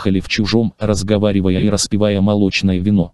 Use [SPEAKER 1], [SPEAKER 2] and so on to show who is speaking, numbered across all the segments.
[SPEAKER 1] ехали в чужом, разговаривая и распивая молочное вино.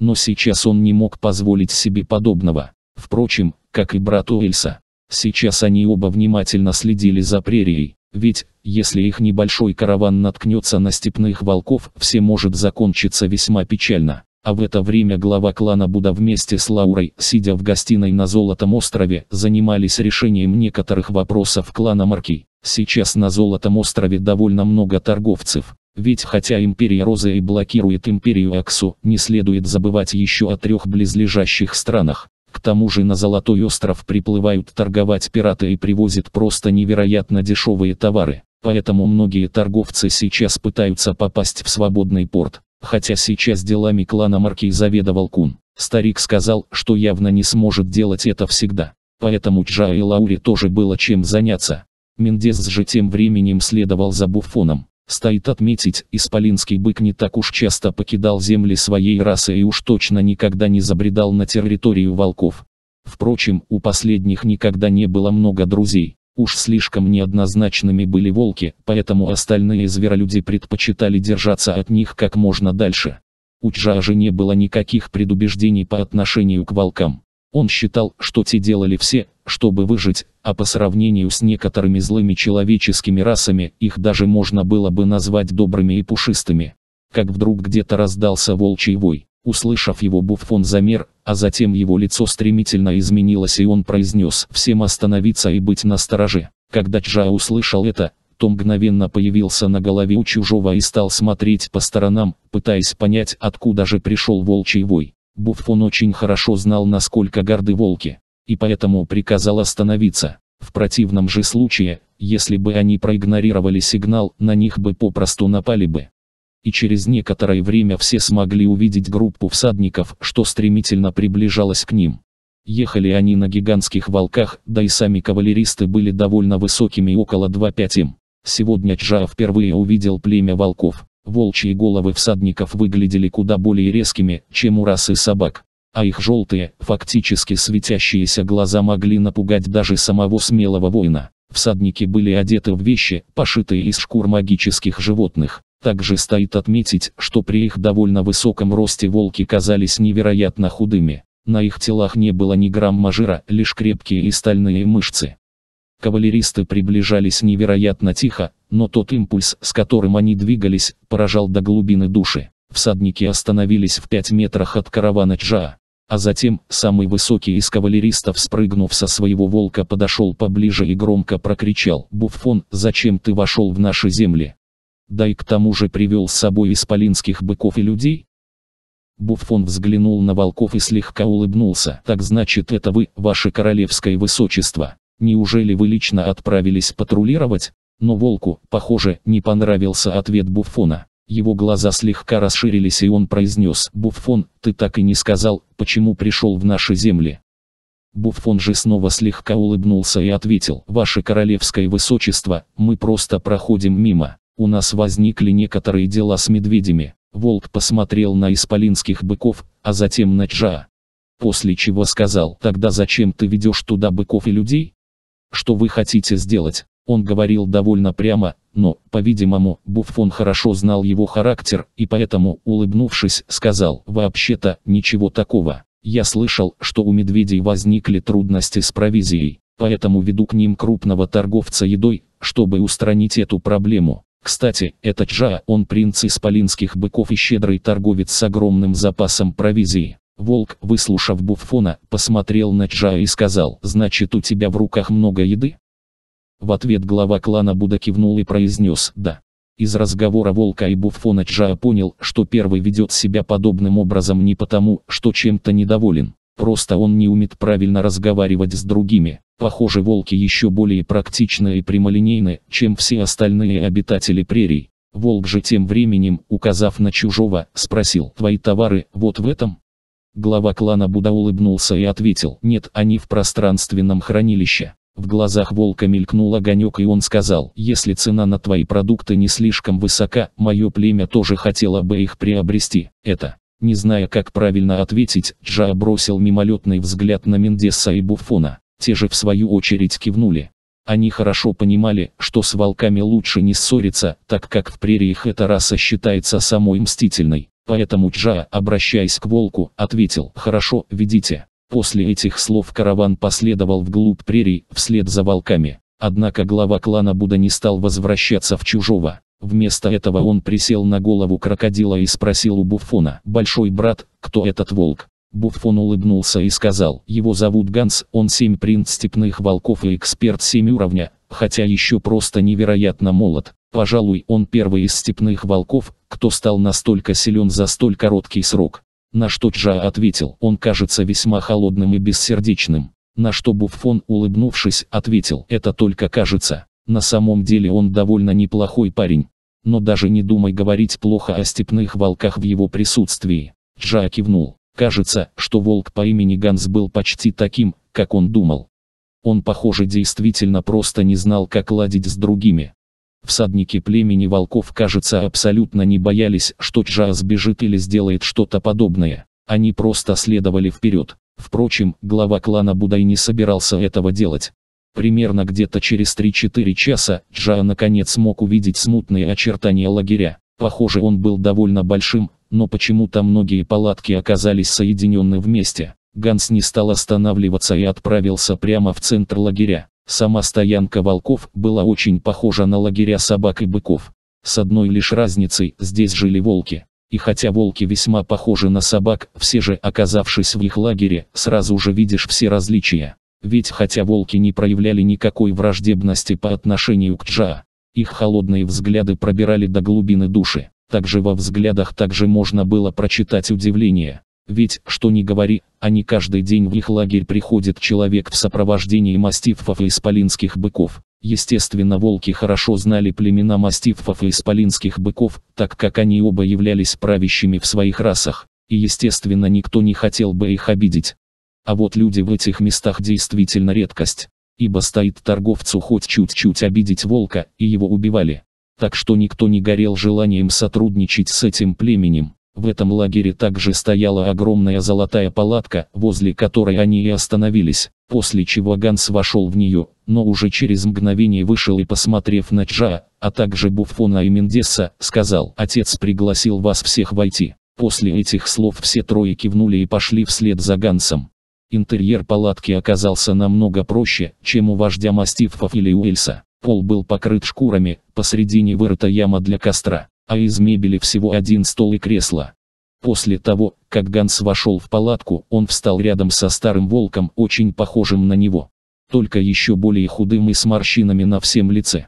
[SPEAKER 1] Но сейчас он не мог позволить себе подобного. Впрочем, как и брату Эльса. Сейчас они оба внимательно следили за прерией, ведь, если их небольшой караван наткнется на степных волков, все может закончиться весьма печально. А в это время глава клана Буда вместе с Лаурой, сидя в гостиной на Золотом острове, занимались решением некоторых вопросов клана Марки. Сейчас на Золотом острове довольно много торговцев, ведь хотя империя Розы и блокирует империю Аксу, не следует забывать еще о трех близлежащих странах. К тому же на Золотой остров приплывают торговать пираты и привозят просто невероятно дешевые товары. Поэтому многие торговцы сейчас пытаются попасть в свободный порт. Хотя сейчас делами клана Маркей заведовал Кун. Старик сказал, что явно не сможет делать это всегда. Поэтому Джа и Лауре тоже было чем заняться. Мендес же тем временем следовал за Буфоном. Стоит отметить, исполинский бык не так уж часто покидал земли своей расы и уж точно никогда не забредал на территорию волков. Впрочем, у последних никогда не было много друзей. Уж слишком неоднозначными были волки, поэтому остальные зверолюди предпочитали держаться от них как можно дальше. У Чжа же не было никаких предубеждений по отношению к волкам. Он считал, что те делали все, чтобы выжить, а по сравнению с некоторыми злыми человеческими расами, их даже можно было бы назвать добрыми и пушистыми. Как вдруг где-то раздался волчий вой. Услышав его, Буффон замер, а затем его лицо стремительно изменилось и он произнес «всем остановиться и быть на настороже». Когда Чжа услышал это, то мгновенно появился на голове у чужого и стал смотреть по сторонам, пытаясь понять откуда же пришел волчий вой. Буффон очень хорошо знал, насколько горды волки, и поэтому приказал остановиться. В противном же случае, если бы они проигнорировали сигнал, на них бы попросту напали бы. И через некоторое время все смогли увидеть группу всадников, что стремительно приближалась к ним. Ехали они на гигантских волках, да и сами кавалеристы были довольно высокими около 2-5 им. Сегодня Чжа впервые увидел племя волков. Волчьи головы всадников выглядели куда более резкими, чем у расы собак. А их желтые, фактически светящиеся глаза могли напугать даже самого смелого воина. Всадники были одеты в вещи, пошитые из шкур магических животных. Также стоит отметить, что при их довольно высоком росте волки казались невероятно худыми. На их телах не было ни грамма жира, лишь крепкие и стальные мышцы. Кавалеристы приближались невероятно тихо, но тот импульс, с которым они двигались, поражал до глубины души. Всадники остановились в 5 метрах от каравана Джа. А затем, самый высокий из кавалеристов спрыгнув со своего волка подошел поближе и громко прокричал «Буффон, зачем ты вошел в наши земли?» Да и к тому же привел с собой исполинских быков и людей? Буффон взглянул на волков и слегка улыбнулся. «Так значит это вы, ваше королевское высочество. Неужели вы лично отправились патрулировать?» Но волку, похоже, не понравился ответ Буффона. Его глаза слегка расширились и он произнес, «Буффон, ты так и не сказал, почему пришел в наши земли». Буффон же снова слегка улыбнулся и ответил, «Ваше королевское высочество, мы просто проходим мимо. У нас возникли некоторые дела с медведями». Волк посмотрел на исполинских быков, а затем на Джаа. После чего сказал, «Тогда зачем ты ведешь туда быков и людей? Что вы хотите сделать?» Он говорил довольно прямо, но, по-видимому, Буффон хорошо знал его характер и поэтому, улыбнувшись, сказал «Вообще-то, ничего такого. Я слышал, что у медведей возникли трудности с провизией, поэтому веду к ним крупного торговца едой, чтобы устранить эту проблему. Кстати, этот Джа, он принц исполинских быков и щедрый торговец с огромным запасом провизии». Волк, выслушав Буффона, посмотрел на Джа и сказал «Значит у тебя в руках много еды?» В ответ глава клана Буда кивнул и произнес «да». Из разговора Волка и Буффона Джа понял, что первый ведет себя подобным образом не потому, что чем-то недоволен. Просто он не умеет правильно разговаривать с другими. Похоже, волки еще более практичны и прямолинейны, чем все остальные обитатели прерий. Волк же тем временем, указав на чужого, спросил «Твои товары вот в этом?» Глава клана Буда улыбнулся и ответил «Нет, они в пространственном хранилище». В глазах волка мелькнул огонек и он сказал, если цена на твои продукты не слишком высока, мое племя тоже хотело бы их приобрести. Это, не зная как правильно ответить, Джа бросил мимолетный взгляд на Мендеса и Буфона. Те же в свою очередь кивнули. Они хорошо понимали, что с волками лучше не ссориться, так как в прериях эта раса считается самой мстительной. Поэтому Джа, обращаясь к волку, ответил «Хорошо, ведите». После этих слов караван последовал вглубь прерий, вслед за волками. Однако глава клана Буда не стал возвращаться в чужого. Вместо этого он присел на голову крокодила и спросил у Буфона, «Большой брат, кто этот волк?» Буфон улыбнулся и сказал, «Его зовут Ганс, он семь принц степных волков и эксперт семь уровня, хотя еще просто невероятно молод. Пожалуй, он первый из степных волков, кто стал настолько силен за столь короткий срок. На что Джа ответил, он кажется весьма холодным и бессердечным. На что Буффон, улыбнувшись, ответил, это только кажется. На самом деле он довольно неплохой парень. Но даже не думай говорить плохо о степных волках в его присутствии. Джа кивнул. Кажется, что волк по имени Ганс был почти таким, как он думал. Он, похоже, действительно просто не знал, как ладить с другими. Всадники племени волков, кажется, абсолютно не боялись, что Джа сбежит или сделает что-то подобное. Они просто следовали вперед. Впрочем, глава клана Будай не собирался этого делать. Примерно где-то через 3-4 часа Джа наконец смог увидеть смутные очертания лагеря. Похоже, он был довольно большим, но почему-то многие палатки оказались соединены вместе. Ганс не стал останавливаться и отправился прямо в центр лагеря. Сама стоянка волков была очень похожа на лагеря собак и быков. С одной лишь разницей, здесь жили волки. И хотя волки весьма похожи на собак, все же, оказавшись в их лагере, сразу же видишь все различия. Ведь хотя волки не проявляли никакой враждебности по отношению к Джа, их холодные взгляды пробирали до глубины души. Также во взглядах также можно было прочитать удивление, ведь, что ни говори, а не каждый день в их лагерь приходит человек в сопровождении мастифов и исполинских быков. Естественно, волки хорошо знали племена мастифов и исполинских быков, так как они оба являлись правящими в своих расах, и естественно никто не хотел бы их обидеть. А вот люди в этих местах действительно редкость, ибо стоит торговцу хоть чуть-чуть обидеть волка, и его убивали. Так что никто не горел желанием сотрудничать с этим племенем. В этом лагере также стояла огромная золотая палатка, возле которой они и остановились, после чего Ганс вошел в нее, но уже через мгновение вышел и посмотрев на Чжа, а также Буфона и Мендеса, сказал «Отец пригласил вас всех войти». После этих слов все трое кивнули и пошли вслед за Гансом. Интерьер палатки оказался намного проще, чем у вождя мастифов или Уэльса. Пол был покрыт шкурами, посредине вырыта яма для костра а из мебели всего один стол и кресло. После того, как Ганс вошел в палатку, он встал рядом со старым волком, очень похожим на него. Только еще более худым и с морщинами на всем лице.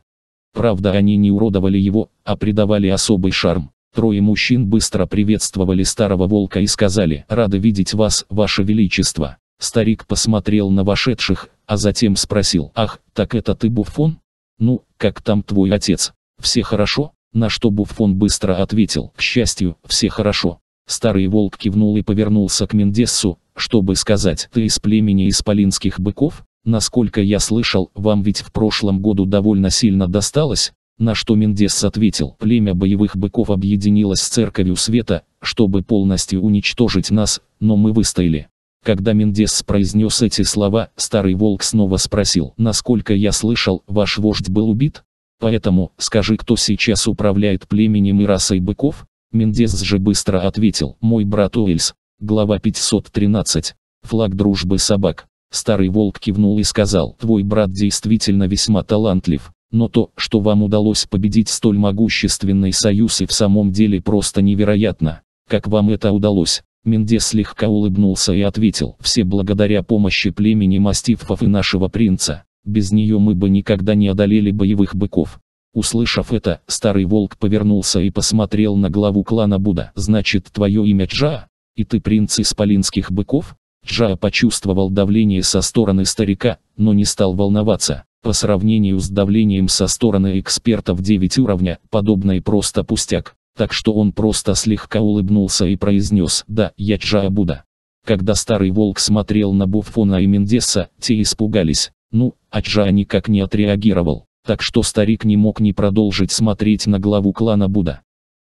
[SPEAKER 1] Правда они не уродовали его, а придавали особый шарм. Трое мужчин быстро приветствовали старого волка и сказали «Рады видеть вас, ваше величество». Старик посмотрел на вошедших, а затем спросил «Ах, так это ты Буфон? Ну, как там твой отец? Все хорошо?» На что Буффон быстро ответил, к счастью, все хорошо. Старый волк кивнул и повернулся к Мендессу, чтобы сказать, ты из племени исполинских быков? Насколько я слышал, вам ведь в прошлом году довольно сильно досталось? На что Мендес ответил, племя боевых быков объединилось с церковью света, чтобы полностью уничтожить нас, но мы выстояли. Когда Мендес произнес эти слова, старый волк снова спросил, насколько я слышал, ваш вождь был убит? Поэтому, скажи, кто сейчас управляет племенем и расой быков? Мендес же быстро ответил, мой брат Уэльс, глава 513, флаг дружбы собак. Старый волк кивнул и сказал, твой брат действительно весьма талантлив, но то, что вам удалось победить столь могущественный союз и в самом деле просто невероятно. Как вам это удалось? Мендес слегка улыбнулся и ответил, все благодаря помощи племени мастифов и нашего принца без нее мы бы никогда не одолели боевых быков. Услышав это, старый волк повернулся и посмотрел на главу клана Буда. «Значит, твое имя Джа? И ты принц исполинских быков?» Джа почувствовал давление со стороны старика, но не стал волноваться. По сравнению с давлением со стороны экспертов 9 уровня, подобное просто пустяк. Так что он просто слегка улыбнулся и произнес «Да, я Джа Буда». Когда старый волк смотрел на Буфона и Мендеса, те испугались. «Ну, Аджа никак не отреагировал, так что старик не мог не продолжить смотреть на главу клана Буда.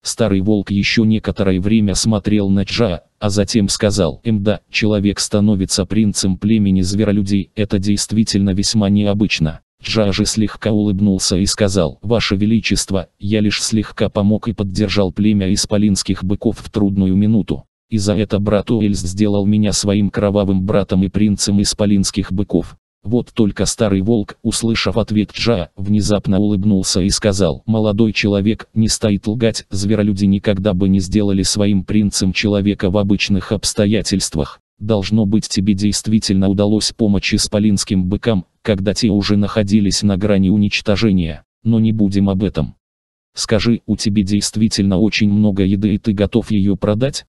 [SPEAKER 1] Старый волк еще некоторое время смотрел на Чжа, а затем сказал, «Мда, «Эм, человек становится принцем племени зверолюдей, это действительно весьма необычно». Чжа же слегка улыбнулся и сказал, «Ваше Величество, я лишь слегка помог и поддержал племя исполинских быков в трудную минуту. И за это брат Уэльс сделал меня своим кровавым братом и принцем исполинских быков. Вот только старый волк, услышав ответ Джа, внезапно улыбнулся и сказал, «Молодой человек, не стоит лгать, зверолюди никогда бы не сделали своим принцем человека в обычных обстоятельствах. Должно быть тебе действительно удалось помочь исполинским быкам, когда те уже находились на грани уничтожения, но не будем об этом. Скажи, у тебя действительно очень много еды и ты готов ее продать?»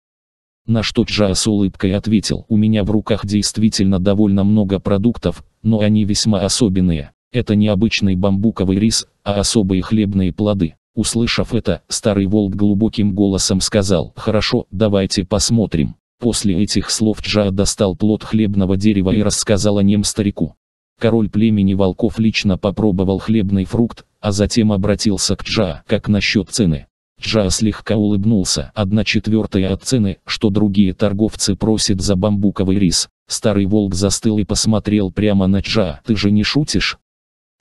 [SPEAKER 1] На что Джа с улыбкой ответил, «У меня в руках действительно довольно много продуктов, но они весьма особенные. Это не обычный бамбуковый рис, а особые хлебные плоды. Услышав это, старый волк глубоким голосом сказал, «Хорошо, давайте посмотрим». После этих слов Джа достал плод хлебного дерева и рассказал о нем старику. Король племени волков лично попробовал хлебный фрукт, а затем обратился к Джа, как насчет цены. Джа слегка улыбнулся, одна четвертая от цены, что другие торговцы просят за бамбуковый рис. Старый волк застыл и посмотрел прямо на Чжа. «Ты же не шутишь?»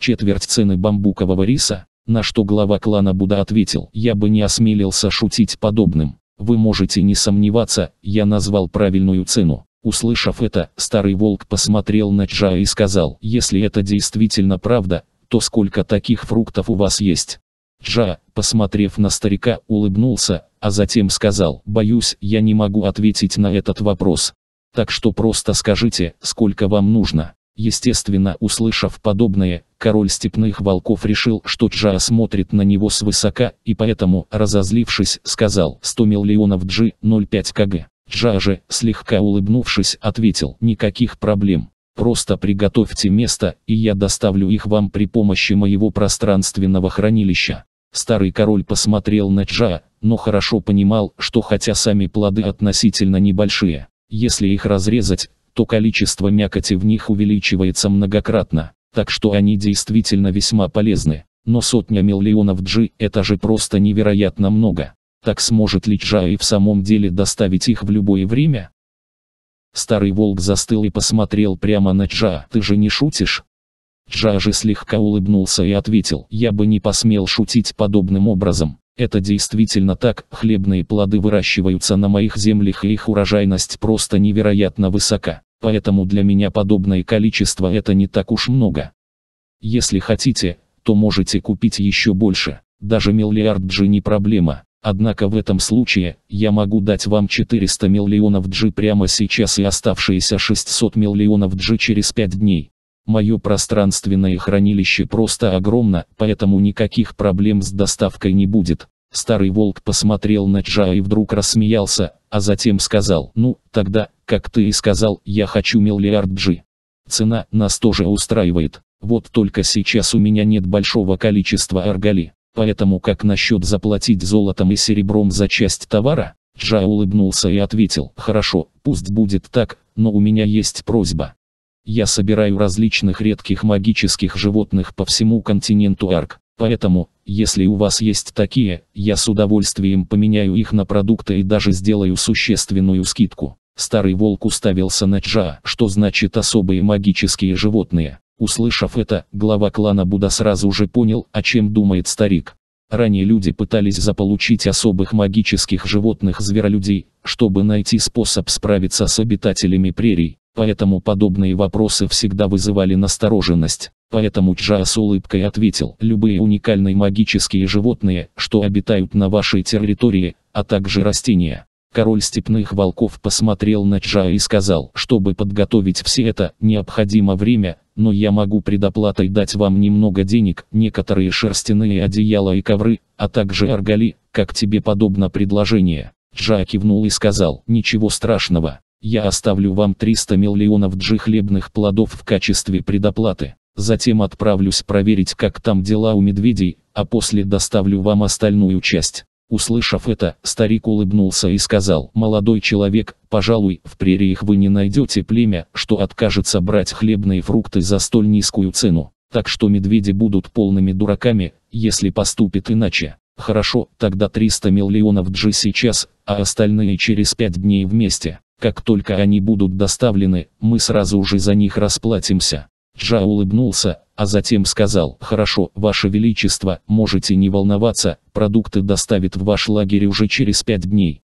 [SPEAKER 1] Четверть цены бамбукового риса, на что глава клана Буда ответил, «Я бы не осмелился шутить подобным. Вы можете не сомневаться, я назвал правильную цену». Услышав это, старый волк посмотрел на Чжа и сказал, «Если это действительно правда, то сколько таких фруктов у вас есть?» Джа, посмотрев на старика, улыбнулся, а затем сказал, «Боюсь, я не могу ответить на этот вопрос. Так что просто скажите, сколько вам нужно. Естественно, услышав подобное, король степных волков решил, что Джа смотрит на него свысока, и поэтому, разозлившись, сказал 100 миллионов G, 0,5 кг. Джа же, слегка улыбнувшись, ответил «Никаких проблем. Просто приготовьте место, и я доставлю их вам при помощи моего пространственного хранилища». Старый король посмотрел на Джа, но хорошо понимал, что хотя сами плоды относительно небольшие, если их разрезать, то количество мякоти в них увеличивается многократно, так что они действительно весьма полезны. Но сотня миллионов G – это же просто невероятно много. Так сможет ли Джао в самом деле доставить их в любое время? Старый волк застыл и посмотрел прямо на Джа. «Ты же не шутишь?» Джа же слегка улыбнулся и ответил, «Я бы не посмел шутить подобным образом. Это действительно так, хлебные плоды выращиваются на моих землях и их урожайность просто невероятно высока. Поэтому для меня подобное количество это не так уж много. Если хотите, то можете купить еще больше. Даже миллиард G не проблема. Однако в этом случае, я могу дать вам 400 миллионов G прямо сейчас и оставшиеся 600 миллионов G через 5 дней. Мое пространственное хранилище просто огромно, поэтому никаких проблем с доставкой не будет. Старый волк посмотрел на Джа и вдруг рассмеялся, а затем сказал, ну, тогда, как ты и сказал, я хочу миллиард Джи. Цена нас тоже устраивает. Вот только сейчас у меня нет большого количества аргали. Поэтому как насчет заплатить золотом и серебром за часть товара? Джа улыбнулся и ответил, хорошо, пусть будет так, но у меня есть просьба. Я собираю различных редких магических животных по всему континенту Арк. Поэтому, если у вас есть такие, я с удовольствием поменяю их на продукты и даже сделаю существенную скидку. Старый волк уставился на Джа, что значит особые магические животные. Услышав это, глава клана Буда сразу же понял, о чем думает старик. Ранее люди пытались заполучить особых магических животных-зверолюдей, чтобы найти способ справиться с обитателями прерий. Поэтому подобные вопросы всегда вызывали настороженность. Поэтому Чжа с улыбкой ответил, любые уникальные магические животные, что обитают на вашей территории, а также растения. Король степных волков посмотрел на Чжа и сказал, чтобы подготовить все это, необходимо время, но я могу предоплатой дать вам немного денег, некоторые шерстяные одеяла и ковры, а также аргали, как тебе подобно предложение. Чжа кивнул и сказал, ничего страшного. Я оставлю вам 300 миллионов джихлебных плодов в качестве предоплаты. Затем отправлюсь проверить, как там дела у медведей, а после доставлю вам остальную часть. Услышав это, старик улыбнулся и сказал, «Молодой человек, пожалуй, в прериях вы не найдете племя, что откажется брать хлебные фрукты за столь низкую цену. Так что медведи будут полными дураками, если поступит иначе. Хорошо, тогда 300 миллионов джи сейчас, а остальные через 5 дней вместе. Как только они будут доставлены, мы сразу же за них расплатимся. Джа улыбнулся, а затем сказал, «Хорошо, Ваше Величество, можете не волноваться, продукты доставят в ваш лагерь уже через пять дней».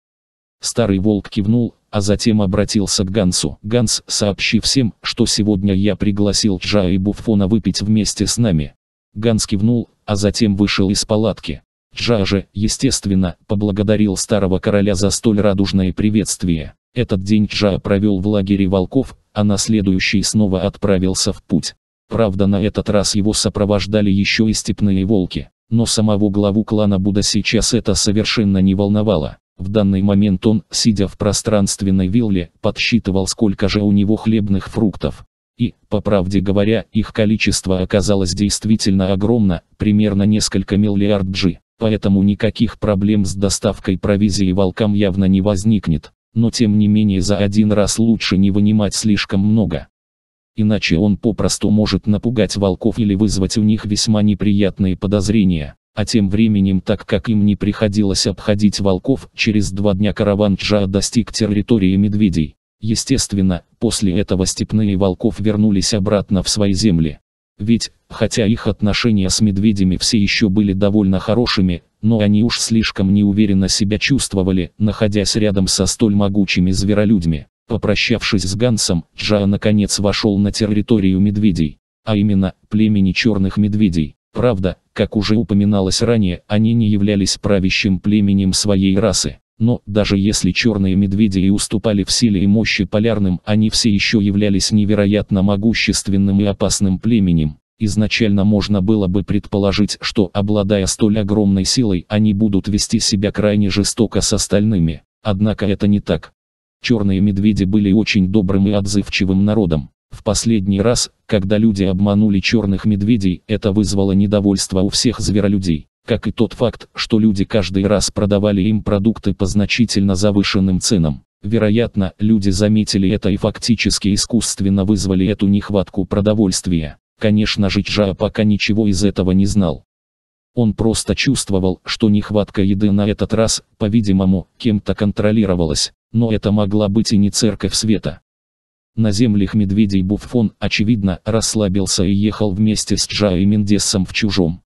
[SPEAKER 1] Старый волк кивнул, а затем обратился к Гансу. «Ганс, сообщи всем, что сегодня я пригласил Джа и Буфона выпить вместе с нами». Ганс кивнул, а затем вышел из палатки. Джа же, естественно, поблагодарил старого короля за столь радужное приветствие. Этот день Джа провел в лагере волков, а на следующий снова отправился в путь. Правда на этот раз его сопровождали еще и степные волки. Но самого главу клана Будда сейчас это совершенно не волновало. В данный момент он, сидя в пространственной вилле, подсчитывал сколько же у него хлебных фруктов. И, по правде говоря, их количество оказалось действительно огромно, примерно несколько миллиард джи поэтому никаких проблем с доставкой провизии волкам явно не возникнет, но тем не менее за один раз лучше не вынимать слишком много. Иначе он попросту может напугать волков или вызвать у них весьма неприятные подозрения. А тем временем, так как им не приходилось обходить волков, через два дня караван Джа достиг территории медведей. Естественно, после этого степные волков вернулись обратно в свои земли. Ведь, хотя их отношения с медведями все еще были довольно хорошими, но они уж слишком неуверенно себя чувствовали, находясь рядом со столь могучими зверолюдьми. Попрощавшись с Гансом, Джа наконец вошел на территорию медведей, а именно, племени черных медведей. Правда, как уже упоминалось ранее, они не являлись правящим племенем своей расы. Но, даже если черные медведи и уступали в силе и мощи полярным, они все еще являлись невероятно могущественным и опасным племенем. Изначально можно было бы предположить, что, обладая столь огромной силой, они будут вести себя крайне жестоко с остальными. Однако это не так. Черные медведи были очень добрым и отзывчивым народом. В последний раз, когда люди обманули черных медведей, это вызвало недовольство у всех зверолюдей как и тот факт, что люди каждый раз продавали им продукты по значительно завышенным ценам. Вероятно, люди заметили это и фактически искусственно вызвали эту нехватку продовольствия. Конечно же Чжа пока ничего из этого не знал. Он просто чувствовал, что нехватка еды на этот раз, по-видимому, кем-то контролировалась, но это могла быть и не церковь света. На землях медведей Буффон, очевидно, расслабился и ехал вместе с Чжа и Мендесом в чужом.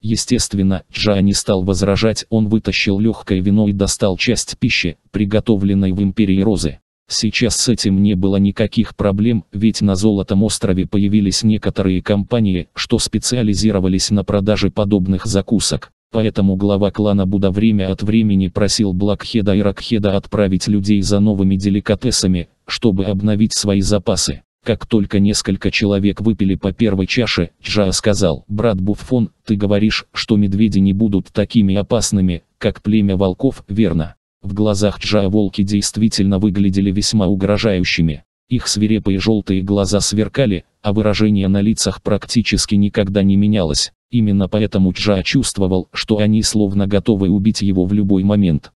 [SPEAKER 1] Естественно, Джа не стал возражать, он вытащил легкое вино и достал часть пищи, приготовленной в империи Розы. Сейчас с этим не было никаких проблем, ведь на Золотом острове появились некоторые компании, что специализировались на продаже подобных закусок. Поэтому глава клана Буда время от времени просил Блакхеда и Ракхеда отправить людей за новыми деликатесами, чтобы обновить свои запасы. Как только несколько человек выпили по первой чаше, Джа сказал, «Брат Буффон, ты говоришь, что медведи не будут такими опасными, как племя волков, верно?» В глазах Джа волки действительно выглядели весьма угрожающими. Их свирепые желтые глаза сверкали, а выражение на лицах практически никогда не менялось. Именно поэтому Джа чувствовал, что они словно готовы убить его в любой момент.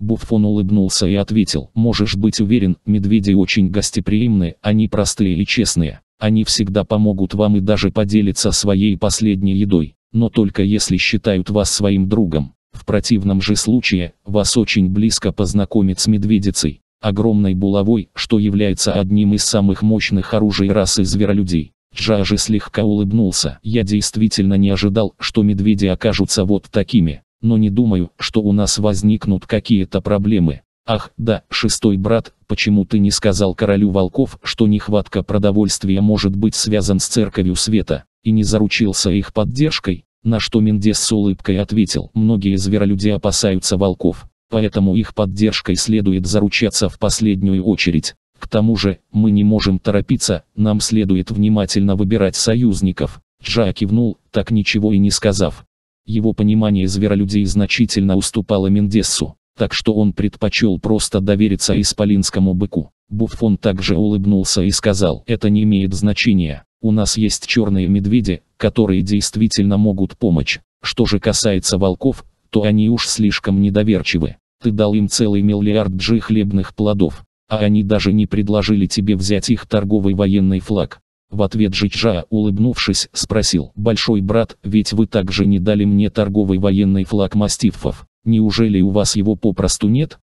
[SPEAKER 1] Буффон улыбнулся и ответил, «Можешь быть уверен, медведи очень гостеприимны, они простые и честные. Они всегда помогут вам и даже поделятся своей последней едой, но только если считают вас своим другом. В противном же случае, вас очень близко познакомит с медведицей, огромной булавой, что является одним из самых мощных оружий расы зверолюдей. Джа слегка улыбнулся. Я действительно не ожидал, что медведи окажутся вот такими но не думаю, что у нас возникнут какие-то проблемы. Ах, да, шестой брат, почему ты не сказал королю волков, что нехватка продовольствия может быть связан с церковью света, и не заручился их поддержкой? На что Мендес с улыбкой ответил, многие зверолюди опасаются волков, поэтому их поддержкой следует заручаться в последнюю очередь. К тому же, мы не можем торопиться, нам следует внимательно выбирать союзников. Джа кивнул, так ничего и не сказав. Его понимание зверолюдей значительно уступало Мендессу, так что он предпочел просто довериться исполинскому быку. Буффон также улыбнулся и сказал, это не имеет значения, у нас есть черные медведи, которые действительно могут помочь. Что же касается волков, то они уж слишком недоверчивы. Ты дал им целый миллиард джи хлебных плодов, а они даже не предложили тебе взять их торговый военный флаг. В ответ Жичжа, улыбнувшись, спросил, «Большой брат, ведь вы также не дали мне торговый военный флаг мастифов, неужели у вас его попросту нет?»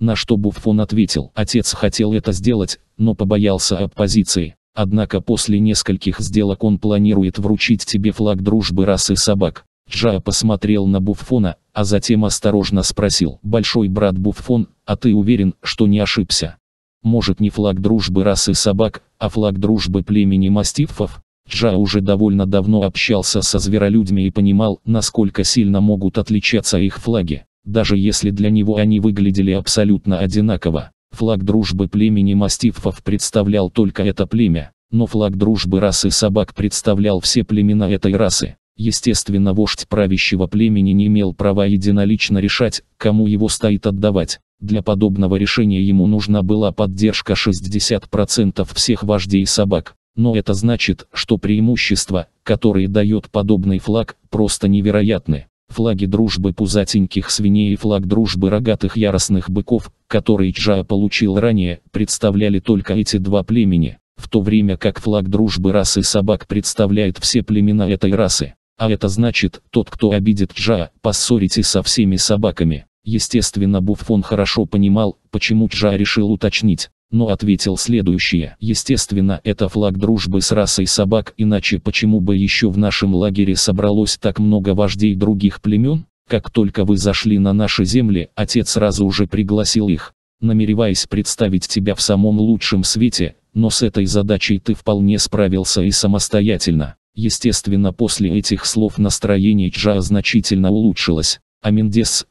[SPEAKER 1] На что Буффон ответил, «Отец хотел это сделать, но побоялся оппозиции, однако после нескольких сделок он планирует вручить тебе флаг дружбы расы собак». Джа посмотрел на Буффона, а затем осторожно спросил, «Большой брат Буффон, а ты уверен, что не ошибся?» Может не флаг дружбы расы собак, а флаг дружбы племени мастифов? Джа уже довольно давно общался со зверолюдьми и понимал, насколько сильно могут отличаться их флаги, даже если для него они выглядели абсолютно одинаково. Флаг дружбы племени мастифов представлял только это племя, но флаг дружбы расы собак представлял все племена этой расы. Естественно, вождь правящего племени не имел права единолично решать, кому его стоит отдавать. Для подобного решения ему нужна была поддержка 60% всех вождей собак. Но это значит, что преимущества, которые дает подобный флаг, просто невероятны. Флаги дружбы пузатеньких свиней и флаг дружбы рогатых яростных быков, которые Чжа получил ранее, представляли только эти два племени, в то время как флаг дружбы расы собак представляет все племена этой расы. А это значит, тот, кто обидит Чжа, поссорите со всеми собаками. Естественно, Буффон хорошо понимал, почему Джа решил уточнить, но ответил следующее. Естественно, это флаг дружбы с расой собак, иначе почему бы еще в нашем лагере собралось так много вождей других племен? Как только вы зашли на наши земли, отец сразу уже пригласил их, намереваясь представить тебя в самом лучшем свете, но с этой задачей ты вполне справился и самостоятельно. Естественно, после этих слов настроение Джа значительно улучшилось. А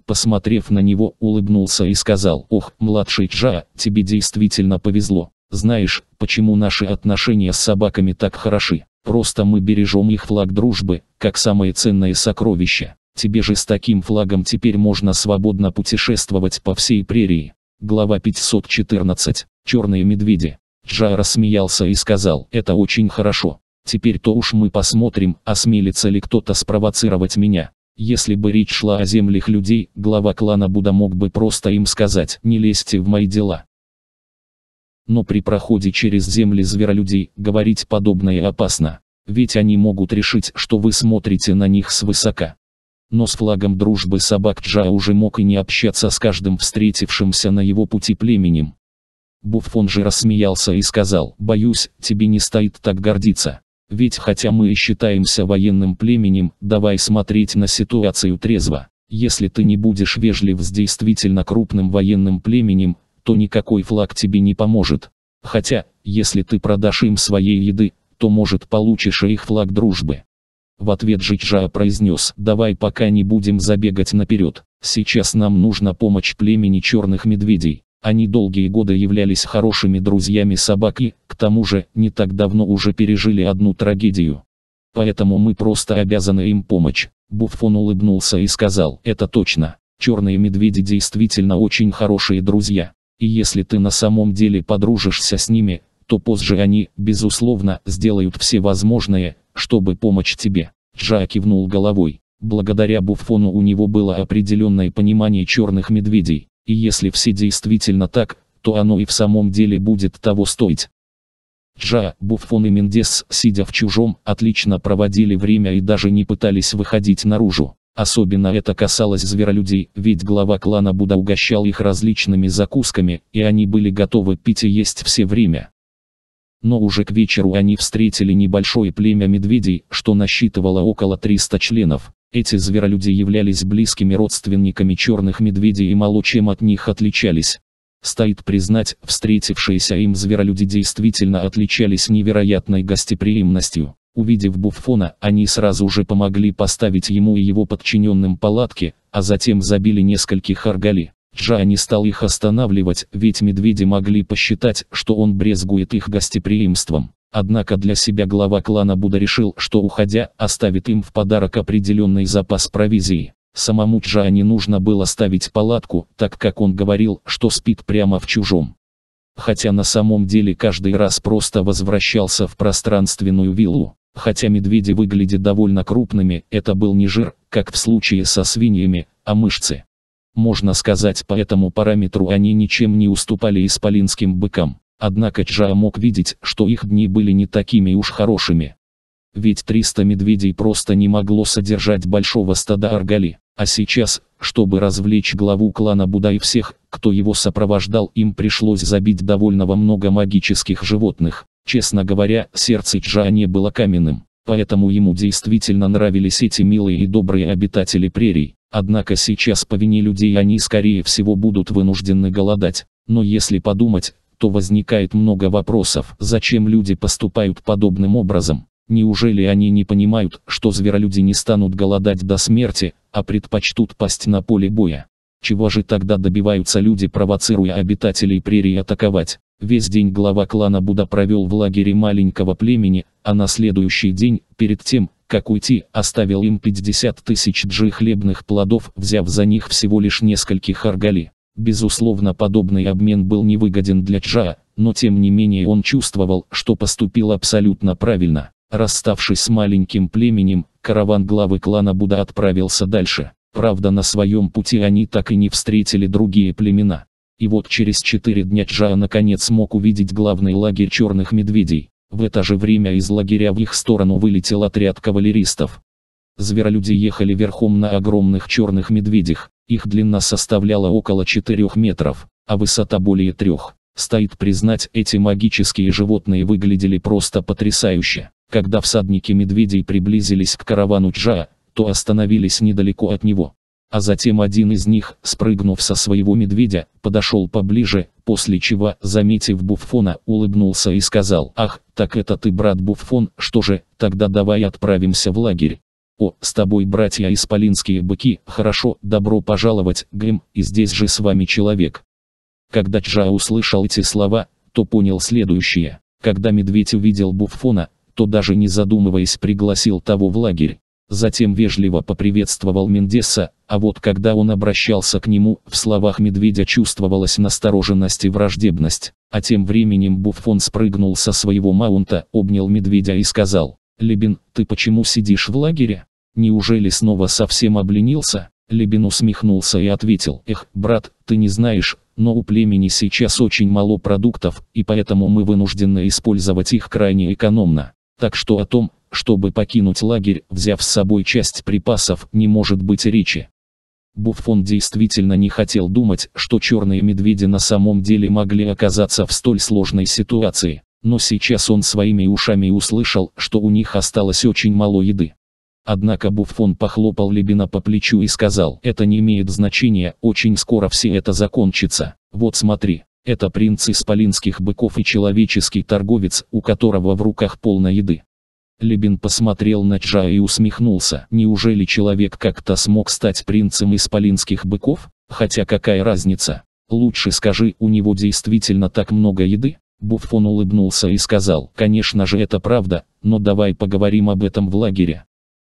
[SPEAKER 1] посмотрев на него, улыбнулся и сказал, «Ох, младший Джа, тебе действительно повезло. Знаешь, почему наши отношения с собаками так хороши? Просто мы бережем их флаг дружбы, как самое ценное сокровище. Тебе же с таким флагом теперь можно свободно путешествовать по всей прерии». Глава 514. Черные медведи. Джа рассмеялся и сказал, «Это очень хорошо. Теперь-то уж мы посмотрим, осмелится ли кто-то спровоцировать меня». Если бы речь шла о землях людей, глава клана Буда мог бы просто им сказать «не лезьте в мои дела». Но при проходе через земли зверолюдей, говорить подобное опасно. Ведь они могут решить, что вы смотрите на них свысока. Но с флагом дружбы собак Джа уже мог и не общаться с каждым встретившимся на его пути племенем. Буффон же рассмеялся и сказал, «Боюсь, тебе не стоит так гордиться. Ведь хотя мы и считаемся военным племенем, давай смотреть на ситуацию трезво. Если ты не будешь вежлив с действительно крупным военным племенем, то никакой флаг тебе не поможет. Хотя, если ты продашь им своей еды, то может получишь их флаг дружбы. В ответ Жичжа произнес, давай пока не будем забегать наперед, сейчас нам нужна помощь племени черных медведей. Они долгие годы являлись хорошими друзьями собаки, к тому же, не так давно уже пережили одну трагедию. Поэтому мы просто обязаны им помочь. Буффон улыбнулся и сказал, это точно. Черные медведи действительно очень хорошие друзья. И если ты на самом деле подружишься с ними, то позже они, безусловно, сделают все возможное, чтобы помочь тебе. Джа кивнул головой. Благодаря Буффону у него было определенное понимание черных медведей. И если все действительно так, то оно и в самом деле будет того стоить. Джа, Буффон и Мендес, сидя в чужом, отлично проводили время и даже не пытались выходить наружу. Особенно это касалось зверолюдей, ведь глава клана Буда угощал их различными закусками, и они были готовы пить и есть все время. Но уже к вечеру они встретили небольшое племя медведей, что насчитывало около 300 членов. Эти зверолюди являлись близкими родственниками черных медведей и мало чем от них отличались. Стоит признать, встретившиеся им зверолюди действительно отличались невероятной гостеприимностью. Увидев Буффона, они сразу же помогли поставить ему и его подчиненным палатки, а затем забили нескольких аргали. Джа не стал их останавливать, ведь медведи могли посчитать, что он брезгует их гостеприимством. Однако для себя глава клана Буда решил, что уходя, оставит им в подарок определенный запас провизии. Самому Джа не нужно было ставить палатку, так как он говорил, что спит прямо в чужом. Хотя на самом деле каждый раз просто возвращался в пространственную виллу. Хотя медведи выглядят довольно крупными, это был не жир, как в случае со свиньями, а мышцы. Можно сказать по этому параметру они ничем не уступали исполинским быкам. Однако Чжао мог видеть, что их дни были не такими уж хорошими. Ведь 300 медведей просто не могло содержать большого стада Аргали. А сейчас, чтобы развлечь главу клана Буда и всех, кто его сопровождал, им пришлось забить довольно во много магических животных. Честно говоря, сердце Чжа не было каменным, поэтому ему действительно нравились эти милые и добрые обитатели прерий. Однако сейчас по вине людей они скорее всего будут вынуждены голодать. Но если подумать, то возникает много вопросов, зачем люди поступают подобным образом. Неужели они не понимают, что зверолюди не станут голодать до смерти, а предпочтут пасть на поле боя? Чего же тогда добиваются люди, провоцируя обитателей прерии атаковать? Весь день глава клана Буда провел в лагере маленького племени, а на следующий день, перед тем, как уйти, оставил им 50 тысяч джи хлебных плодов, взяв за них всего лишь нескольких аргали. Безусловно, подобный обмен был невыгоден для Чжа, но тем не менее он чувствовал, что поступил абсолютно правильно. Расставшись с маленьким племенем, караван главы клана Буда отправился дальше. Правда, на своем пути они так и не встретили другие племена. И вот через четыре дня Чжа наконец смог увидеть главный лагерь черных медведей. В это же время из лагеря в их сторону вылетел отряд кавалеристов. Зверолюди ехали верхом на огромных черных медведях, их длина составляла около 4 метров, а высота более 3. Стоит признать, эти магические животные выглядели просто потрясающе. Когда всадники медведей приблизились к каравану Джа, то остановились недалеко от него. А затем один из них, спрыгнув со своего медведя, подошел поближе, после чего, заметив Буффона, улыбнулся и сказал, «Ах, так это ты, брат Буффон, что же, тогда давай отправимся в лагерь, о, с тобой, братья исполинские быки, хорошо, добро пожаловать, Грим, и здесь же с вами человек. Когда Чжа услышал эти слова, то понял следующее. Когда медведь увидел Буффона, то даже не задумываясь пригласил того в лагерь. Затем вежливо поприветствовал Мендеса, а вот когда он обращался к нему, в словах медведя чувствовалась настороженность и враждебность. А тем временем Буффон спрыгнул со своего маунта, обнял медведя и сказал, Лебин, ты почему сидишь в лагере? Неужели снова совсем обленился? Лебин усмехнулся и ответил, «Эх, брат, ты не знаешь, но у племени сейчас очень мало продуктов, и поэтому мы вынуждены использовать их крайне экономно. Так что о том, чтобы покинуть лагерь, взяв с собой часть припасов, не может быть речи». Буффон действительно не хотел думать, что черные медведи на самом деле могли оказаться в столь сложной ситуации. Но сейчас он своими ушами услышал, что у них осталось очень мало еды. Однако Буффон похлопал Лебина по плечу и сказал, «Это не имеет значения, очень скоро все это закончится. Вот смотри, это принц из полинских быков и человеческий торговец, у которого в руках полно еды». Лебин посмотрел на Чжа и усмехнулся. Неужели человек как-то смог стать принцем из полинских быков? Хотя какая разница? Лучше скажи, у него действительно так много еды? Буффон улыбнулся и сказал, «Конечно же это правда, но давай поговорим об этом в лагере».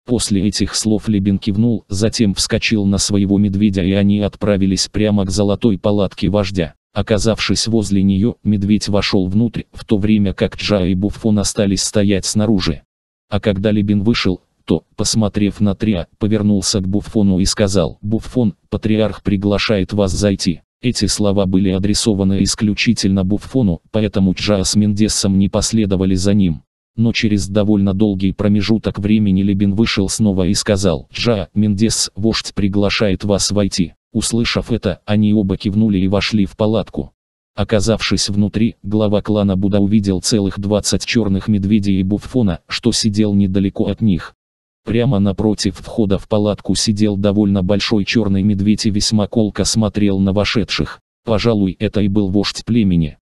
[SPEAKER 1] После этих слов Лебен кивнул, затем вскочил на своего медведя и они отправились прямо к золотой палатке вождя. Оказавшись возле нее, медведь вошел внутрь, в то время как Джа и Буффон остались стоять снаружи. А когда Лебен вышел, то, посмотрев на Триа, повернулся к Буффону и сказал, «Буффон, патриарх приглашает вас зайти». Эти слова были адресованы исключительно Буффону, поэтому Джа с Мендесом не последовали за ним. Но через довольно долгий промежуток времени Лебин вышел снова и сказал, «Джа, Мендес, вождь приглашает вас войти». Услышав это, они оба кивнули и вошли в палатку. Оказавшись внутри, глава клана Буда увидел целых 20 черных медведей и буффона, что сидел недалеко от них. Прямо напротив входа в палатку сидел довольно большой черный медведь и весьма колко смотрел на вошедших. Пожалуй, это и был вождь племени.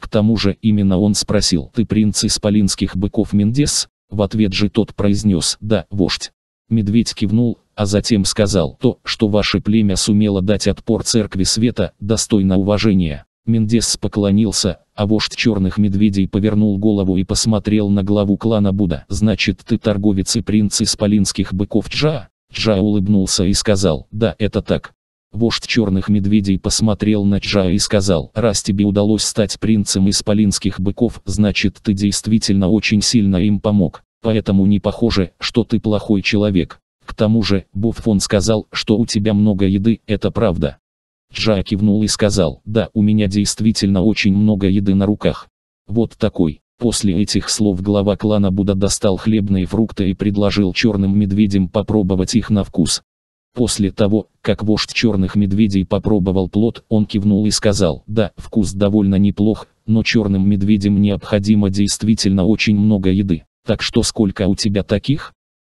[SPEAKER 1] К тому же именно он спросил «Ты принц из полинских быков Мендес?» В ответ же тот произнес «Да, вождь». Медведь кивнул, а затем сказал «То, что ваше племя сумело дать отпор церкви света, достойно уважения. Мендес поклонился, а вождь черных медведей повернул голову и посмотрел на главу клана Буда. «Значит, ты торговец и принц исполинских быков Джа?» Джа улыбнулся и сказал, «Да, это так». Вождь черных медведей посмотрел на Джа и сказал, «Раз тебе удалось стать принцем исполинских быков, значит, ты действительно очень сильно им помог. Поэтому не похоже, что ты плохой человек. К тому же, Буфон сказал, что у тебя много еды, это правда. Джа кивнул и сказал, да, у меня действительно очень много еды на руках. Вот такой. После этих слов глава клана Буда достал хлебные фрукты и предложил черным медведям попробовать их на вкус. После того, как вождь черных медведей попробовал плод, он кивнул и сказал, да, вкус довольно неплох, но черным медведям необходимо действительно очень много еды. Так что сколько у тебя таких?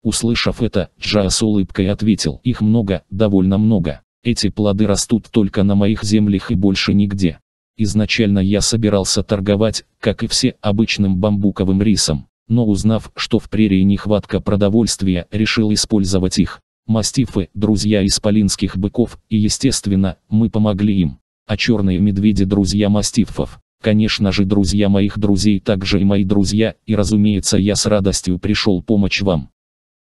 [SPEAKER 1] Услышав это, Джа с улыбкой ответил, их много, довольно много. Эти плоды растут только на моих землях и больше нигде. Изначально я собирался торговать, как и все, обычным бамбуковым рисом. Но узнав, что в прерии нехватка продовольствия, решил использовать их. Мастифы, друзья исполинских быков, и естественно, мы помогли им. А черные медведи друзья мастифов. Конечно же друзья моих друзей также и мои друзья, и разумеется я с радостью пришел помочь вам.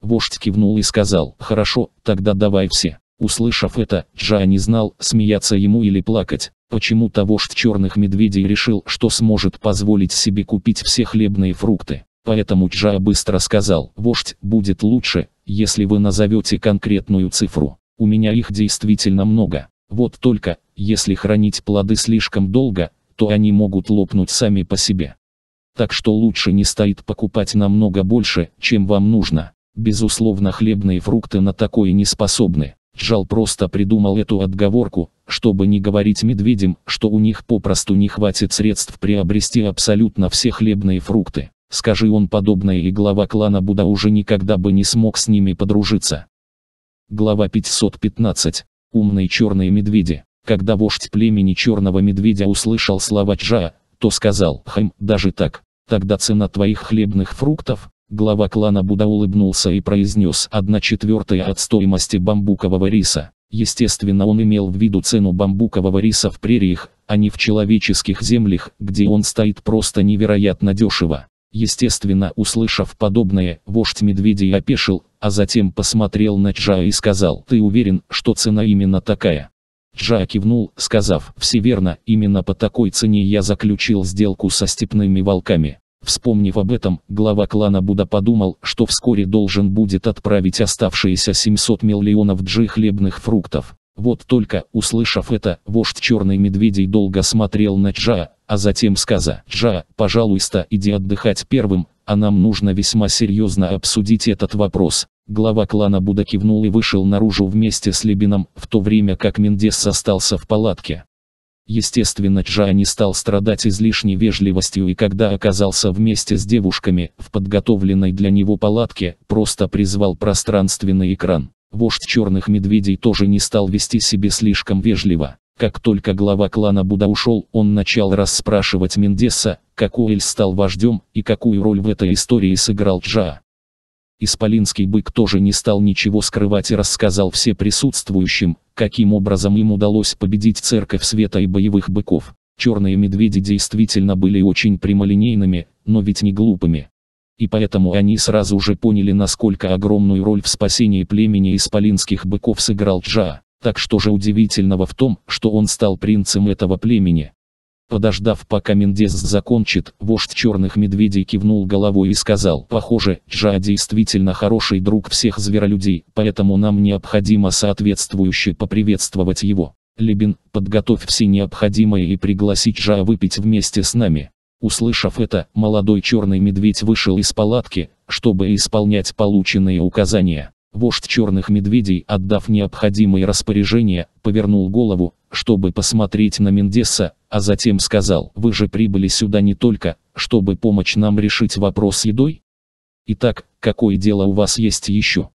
[SPEAKER 1] Вождь кивнул и сказал, хорошо, тогда давай все. Услышав это, Джа не знал, смеяться ему или плакать. почему того вождь черных медведей решил, что сможет позволить себе купить все хлебные фрукты. Поэтому Джа быстро сказал, вождь, будет лучше, если вы назовете конкретную цифру. У меня их действительно много. Вот только, если хранить плоды слишком долго, то они могут лопнуть сами по себе. Так что лучше не стоит покупать намного больше, чем вам нужно. Безусловно хлебные фрукты на такое не способны. Джал просто придумал эту отговорку, чтобы не говорить медведям, что у них попросту не хватит средств приобрести абсолютно все хлебные фрукты. Скажи он подобное и глава клана Буда уже никогда бы не смог с ними подружиться. Глава 515. Умные черные медведи. Когда вождь племени черного медведя услышал слова Чжа, то сказал, «Хм, даже так, тогда цена твоих хлебных фруктов, Глава клана Буда улыбнулся и произнес 1 четвертая от стоимости бамбукового риса. Естественно он имел в виду цену бамбукового риса в прериях, а не в человеческих землях, где он стоит просто невероятно дешево. Естественно, услышав подобное, вождь медведей опешил, а затем посмотрел на Чжа и сказал, «Ты уверен, что цена именно такая?» Джа кивнул, сказав, «Все верно, именно по такой цене я заключил сделку со степными волками». Вспомнив об этом, глава клана Буда подумал, что вскоре должен будет отправить оставшиеся 700 миллионов джи хлебных фруктов. Вот только, услышав это, вождь черный медведей долго смотрел на Чжа, а затем сказал, «Чжа, пожалуйста, иди отдыхать первым, а нам нужно весьма серьезно обсудить этот вопрос». Глава клана Буда кивнул и вышел наружу вместе с Лебином, в то время как Мендес остался в палатке. Естественно, Джа не стал страдать излишней вежливостью и когда оказался вместе с девушками, в подготовленной для него палатке, просто призвал пространственный экран. Вождь черных медведей тоже не стал вести себя слишком вежливо. Как только глава клана Буда ушел, он начал расспрашивать Мендеса, как Уэль стал вождем и какую роль в этой истории сыграл Джа. Исполинский бык тоже не стал ничего скрывать и рассказал все присутствующим, Каким образом им удалось победить Церковь Света и боевых быков? Черные медведи действительно были очень прямолинейными, но ведь не глупыми. И поэтому они сразу же поняли, насколько огромную роль в спасении племени исполинских быков сыграл Джа. Так что же удивительного в том, что он стал принцем этого племени? Подождав, пока Мендес закончит, вождь черных медведей кивнул головой и сказал, «Похоже, Джа действительно хороший друг всех зверолюдей, поэтому нам необходимо соответствующе поприветствовать его. Лебин, подготовь все необходимое и пригласи Джа выпить вместе с нами». Услышав это, молодой черный медведь вышел из палатки, чтобы исполнять полученные указания. Вождь черных медведей, отдав необходимые распоряжения, повернул голову, чтобы посмотреть на Мендеса, а затем сказал, вы же прибыли сюда не только, чтобы помочь нам решить вопрос с едой? Итак, какое дело у вас есть еще?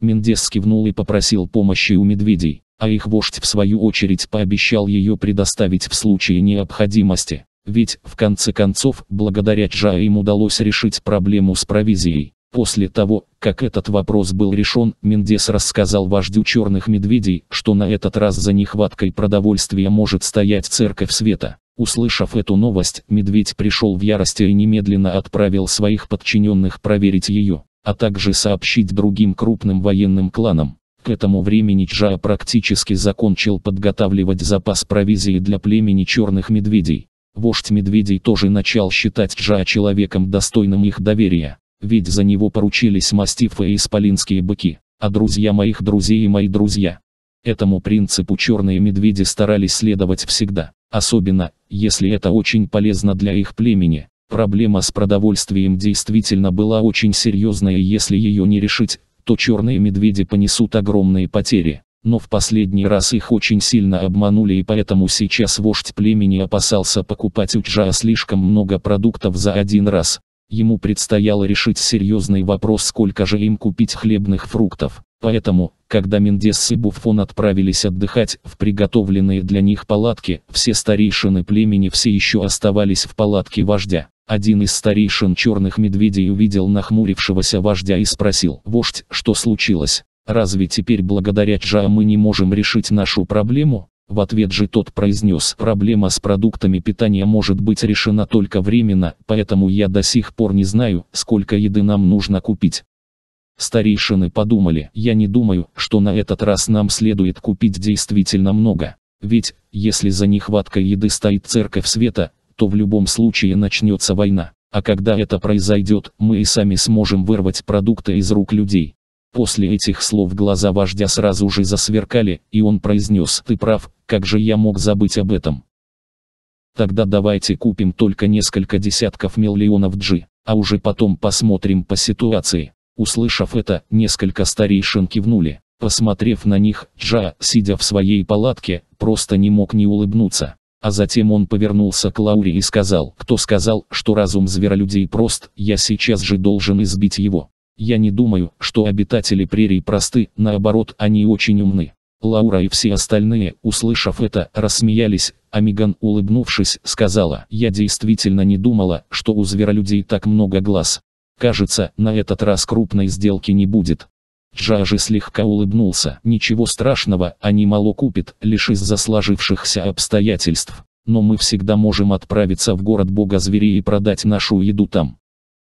[SPEAKER 1] Мендес кивнул и попросил помощи у медведей, а их вождь в свою очередь пообещал ее предоставить в случае необходимости. Ведь, в конце концов, благодаря Джа им удалось решить проблему с провизией. После того, как этот вопрос был решен, Мендес рассказал вождю черных медведей, что на этот раз за нехваткой продовольствия может стоять церковь света. Услышав эту новость, медведь пришел в ярости и немедленно отправил своих подчиненных проверить ее, а также сообщить другим крупным военным кланам. К этому времени Джа практически закончил подготавливать запас провизии для племени черных медведей. Вождь медведей тоже начал считать Джа человеком достойным их доверия. Ведь за него поручились мастифы и исполинские быки, а друзья моих друзей и мои друзья. Этому принципу черные медведи старались следовать всегда, особенно, если это очень полезно для их племени. Проблема с продовольствием действительно была очень серьезная и если ее не решить, то черные медведи понесут огромные потери. Но в последний раз их очень сильно обманули и поэтому сейчас вождь племени опасался покупать у Чжа слишком много продуктов за один раз. Ему предстояло решить серьезный вопрос, сколько же им купить хлебных фруктов. Поэтому, когда Мендес и Буфон отправились отдыхать в приготовленные для них палатки, все старейшины племени все еще оставались в палатке вождя. Один из старейшин черных медведей увидел нахмурившегося вождя и спросил, «Вождь, что случилось? Разве теперь благодаря Чжа мы не можем решить нашу проблему?» В ответ же тот произнес, проблема с продуктами питания может быть решена только временно, поэтому я до сих пор не знаю, сколько еды нам нужно купить. Старейшины подумали, я не думаю, что на этот раз нам следует купить действительно много. Ведь, если за нехваткой еды стоит церковь света, то в любом случае начнется война. А когда это произойдет, мы и сами сможем вырвать продукты из рук людей. После этих слов глаза вождя сразу же засверкали, и он произнес «Ты прав, как же я мог забыть об этом?» Тогда давайте купим только несколько десятков миллионов джи, а уже потом посмотрим по ситуации. Услышав это, несколько старейшин кивнули. Посмотрев на них, Джа, сидя в своей палатке, просто не мог не улыбнуться. А затем он повернулся к Лауре и сказал, кто сказал, что разум зверолюдей прост, я сейчас же должен избить его. Я не думаю, что обитатели прерий просты, наоборот, они очень умны. Лаура и все остальные, услышав это, рассмеялись, а Миган, улыбнувшись, сказала, «Я действительно не думала, что у зверолюдей так много глаз. Кажется, на этот раз крупной сделки не будет». Джажи слегка улыбнулся, «Ничего страшного, они мало купят, лишь из-за сложившихся обстоятельств. Но мы всегда можем отправиться в город бога зверей и продать нашу еду там».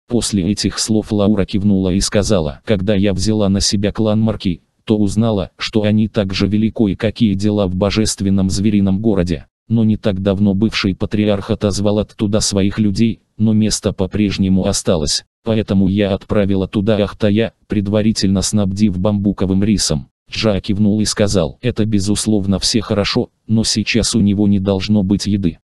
[SPEAKER 1] После этих слов Лаура кивнула и сказала, когда я взяла на себя клан Марки, то узнала, что они так же велико и какие дела в божественном зверином городе. Но не так давно бывший патриарх отозвал оттуда своих людей, но место по-прежнему осталось. Поэтому я отправила туда Ахтая, предварительно снабдив бамбуковым рисом. Джа кивнул и сказал, это безусловно все хорошо, но сейчас у него не должно быть еды.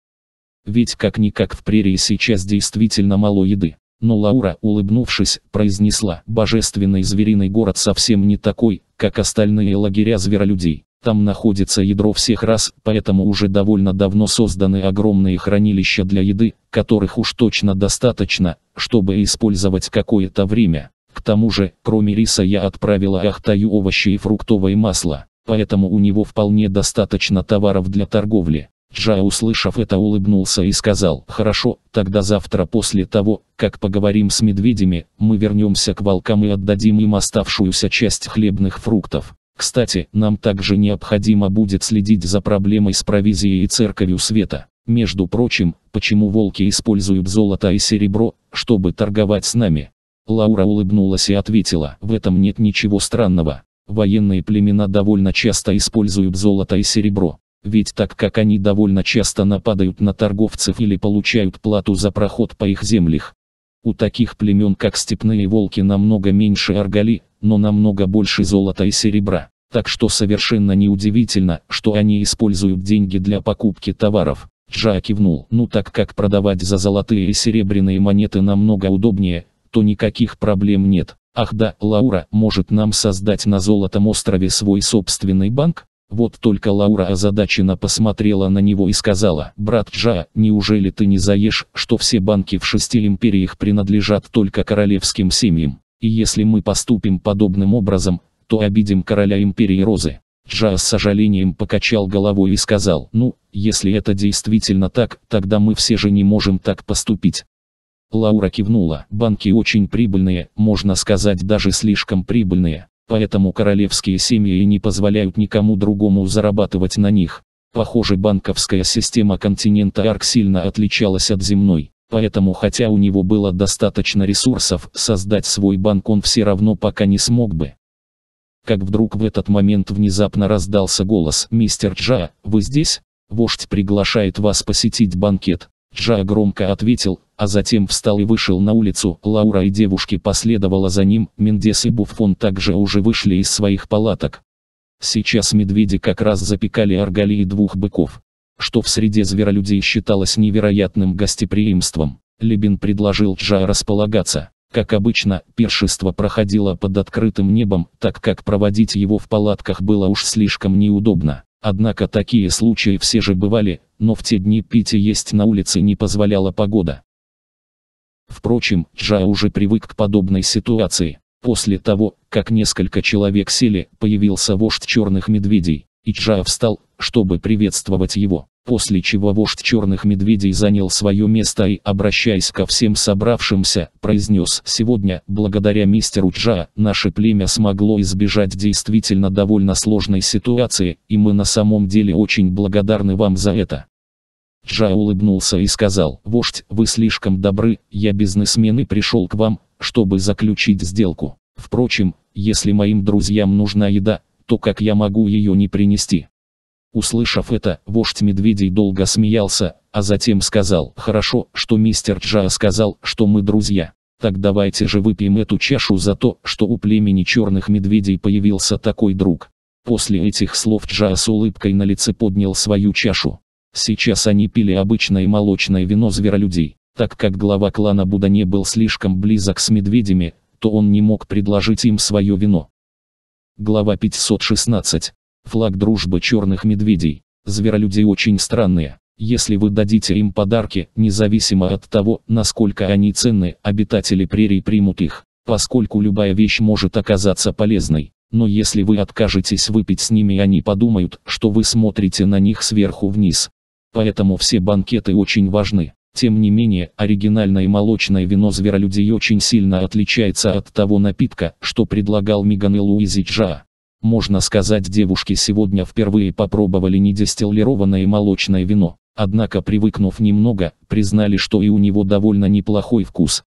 [SPEAKER 1] Ведь как-никак в прерии сейчас действительно мало еды. Но Лаура, улыбнувшись, произнесла, «Божественный звериный город совсем не такой, как остальные лагеря зверолюдей. Там находится ядро всех рас, поэтому уже довольно давно созданы огромные хранилища для еды, которых уж точно достаточно, чтобы использовать какое-то время. К тому же, кроме риса я отправила Ахтаю овощи и фруктовое масло, поэтому у него вполне достаточно товаров для торговли. Джа, услышав это, улыбнулся и сказал, «Хорошо, тогда завтра после того, как поговорим с медведями, мы вернемся к волкам и отдадим им оставшуюся часть хлебных фруктов. Кстати, нам также необходимо будет следить за проблемой с провизией и церковью света. Между прочим, почему волки используют золото и серебро, чтобы торговать с нами?» Лаура улыбнулась и ответила, «В этом нет ничего странного. Военные племена довольно часто используют золото и серебро. Ведь так как они довольно часто нападают на торговцев или получают плату за проход по их землях. У таких племен как степные волки намного меньше аргали, но намного больше золота и серебра. Так что совершенно неудивительно, что они используют деньги для покупки товаров. Джа кивнул. Ну так как продавать за золотые и серебряные монеты намного удобнее, то никаких проблем нет. Ах да, Лаура может нам создать на Золотом острове свой собственный банк? Вот только Лаура озадаченно посмотрела на него и сказала, «Брат Джа, неужели ты не заешь, что все банки в шести империях принадлежат только королевским семьям? И если мы поступим подобным образом, то обидим короля империи Розы». Джа с сожалением покачал головой и сказал, «Ну, если это действительно так, тогда мы все же не можем так поступить». Лаура кивнула, «Банки очень прибыльные, можно сказать даже слишком прибыльные. Поэтому королевские семьи не позволяют никому другому зарабатывать на них. Похоже банковская система континента Арк сильно отличалась от земной. Поэтому хотя у него было достаточно ресурсов, создать свой банк он все равно пока не смог бы. Как вдруг в этот момент внезапно раздался голос «Мистер Джа, вы здесь? Вождь приглашает вас посетить банкет». Джа громко ответил, а затем встал и вышел на улицу. Лаура и девушки последовала за ним, Мендес и Буффон также уже вышли из своих палаток. Сейчас медведи как раз запекали оргали и двух быков, что в среде зверолюдей считалось невероятным гостеприимством. Лебин предложил Джа располагаться. Как обычно, пиршество проходило под открытым небом, так как проводить его в палатках было уж слишком неудобно. Однако такие случаи все же бывали, но в те дни пить и есть на улице не позволяла погода. Впрочем, Джа уже привык к подобной ситуации. После того, как несколько человек сели, появился вождь черных медведей, и Джа встал, чтобы приветствовать его после чего вождь черных медведей занял свое место и, обращаясь ко всем собравшимся, произнес «Сегодня, благодаря мистеру Чжа, наше племя смогло избежать действительно довольно сложной ситуации, и мы на самом деле очень благодарны вам за это». Джа улыбнулся и сказал, «Вождь, вы слишком добры, я бизнесмен и пришел к вам, чтобы заключить сделку. Впрочем, если моим друзьям нужна еда, то как я могу ее не принести?» Услышав это, вождь медведей долго смеялся, а затем сказал, «Хорошо, что мистер Джа сказал, что мы друзья. Так давайте же выпьем эту чашу за то, что у племени черных медведей появился такой друг». После этих слов Джа с улыбкой на лице поднял свою чашу. Сейчас они пили обычное молочное вино зверолюдей. Так как глава клана Буда не был слишком близок с медведями, то он не мог предложить им свое вино. Глава 516. Флаг дружбы черных медведей. Зверолюди очень странные. Если вы дадите им подарки, независимо от того, насколько они ценны, обитатели прерий примут их, поскольку любая вещь может оказаться полезной. Но если вы откажетесь выпить с ними, они подумают, что вы смотрите на них сверху вниз. Поэтому все банкеты очень важны. Тем не менее, оригинальное молочное вино зверолюдей очень сильно отличается от того напитка, что предлагал Миган и Луизи Джа. Можно сказать девушки сегодня впервые попробовали не дистиллированное молочное вино, однако привыкнув немного, признали, что и у него довольно неплохой вкус.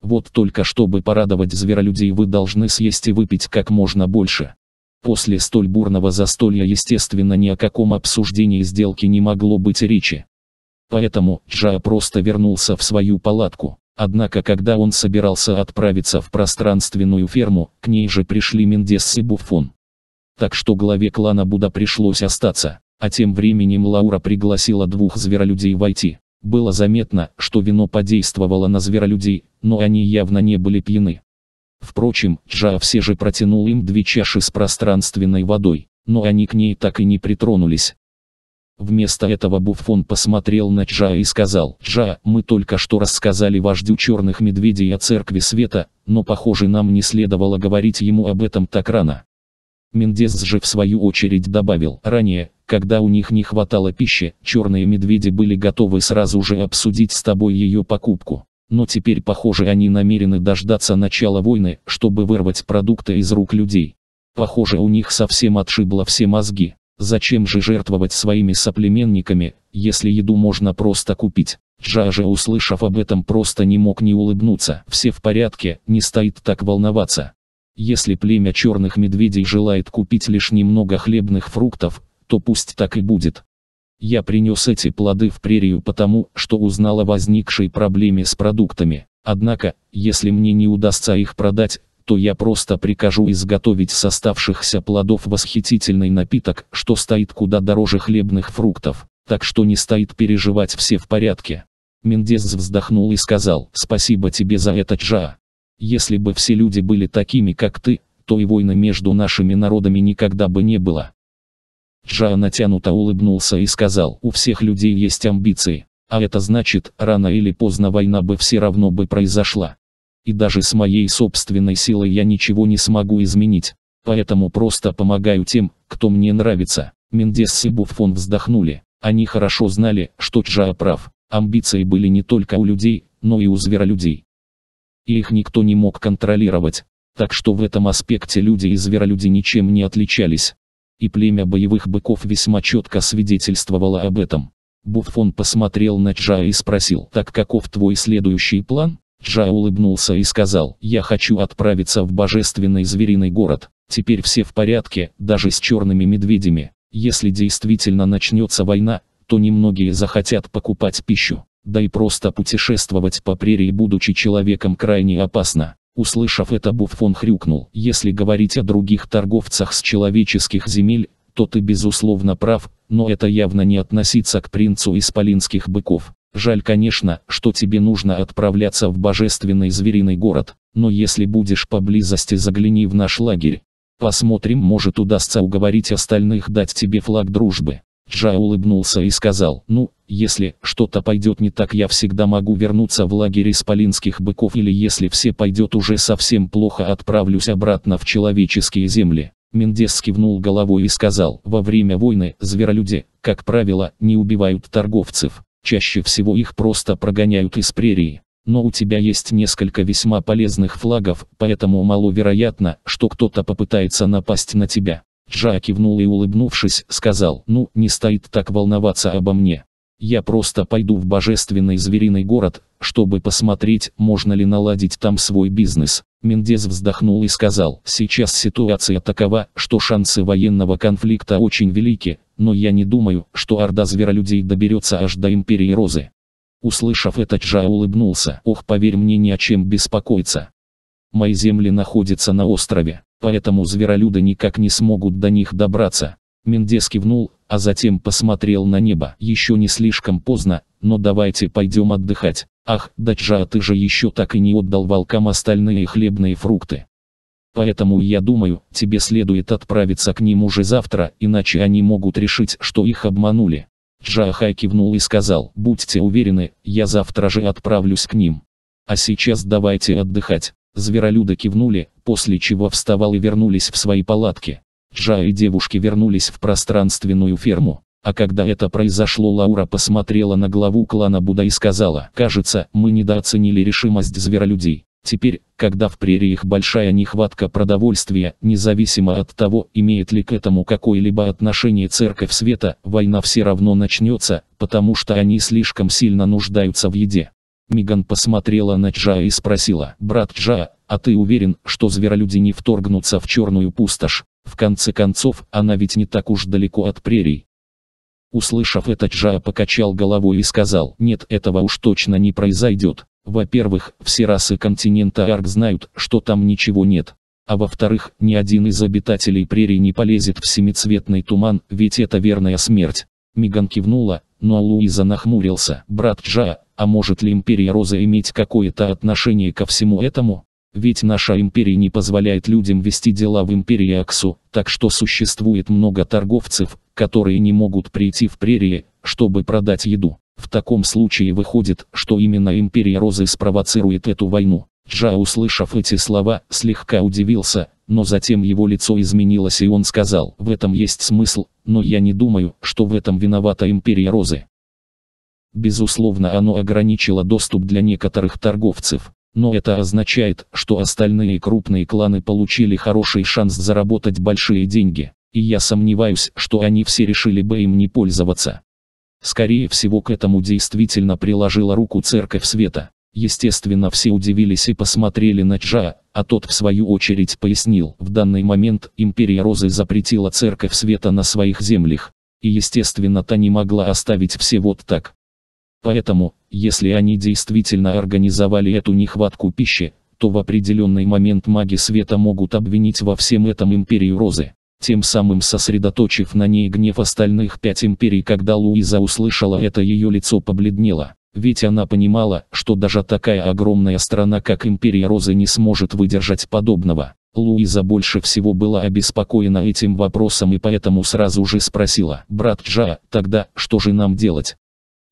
[SPEAKER 1] Вот только чтобы порадовать зверолюдей вы должны съесть и выпить как можно больше. После столь бурного застолья естественно ни о каком обсуждении сделки не могло быть речи. Поэтому Джа просто вернулся в свою палатку. Однако когда он собирался отправиться в пространственную ферму, к ней же пришли Мендес и Буфон. Так что главе клана Буда пришлось остаться, а тем временем Лаура пригласила двух зверолюдей войти. Было заметно, что вино подействовало на зверолюдей, но они явно не были пьяны. Впрочем, Джа все же протянул им две чаши с пространственной водой, но они к ней так и не притронулись, Вместо этого Буффон посмотрел на Чжа и сказал, «Чжа, мы только что рассказали вождю черных медведей о церкви света, но похоже нам не следовало говорить ему об этом так рано». Мендес же в свою очередь добавил, «Ранее, когда у них не хватало пищи, черные медведи были готовы сразу же обсудить с тобой ее покупку. Но теперь, похоже, они намерены дождаться начала войны, чтобы вырвать продукты из рук людей. Похоже, у них совсем отшибло все мозги». Зачем же жертвовать своими соплеменниками, если еду можно просто купить? Джажа, услышав об этом, просто не мог не улыбнуться. Все в порядке, не стоит так волноваться. Если племя черных медведей желает купить лишь немного хлебных фруктов, то пусть так и будет. Я принес эти плоды в прерию потому, что узнал о возникшей проблеме с продуктами. Однако, если мне не удастся их продать, то я просто прикажу изготовить с оставшихся плодов восхитительный напиток, что стоит куда дороже хлебных фруктов, так что не стоит переживать все в порядке. Мендес вздохнул и сказал, спасибо тебе за это Джа. Если бы все люди были такими, как ты, то и войны между нашими народами никогда бы не было. Джа натянуто улыбнулся и сказал, у всех людей есть амбиции, а это значит, рано или поздно война бы все равно бы произошла и даже с моей собственной силой я ничего не смогу изменить, поэтому просто помогаю тем, кто мне нравится. Мендес и Буффон вздохнули. Они хорошо знали, что Джао прав. Амбиции были не только у людей, но и у зверолюдей. И их никто не мог контролировать. Так что в этом аспекте люди и зверолюди ничем не отличались. И племя боевых быков весьма четко свидетельствовало об этом. Буффон посмотрел на Джа и спросил, «Так каков твой следующий план?» Джа улыбнулся и сказал, «Я хочу отправиться в божественный звериный город. Теперь все в порядке, даже с черными медведями. Если действительно начнется война, то немногие захотят покупать пищу. Да и просто путешествовать по прерии, будучи человеком, крайне опасно». Услышав это, Буффон хрюкнул. «Если говорить о других торговцах с человеческих земель, то ты безусловно прав, но это явно не относится к принцу исполинских быков. Жаль, конечно, что тебе нужно отправляться в божественный звериный город, но если будешь поблизости, загляни в наш лагерь. Посмотрим, может удастся уговорить остальных дать тебе флаг дружбы. Джа улыбнулся и сказал, ну, если что-то пойдет не так, я всегда могу вернуться в лагерь исполинских быков или если все пойдет уже совсем плохо, отправлюсь обратно в человеческие земли. Мендес кивнул головой и сказал, во время войны, зверолюди, как правило, не убивают торговцев чаще всего их просто прогоняют из прерии. Но у тебя есть несколько весьма полезных флагов, поэтому маловероятно, что кто-то попытается напасть на тебя. Джа кивнул и улыбнувшись, сказал, ну, не стоит так волноваться обо мне. Я просто пойду в божественный звериный город, чтобы посмотреть, можно ли наладить там свой бизнес. Мендес вздохнул и сказал, сейчас ситуация такова, что шансы военного конфликта очень велики, но я не думаю, что орда зверолюдей доберется аж до Империи Розы. Услышав это, Джа улыбнулся. «Ох, поверь мне, ни о чем беспокоиться. Мои земли находятся на острове, поэтому зверолюды никак не смогут до них добраться». Мендес кивнул, а затем посмотрел на небо. Еще не слишком поздно, но давайте пойдем отдыхать. Ах, Даджа, ты же еще так и не отдал волкам остальные хлебные фрукты. Поэтому я думаю, тебе следует отправиться к ним уже завтра, иначе они могут решить, что их обманули. Джаахай кивнул и сказал, будьте уверены, я завтра же отправлюсь к ним. А сейчас давайте отдыхать. Зверолюды кивнули, после чего вставал и вернулись в свои палатки. Джа и девушки вернулись в пространственную ферму. А когда это произошло, Лаура посмотрела на главу клана Буда и сказала, «Кажется, мы недооценили решимость зверолюдей. Теперь, когда в прериях большая нехватка продовольствия, независимо от того, имеет ли к этому какое-либо отношение Церковь Света, война все равно начнется, потому что они слишком сильно нуждаются в еде». Миган посмотрела на Джая и спросила, «Брат Джая, а ты уверен, что зверолюди не вторгнутся в черную пустошь?» В конце концов, она ведь не так уж далеко от прерий. Услышав это, Джаа покачал головой и сказал, нет, этого уж точно не произойдет. Во-первых, все расы континента Арк знают, что там ничего нет. А во-вторых, ни один из обитателей прерий не полезет в семицветный туман, ведь это верная смерть. Миган кивнула, но Луиза нахмурился. Брат Джаа, а может ли Империя Роза иметь какое-то отношение ко всему этому? Ведь наша империя не позволяет людям вести дела в империи Аксу, так что существует много торговцев, которые не могут прийти в прерии, чтобы продать еду. В таком случае выходит, что именно империя Розы спровоцирует эту войну. Джа, услышав эти слова, слегка удивился, но затем его лицо изменилось и он сказал, в этом есть смысл, но я не думаю, что в этом виновата империя Розы. Безусловно оно ограничило доступ для некоторых торговцев, но это означает, что остальные крупные кланы получили хороший шанс заработать большие деньги, и я сомневаюсь, что они все решили бы им не пользоваться. Скорее всего к этому действительно приложила руку Церковь Света. Естественно все удивились и посмотрели на Чжа, а тот в свою очередь пояснил, в данный момент Империя Розы запретила Церковь Света на своих землях. И естественно та не могла оставить все вот так. Поэтому, если они действительно организовали эту нехватку пищи, то в определенный момент маги света могут обвинить во всем этом империю Розы, тем самым сосредоточив на ней гнев остальных пять империй. Когда Луиза услышала это ее лицо побледнело, ведь она понимала, что даже такая огромная страна как империя Розы не сможет выдержать подобного. Луиза больше всего была обеспокоена этим вопросом и поэтому сразу же спросила, «Брат Джа, тогда что же нам делать?»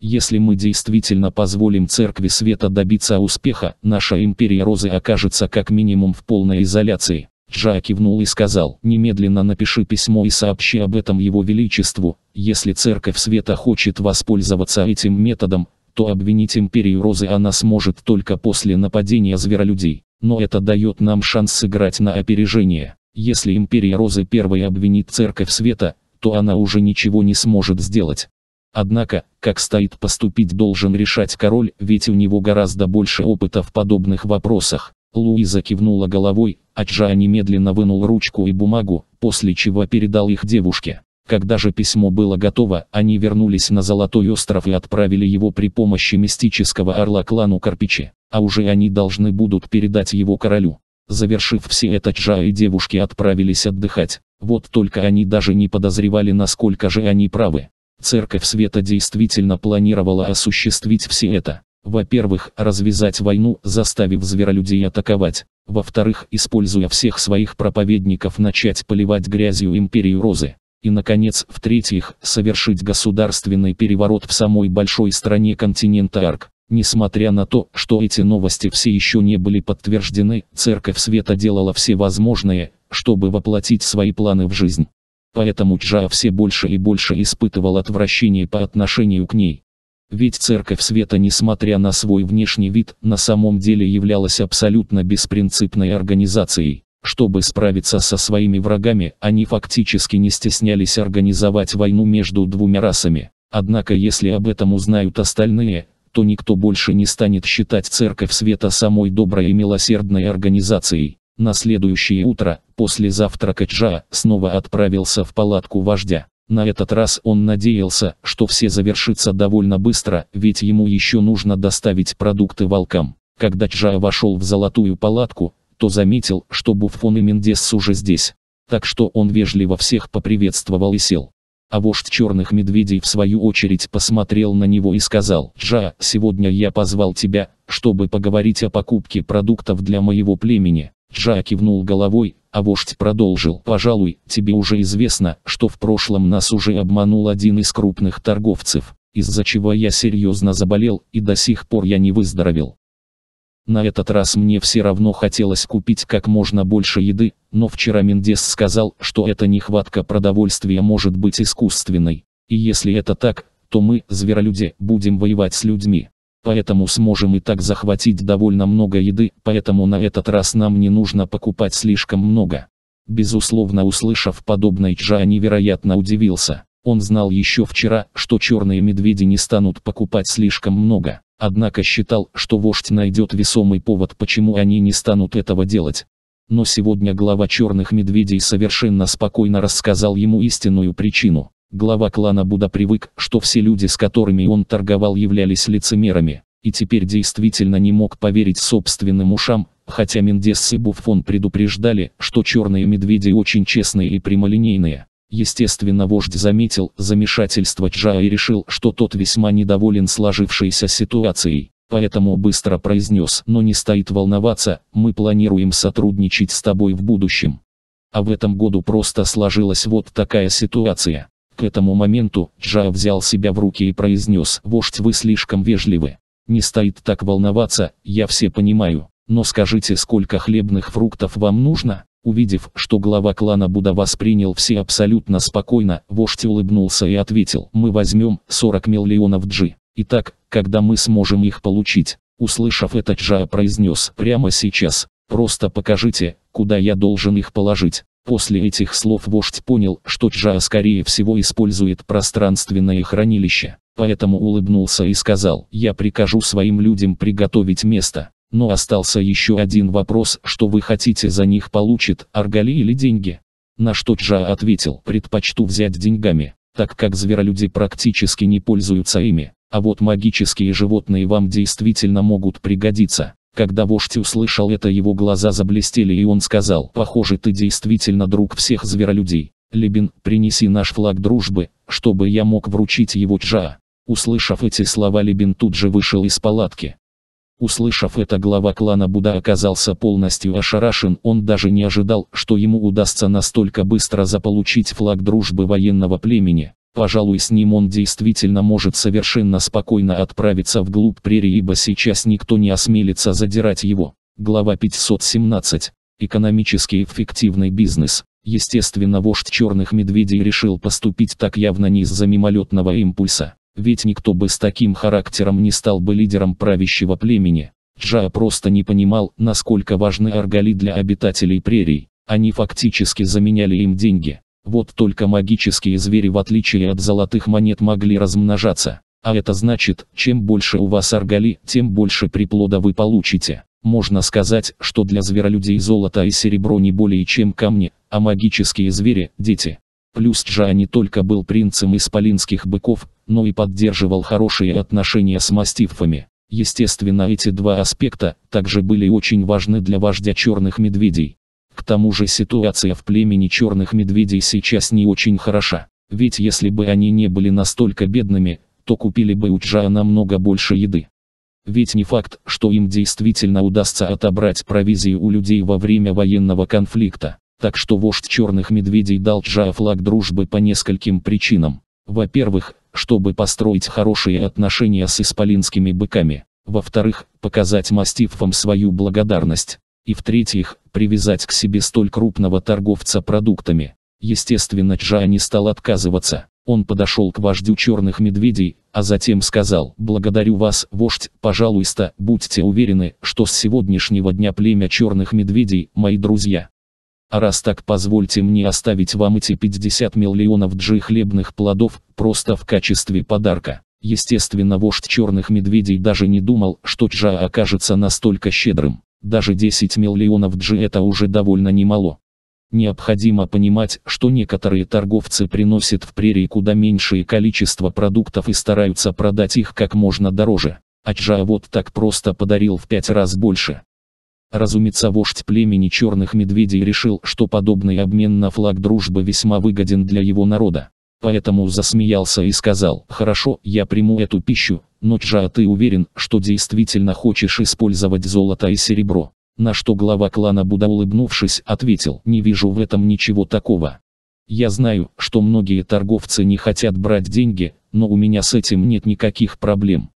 [SPEAKER 1] Если мы действительно позволим Церкви Света добиться успеха, наша империя Розы окажется как минимум в полной изоляции. Джа кивнул и сказал, немедленно напиши письмо и сообщи об этом его величеству, если Церковь Света хочет воспользоваться этим методом, то обвинить Империю Розы она сможет только после нападения зверолюдей. Но это дает нам шанс сыграть на опережение. Если Империя Розы первой обвинит Церковь Света, то она уже ничего не сможет сделать. Однако, как стоит поступить должен решать король, ведь у него гораздо больше опыта в подобных вопросах. Луиза кивнула головой, а Джа немедленно вынул ручку и бумагу, после чего передал их девушке. Когда же письмо было готово, они вернулись на Золотой остров и отправили его при помощи мистического орла клану Карпичи, а уже они должны будут передать его королю. Завершив все это, Джа и девушки отправились отдыхать. Вот только они даже не подозревали, насколько же они правы. Церковь Света действительно планировала осуществить все это. Во-первых, развязать войну, заставив зверолюдей атаковать. Во-вторых, используя всех своих проповедников начать поливать грязью империю Розы. И, наконец, в-третьих, совершить государственный переворот в самой большой стране континента Арк. Несмотря на то, что эти новости все еще не были подтверждены, Церковь Света делала все возможное, чтобы воплотить свои планы в жизнь. Поэтому Чжа все больше и больше испытывал отвращение по отношению к ней. Ведь церковь света, несмотря на свой внешний вид, на самом деле являлась абсолютно беспринципной организацией. Чтобы справиться со своими врагами, они фактически не стеснялись организовать войну между двумя расами. Однако если об этом узнают остальные, то никто больше не станет считать Церковь Света самой доброй и милосердной организацией. На следующее утро, после завтрака Джа, снова отправился в палатку вождя. На этот раз он надеялся, что все завершится довольно быстро, ведь ему еще нужно доставить продукты волкам. Когда Джа вошел в золотую палатку, то заметил, что Буфон и Мендес уже здесь. Так что он вежливо всех поприветствовал и сел. А вождь черных медведей в свою очередь посмотрел на него и сказал, «Джа, сегодня я позвал тебя, чтобы поговорить о покупке продуктов для моего племени. Джа кивнул головой, а вождь продолжил. «Пожалуй, тебе уже известно, что в прошлом нас уже обманул один из крупных торговцев, из-за чего я серьезно заболел, и до сих пор я не выздоровел. На этот раз мне все равно хотелось купить как можно больше еды, но вчера Мендес сказал, что эта нехватка продовольствия может быть искусственной. И если это так, то мы, зверолюди, будем воевать с людьми поэтому сможем и так захватить довольно много еды, поэтому на этот раз нам не нужно покупать слишком много. Безусловно, услышав подобное, Чжа невероятно удивился. Он знал еще вчера, что черные медведи не станут покупать слишком много, однако считал, что вождь найдет весомый повод, почему они не станут этого делать. Но сегодня глава черных медведей совершенно спокойно рассказал ему истинную причину глава клана Буда привык, что все люди, с которыми он торговал, являлись лицемерами, и теперь действительно не мог поверить собственным ушам, хотя Мендес и Буфон предупреждали, что черные медведи очень честные и прямолинейные. Естественно, вождь заметил замешательство Джа и решил, что тот весьма недоволен сложившейся ситуацией. Поэтому быстро произнес, но не стоит волноваться, мы планируем сотрудничать с тобой в будущем. А в этом году просто сложилась вот такая ситуация. К этому моменту Джа взял себя в руки и произнес, «Вождь, вы слишком вежливы. Не стоит так волноваться, я все понимаю. Но скажите, сколько хлебных фруктов вам нужно?» Увидев, что глава клана Буда воспринял все абсолютно спокойно, вождь улыбнулся и ответил, «Мы возьмем 40 миллионов джи. Итак, когда мы сможем их получить?» Услышав это, Джа произнес, «Прямо сейчас. Просто покажите, куда я должен их положить». После этих слов вождь понял, что Чжа скорее всего использует пространственное хранилище, поэтому улыбнулся и сказал, «Я прикажу своим людям приготовить место». Но остался еще один вопрос, что вы хотите за них получит, аргали или деньги? На что Чжа ответил, «Предпочту взять деньгами, так как зверолюди практически не пользуются ими, а вот магические животные вам действительно могут пригодиться». Когда вождь услышал это, его глаза заблестели и он сказал, «Похоже, ты действительно друг всех зверолюдей. Лебин, принеси наш флаг дружбы, чтобы я мог вручить его Джа. Услышав эти слова, Лебин тут же вышел из палатки. Услышав это, глава клана Буда оказался полностью ошарашен, он даже не ожидал, что ему удастся настолько быстро заполучить флаг дружбы военного племени. Пожалуй, с ним он действительно может совершенно спокойно отправиться вглубь прерии, ибо сейчас никто не осмелится задирать его. Глава 517. Экономически эффективный бизнес. Естественно, вождь черных медведей решил поступить так явно не из-за мимолетного импульса. Ведь никто бы с таким характером не стал бы лидером правящего племени. Джа просто не понимал, насколько важны аргали для обитателей прерий. Они фактически заменяли им деньги. Вот только магические звери в отличие от золотых монет могли размножаться. А это значит, чем больше у вас аргали, тем больше приплода вы получите. Можно сказать, что для зверолюдей золото и серебро не более чем камни, а магические звери – дети. Плюс Джа не только был принцем исполинских быков, но и поддерживал хорошие отношения с мастифами. Естественно, эти два аспекта также были очень важны для вождя черных медведей. К тому же ситуация в племени черных медведей сейчас не очень хороша. Ведь если бы они не были настолько бедными, то купили бы у Джая намного больше еды. Ведь не факт, что им действительно удастся отобрать провизию у людей во время военного конфликта. Так что вождь черных медведей дал Джая флаг дружбы по нескольким причинам. Во-первых, чтобы построить хорошие отношения с исполинскими быками. Во-вторых, показать мастифам свою благодарность. И в-третьих, привязать к себе столь крупного торговца продуктами. Естественно, Джа не стал отказываться. Он подошел к вождю черных медведей, а затем сказал, «Благодарю вас, вождь, пожалуйста, будьте уверены, что с сегодняшнего дня племя черных медведей, мои друзья. А раз так позвольте мне оставить вам эти 50 миллионов джи хлебных плодов, просто в качестве подарка». Естественно, вождь черных медведей даже не думал, что Джа окажется настолько щедрым. Даже 10 миллионов G это уже довольно немало. Необходимо понимать, что некоторые торговцы приносят в прерии куда меньшее количество продуктов и стараются продать их как можно дороже. А Джа вот так просто подарил в пять раз больше. Разумеется, вождь племени черных медведей решил, что подобный обмен на флаг дружбы весьма выгоден для его народа поэтому засмеялся и сказал, «Хорошо, я приму эту пищу, но Чжа, ты уверен, что действительно хочешь использовать золото и серебро?» На что глава клана Буда улыбнувшись ответил, «Не вижу в этом ничего такого. Я знаю, что многие торговцы не хотят брать деньги, но у меня с этим нет никаких проблем».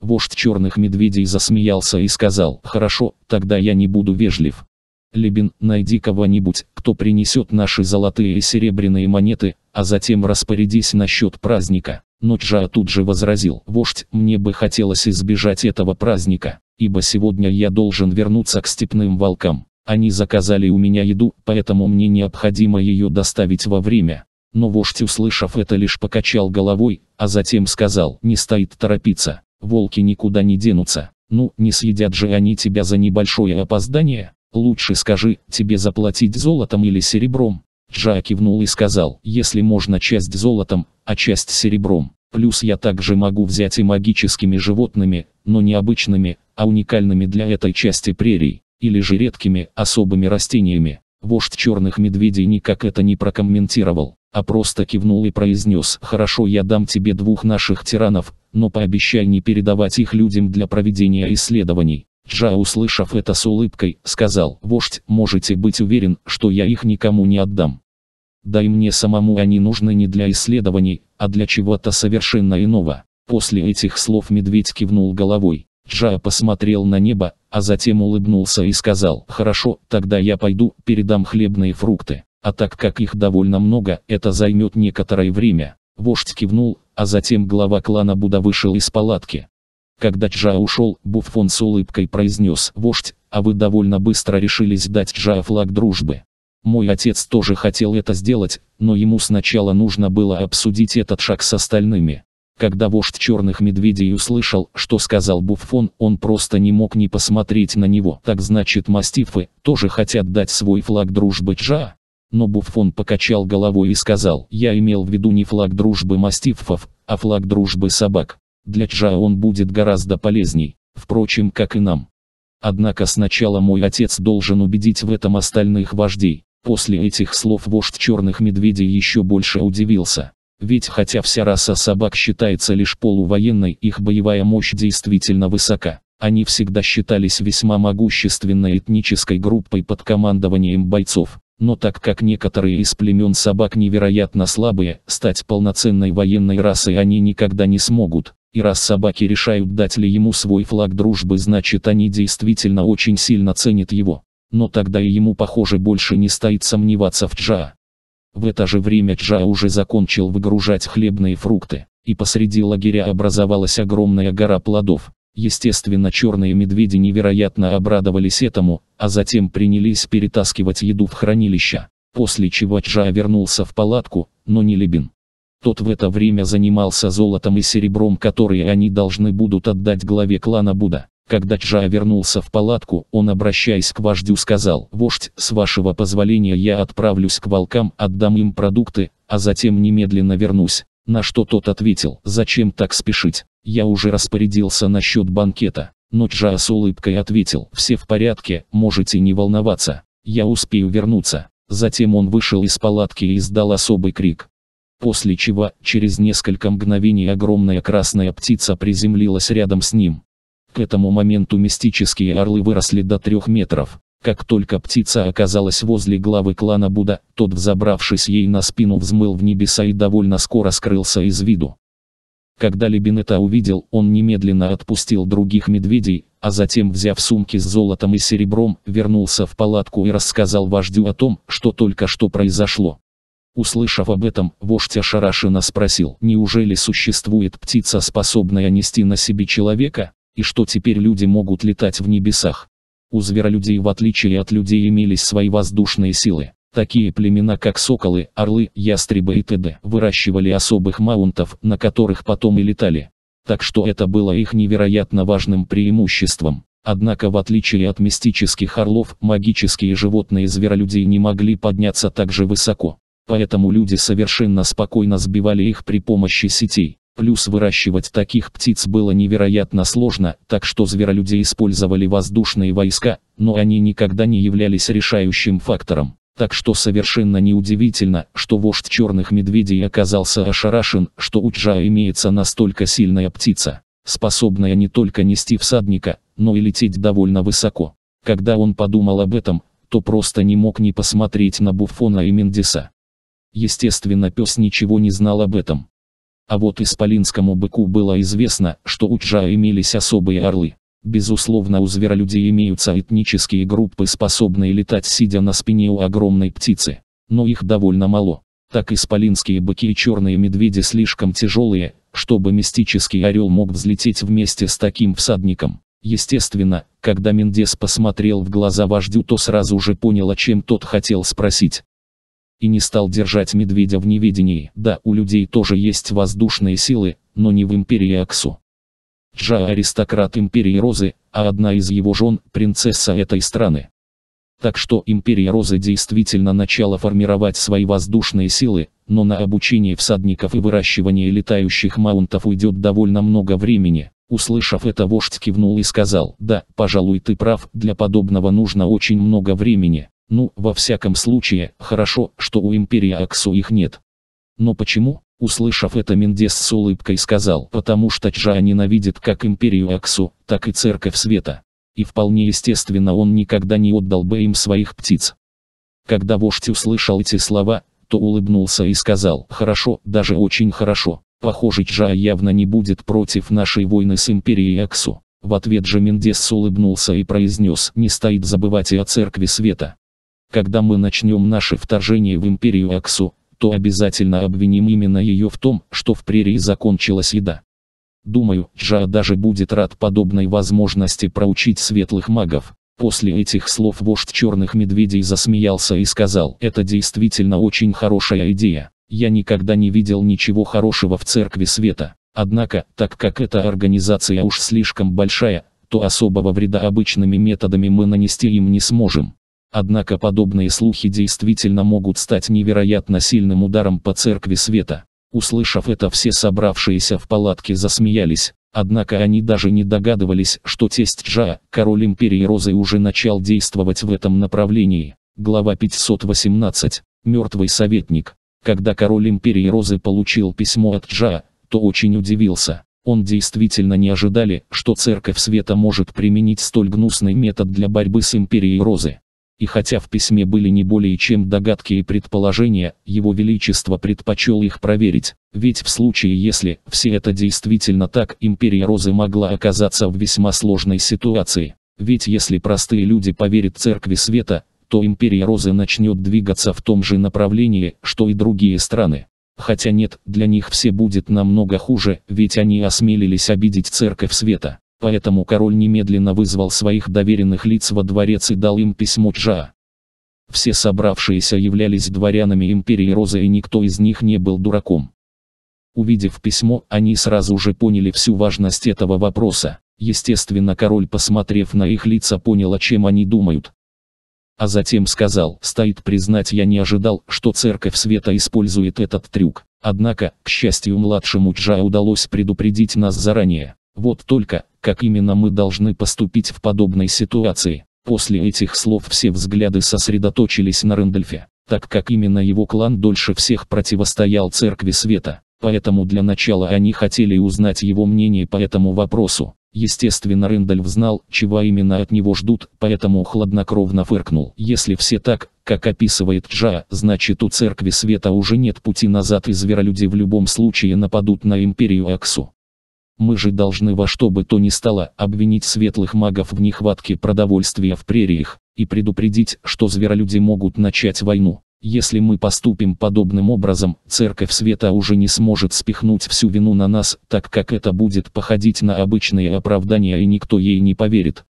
[SPEAKER 1] Вождь черных медведей засмеялся и сказал, «Хорошо, тогда я не буду вежлив. Лебин, найди кого-нибудь, кто принесет наши золотые и серебряные монеты, а затем распорядись насчет праздника. Но Джа тут же возразил, вождь, мне бы хотелось избежать этого праздника, ибо сегодня я должен вернуться к степным волкам. Они заказали у меня еду, поэтому мне необходимо ее доставить во время. Но вождь, услышав это, лишь покачал головой, а затем сказал, не стоит торопиться, волки никуда не денутся. Ну, не съедят же они тебя за небольшое опоздание? Лучше скажи, тебе заплатить золотом или серебром. Джа кивнул и сказал, если можно часть золотом, а часть серебром. Плюс я также могу взять и магическими животными, но не обычными, а уникальными для этой части прерий, или же редкими, особыми растениями. Вождь черных медведей никак это не прокомментировал, а просто кивнул и произнес «Хорошо, я дам тебе двух наших тиранов, но пообещай не передавать их людям для проведения исследований». Джа, услышав это с улыбкой, сказал, «Вождь, можете быть уверен, что я их никому не отдам. Да и мне самому они нужны не для исследований, а для чего-то совершенно иного». После этих слов медведь кивнул головой. Джа посмотрел на небо, а затем улыбнулся и сказал, «Хорошо, тогда я пойду, передам хлебные фрукты. А так как их довольно много, это займет некоторое время». Вождь кивнул, а затем глава клана Буда вышел из палатки. Когда Джа ушел, Буффон с улыбкой произнес «Вождь, а вы довольно быстро решились дать Джа флаг дружбы». Мой отец тоже хотел это сделать, но ему сначала нужно было обсудить этот шаг с остальными. Когда вождь черных медведей услышал, что сказал Буффон, он просто не мог не посмотреть на него. Так значит мастифы тоже хотят дать свой флаг дружбы Джа? Но Буффон покачал головой и сказал, я имел в виду не флаг дружбы мастифов, а флаг дружбы собак для Чжа он будет гораздо полезней, впрочем, как и нам. Однако сначала мой отец должен убедить в этом остальных вождей. После этих слов вождь черных медведей еще больше удивился. Ведь хотя вся раса собак считается лишь полувоенной, их боевая мощь действительно высока. Они всегда считались весьма могущественной этнической группой под командованием бойцов. Но так как некоторые из племен собак невероятно слабые, стать полноценной военной расой они никогда не смогут. И раз собаки решают дать ли ему свой флаг дружбы, значит они действительно очень сильно ценят его. Но тогда и ему, похоже, больше не стоит сомневаться в Джаа. В это же время Джа уже закончил выгружать хлебные фрукты, и посреди лагеря образовалась огромная гора плодов. Естественно, черные медведи невероятно обрадовались этому, а затем принялись перетаскивать еду в хранилище, после чего Джа вернулся в палатку, но не Лебин. Тот в это время занимался золотом и серебром, которые они должны будут отдать главе клана Буда. Когда Чжа вернулся в палатку, он, обращаясь к вождю, сказал, «Вождь, с вашего позволения я отправлюсь к волкам, отдам им продукты, а затем немедленно вернусь». На что тот ответил, «Зачем так спешить? Я уже распорядился насчет банкета». Но Чжа с улыбкой ответил, «Все в порядке, можете не волноваться. Я успею вернуться». Затем он вышел из палатки и издал особый крик после чего, через несколько мгновений огромная красная птица приземлилась рядом с ним. К этому моменту мистические орлы выросли до трех метров. Как только птица оказалась возле главы клана Буда, тот, взобравшись ей на спину, взмыл в небеса и довольно скоро скрылся из виду. Когда Лебин увидел, он немедленно отпустил других медведей, а затем, взяв сумки с золотом и серебром, вернулся в палатку и рассказал вождю о том, что только что произошло. Услышав об этом, вождь Ашарашина спросил, неужели существует птица, способная нести на себе человека, и что теперь люди могут летать в небесах? У зверолюдей в отличие от людей имелись свои воздушные силы. Такие племена как соколы, орлы, ястребы и т.д. выращивали особых маунтов, на которых потом и летали. Так что это было их невероятно важным преимуществом. Однако в отличие от мистических орлов, магические животные зверолюдей не могли подняться так же высоко. Поэтому люди совершенно спокойно сбивали их при помощи сетей. Плюс выращивать таких птиц было невероятно сложно, так что зверолюди использовали воздушные войска, но они никогда не являлись решающим фактором. Так что совершенно неудивительно, что вождь черных медведей оказался ошарашен, что у Джа имеется настолько сильная птица, способная не только нести всадника, но и лететь довольно высоко. Когда он подумал об этом, то просто не мог не посмотреть на Буфона и Мендиса. Естественно, пес ничего не знал об этом. А вот исполинскому быку было известно, что у Чжа имелись особые орлы. Безусловно, у зверолюдей имеются этнические группы, способные летать сидя на спине у огромной птицы. Но их довольно мало. Так исполинские быки и черные медведи слишком тяжелые, чтобы мистический орел мог взлететь вместе с таким всадником. Естественно, когда Мендес посмотрел в глаза вождю, то сразу же понял, о чем тот хотел спросить и не стал держать медведя в неведении. Да, у людей тоже есть воздушные силы, но не в империи Аксу. Джа аристократ империи Розы, а одна из его жен – принцесса этой страны. Так что империя Розы действительно начала формировать свои воздушные силы, но на обучение всадников и выращивание летающих маунтов уйдет довольно много времени. Услышав это, вождь кивнул и сказал, «Да, пожалуй, ты прав, для подобного нужно очень много времени». Ну, во всяком случае, хорошо, что у империи Аксу их нет. Но почему? Услышав это, Мендес с улыбкой сказал, потому что Чжа ненавидит как империю Аксу, так и церковь света. И вполне естественно он никогда не отдал бы им своих птиц. Когда вождь услышал эти слова, то улыбнулся и сказал, хорошо, даже очень хорошо. Похоже, Чжа явно не будет против нашей войны с империей Аксу. В ответ же Мендес улыбнулся и произнес, не стоит забывать и о церкви света. Когда мы начнем наше вторжение в империю Аксу, то обязательно обвиним именно ее в том, что в прерии закончилась еда. Думаю, Джа даже будет рад подобной возможности проучить светлых магов. После этих слов вождь черных медведей засмеялся и сказал, это действительно очень хорошая идея. Я никогда не видел ничего хорошего в церкви света. Однако, так как эта организация уж слишком большая, то особого вреда обычными методами мы нанести им не сможем. Однако подобные слухи действительно могут стать невероятно сильным ударом по церкви света. Услышав это все собравшиеся в палатке засмеялись, однако они даже не догадывались, что тесть Джа, король империи Розы уже начал действовать в этом направлении. Глава 518. Мертвый советник. Когда король империи Розы получил письмо от Джа, то очень удивился. Он действительно не ожидали, что церковь света может применить столь гнусный метод для борьбы с империей Розы. И хотя в письме были не более чем догадки и предположения, его величество предпочел их проверить. Ведь в случае, если все это действительно так, империя Розы могла оказаться в весьма сложной ситуации. Ведь если простые люди поверят церкви света, то империя Розы начнет двигаться в том же направлении, что и другие страны. Хотя нет, для них все будет намного хуже, ведь они осмелились обидеть церковь света. Поэтому король немедленно вызвал своих доверенных лиц во дворец и дал им письмо Джа. Все собравшиеся являлись дворянами империи Розы, и никто из них не был дураком. Увидев письмо, они сразу же поняли всю важность этого вопроса. Естественно, король, посмотрев на их лица, понял, о чем они думают. А затем сказал, стоит признать, я не ожидал, что церковь света использует этот трюк. Однако, к счастью, младшему Джа удалось предупредить нас заранее. Вот только, как именно мы должны поступить в подобной ситуации. После этих слов все взгляды сосредоточились на Рэндольфе, так как именно его клан дольше всех противостоял Церкви Света. Поэтому для начала они хотели узнать его мнение по этому вопросу. Естественно, Рэндольф знал, чего именно от него ждут, поэтому хладнокровно фыркнул. Если все так, как описывает Джа, значит у Церкви Света уже нет пути назад и зверолюди в любом случае нападут на Империю Аксу. Мы же должны во что бы то ни стало обвинить светлых магов в нехватке продовольствия в прериях и предупредить, что зверолюди могут начать войну. Если мы поступим подобным образом, церковь света уже не сможет спихнуть всю вину на нас, так как это будет походить на обычные оправдания и никто ей не поверит.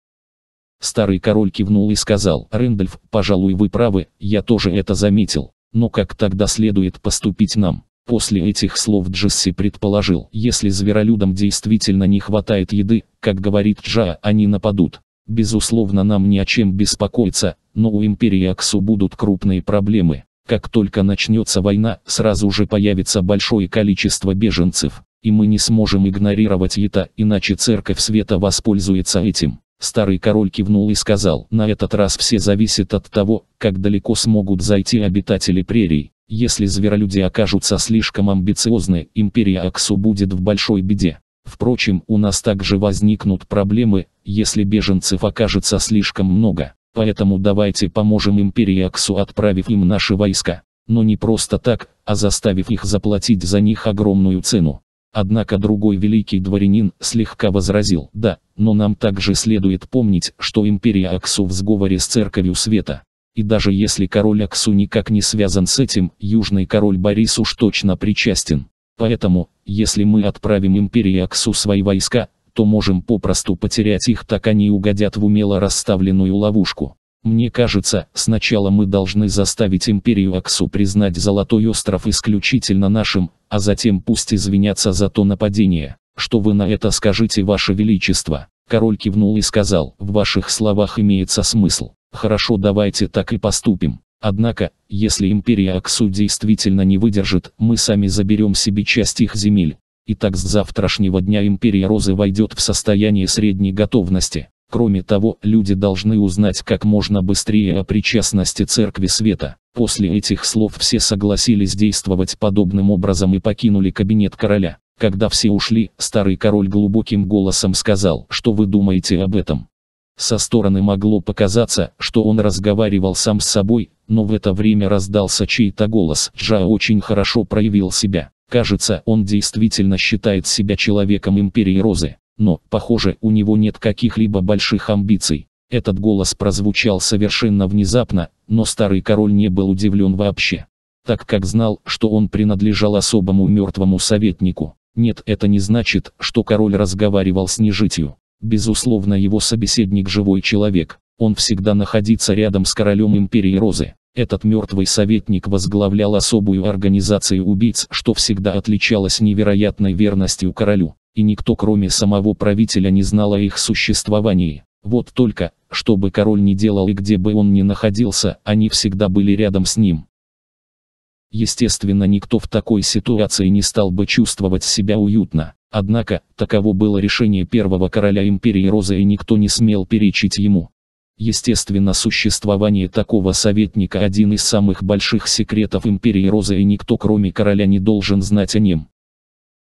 [SPEAKER 1] Старый король кивнул и сказал, «Рэндальф, пожалуй, вы правы, я тоже это заметил. Но как тогда следует поступить нам?» После этих слов Джесси предположил, если зверолюдам действительно не хватает еды, как говорит Джа, они нападут. Безусловно нам ни о чем беспокоиться, но у Империи Аксу будут крупные проблемы. Как только начнется война, сразу же появится большое количество беженцев. И мы не сможем игнорировать это, иначе Церковь Света воспользуется этим. Старый король кивнул и сказал, на этот раз все зависит от того, как далеко смогут зайти обитатели прерий. Если зверолюди окажутся слишком амбициозны, империя Аксу будет в большой беде. Впрочем, у нас также возникнут проблемы, если беженцев окажется слишком много. Поэтому давайте поможем империи Аксу, отправив им наши войска. Но не просто так, а заставив их заплатить за них огромную цену. Однако другой великий дворянин слегка возразил, да, но нам также следует помнить, что империя Аксу в сговоре с церковью света. И даже если король Аксу никак не связан с этим, южный король Борис уж точно причастен. Поэтому, если мы отправим империи Аксу свои войска, то можем попросту потерять их, так они угодят в умело расставленную ловушку. Мне кажется, сначала мы должны заставить империю Аксу признать Золотой остров исключительно нашим, а затем пусть извинятся за то нападение. Что вы на это скажите, Ваше Величество? Король кивнул и сказал, в ваших словах имеется смысл. Хорошо, давайте так и поступим. Однако, если империя Аксу действительно не выдержит, мы сами заберем себе часть их земель. И так с завтрашнего дня империя Розы войдет в состояние средней готовности. Кроме того, люди должны узнать как можно быстрее о причастности Церкви Света. После этих слов все согласились действовать подобным образом и покинули кабинет короля. Когда все ушли, старый король глубоким голосом сказал, что вы думаете об этом. Со стороны могло показаться, что он разговаривал сам с собой, но в это время раздался чей-то голос. Джа очень хорошо проявил себя. Кажется, он действительно считает себя человеком Империи Розы. Но, похоже, у него нет каких-либо больших амбиций. Этот голос прозвучал совершенно внезапно, но старый король не был удивлен вообще. Так как знал, что он принадлежал особому мертвому советнику. Нет, это не значит, что король разговаривал с нежитью. Безусловно, его собеседник живой человек. Он всегда находится рядом с королем Империи Розы. Этот мертвый советник возглавлял особую организацию убийц, что всегда отличалось невероятной верностью королю, и никто кроме самого правителя не знал о их существовании. Вот только, что бы король ни делал и где бы он ни находился, они всегда были рядом с ним. Естественно, никто в такой ситуации не стал бы чувствовать себя уютно. Однако, таково было решение первого короля империи Розы, и никто не смел перечить ему. Естественно, существование такого советника – один из самых больших секретов империи Розы, и никто кроме короля не должен знать о нем.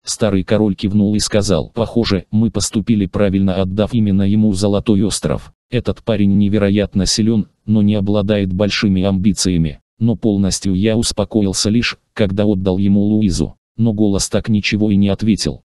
[SPEAKER 1] Старый король кивнул и сказал, похоже, мы поступили правильно отдав именно ему Золотой остров. Этот парень невероятно силен, но не обладает большими амбициями но полностью я успокоился лишь, когда отдал ему Луизу, но голос так ничего и не ответил.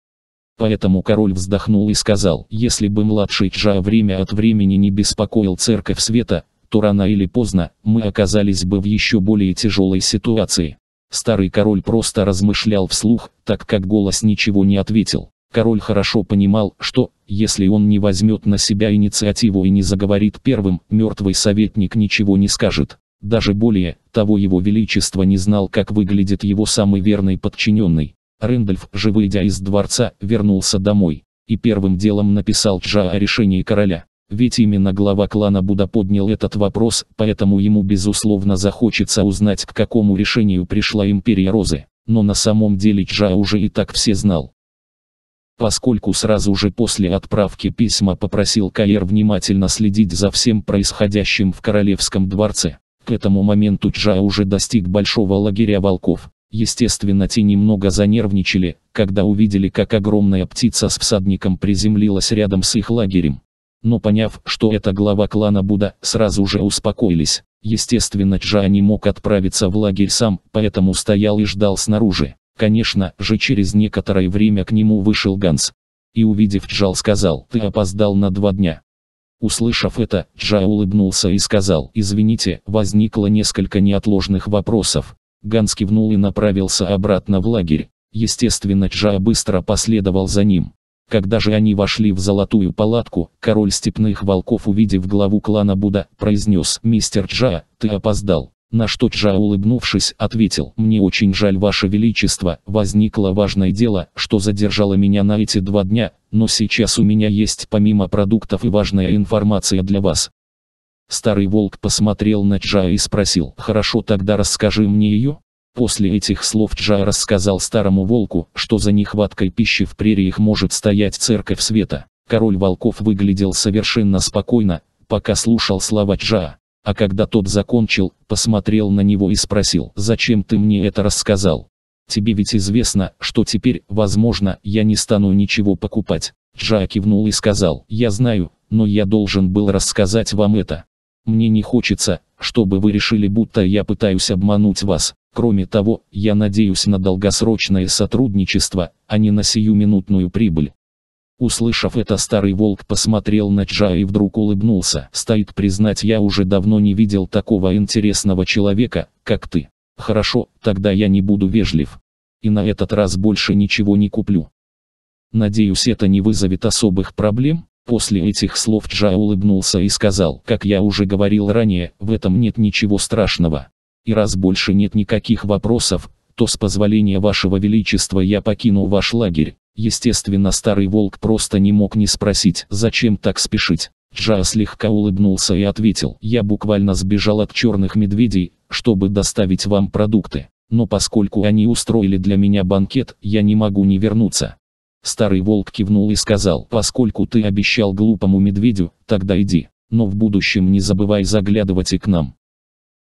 [SPEAKER 1] Поэтому король вздохнул и сказал, если бы младший Джа время от времени не беспокоил церковь света, то рано или поздно, мы оказались бы в еще более тяжелой ситуации. Старый король просто размышлял вслух, так как голос ничего не ответил. Король хорошо понимал, что, если он не возьмет на себя инициативу и не заговорит первым, мертвый советник ничего не скажет. Даже более того его величество не знал, как выглядит его самый верный подчиненный. Рэндольф же, выйдя из дворца, вернулся домой и первым делом написал Чжа о решении короля. Ведь именно глава клана Буда поднял этот вопрос, поэтому ему безусловно захочется узнать, к какому решению пришла империя Розы. Но на самом деле Чжа уже и так все знал. Поскольку сразу же после отправки письма попросил Каир внимательно следить за всем происходящим в королевском дворце, к этому моменту Чжа уже достиг большого лагеря волков. Естественно, те немного занервничали, когда увидели, как огромная птица с всадником приземлилась рядом с их лагерем. Но поняв, что это глава клана Буда, сразу же успокоились. Естественно, Чжа не мог отправиться в лагерь сам, поэтому стоял и ждал снаружи. Конечно же, через некоторое время к нему вышел Ганс. И увидев Джал сказал, ты опоздал на два дня. Услышав это, Джа улыбнулся и сказал, «Извините, возникло несколько неотложных вопросов». Ганс кивнул и направился обратно в лагерь. Естественно, Джа быстро последовал за ним. Когда же они вошли в золотую палатку, король степных волков, увидев главу клана Буда, произнес, «Мистер Джа, ты опоздал». На что Чжа, улыбнувшись, ответил, «Мне очень жаль, Ваше Величество, возникло важное дело, что задержало меня на эти два дня, но сейчас у меня есть помимо продуктов и важная информация для вас». Старый волк посмотрел на Чжа и спросил, «Хорошо, тогда расскажи мне ее?» После этих слов Чжа рассказал старому волку, что за нехваткой пищи в прериях может стоять церковь света. Король волков выглядел совершенно спокойно, пока слушал слова Чжа. А когда тот закончил, посмотрел на него и спросил, «Зачем ты мне это рассказал? Тебе ведь известно, что теперь, возможно, я не стану ничего покупать». Джа кивнул и сказал, «Я знаю, но я должен был рассказать вам это. Мне не хочется, чтобы вы решили, будто я пытаюсь обмануть вас. Кроме того, я надеюсь на долгосрочное сотрудничество, а не на сиюминутную прибыль. Услышав это старый волк посмотрел на Джа и вдруг улыбнулся. «Стоит признать, я уже давно не видел такого интересного человека, как ты. Хорошо, тогда я не буду вежлив. И на этот раз больше ничего не куплю. Надеюсь, это не вызовет особых проблем?» После этих слов Джа улыбнулся и сказал, «Как я уже говорил ранее, в этом нет ничего страшного. И раз больше нет никаких вопросов, то с позволения вашего величества я покину ваш лагерь». Естественно, старый волк просто не мог не спросить, зачем так спешить. Джа слегка улыбнулся и ответил, «Я буквально сбежал от черных медведей, чтобы доставить вам продукты. Но поскольку они устроили для меня банкет, я не могу не вернуться». Старый волк кивнул и сказал, «Поскольку ты обещал глупому медведю, тогда иди. Но в будущем не забывай заглядывать и к нам».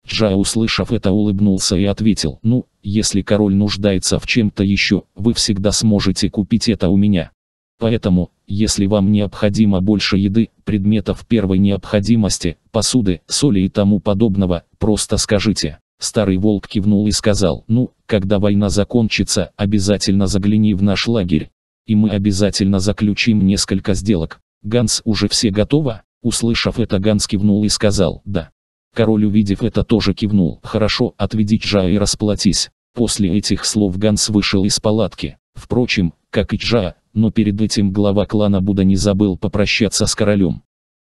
[SPEAKER 1] Джа, услышав это, улыбнулся и ответил, «Ну, если король нуждается в чем-то еще, вы всегда сможете купить это у меня. Поэтому, если вам необходимо больше еды, предметов первой необходимости, посуды, соли и тому подобного, просто скажите». Старый волк кивнул и сказал, «Ну, когда война закончится, обязательно загляни в наш лагерь, и мы обязательно заключим несколько сделок. Ганс, уже все готово?» Услышав это, Ганс кивнул и сказал, «Да». Король, увидев это, тоже кивнул. «Хорошо, отведи Джа и расплатись». После этих слов Ганс вышел из палатки. Впрочем, как и Джа, но перед этим глава клана Буда не забыл попрощаться с королем.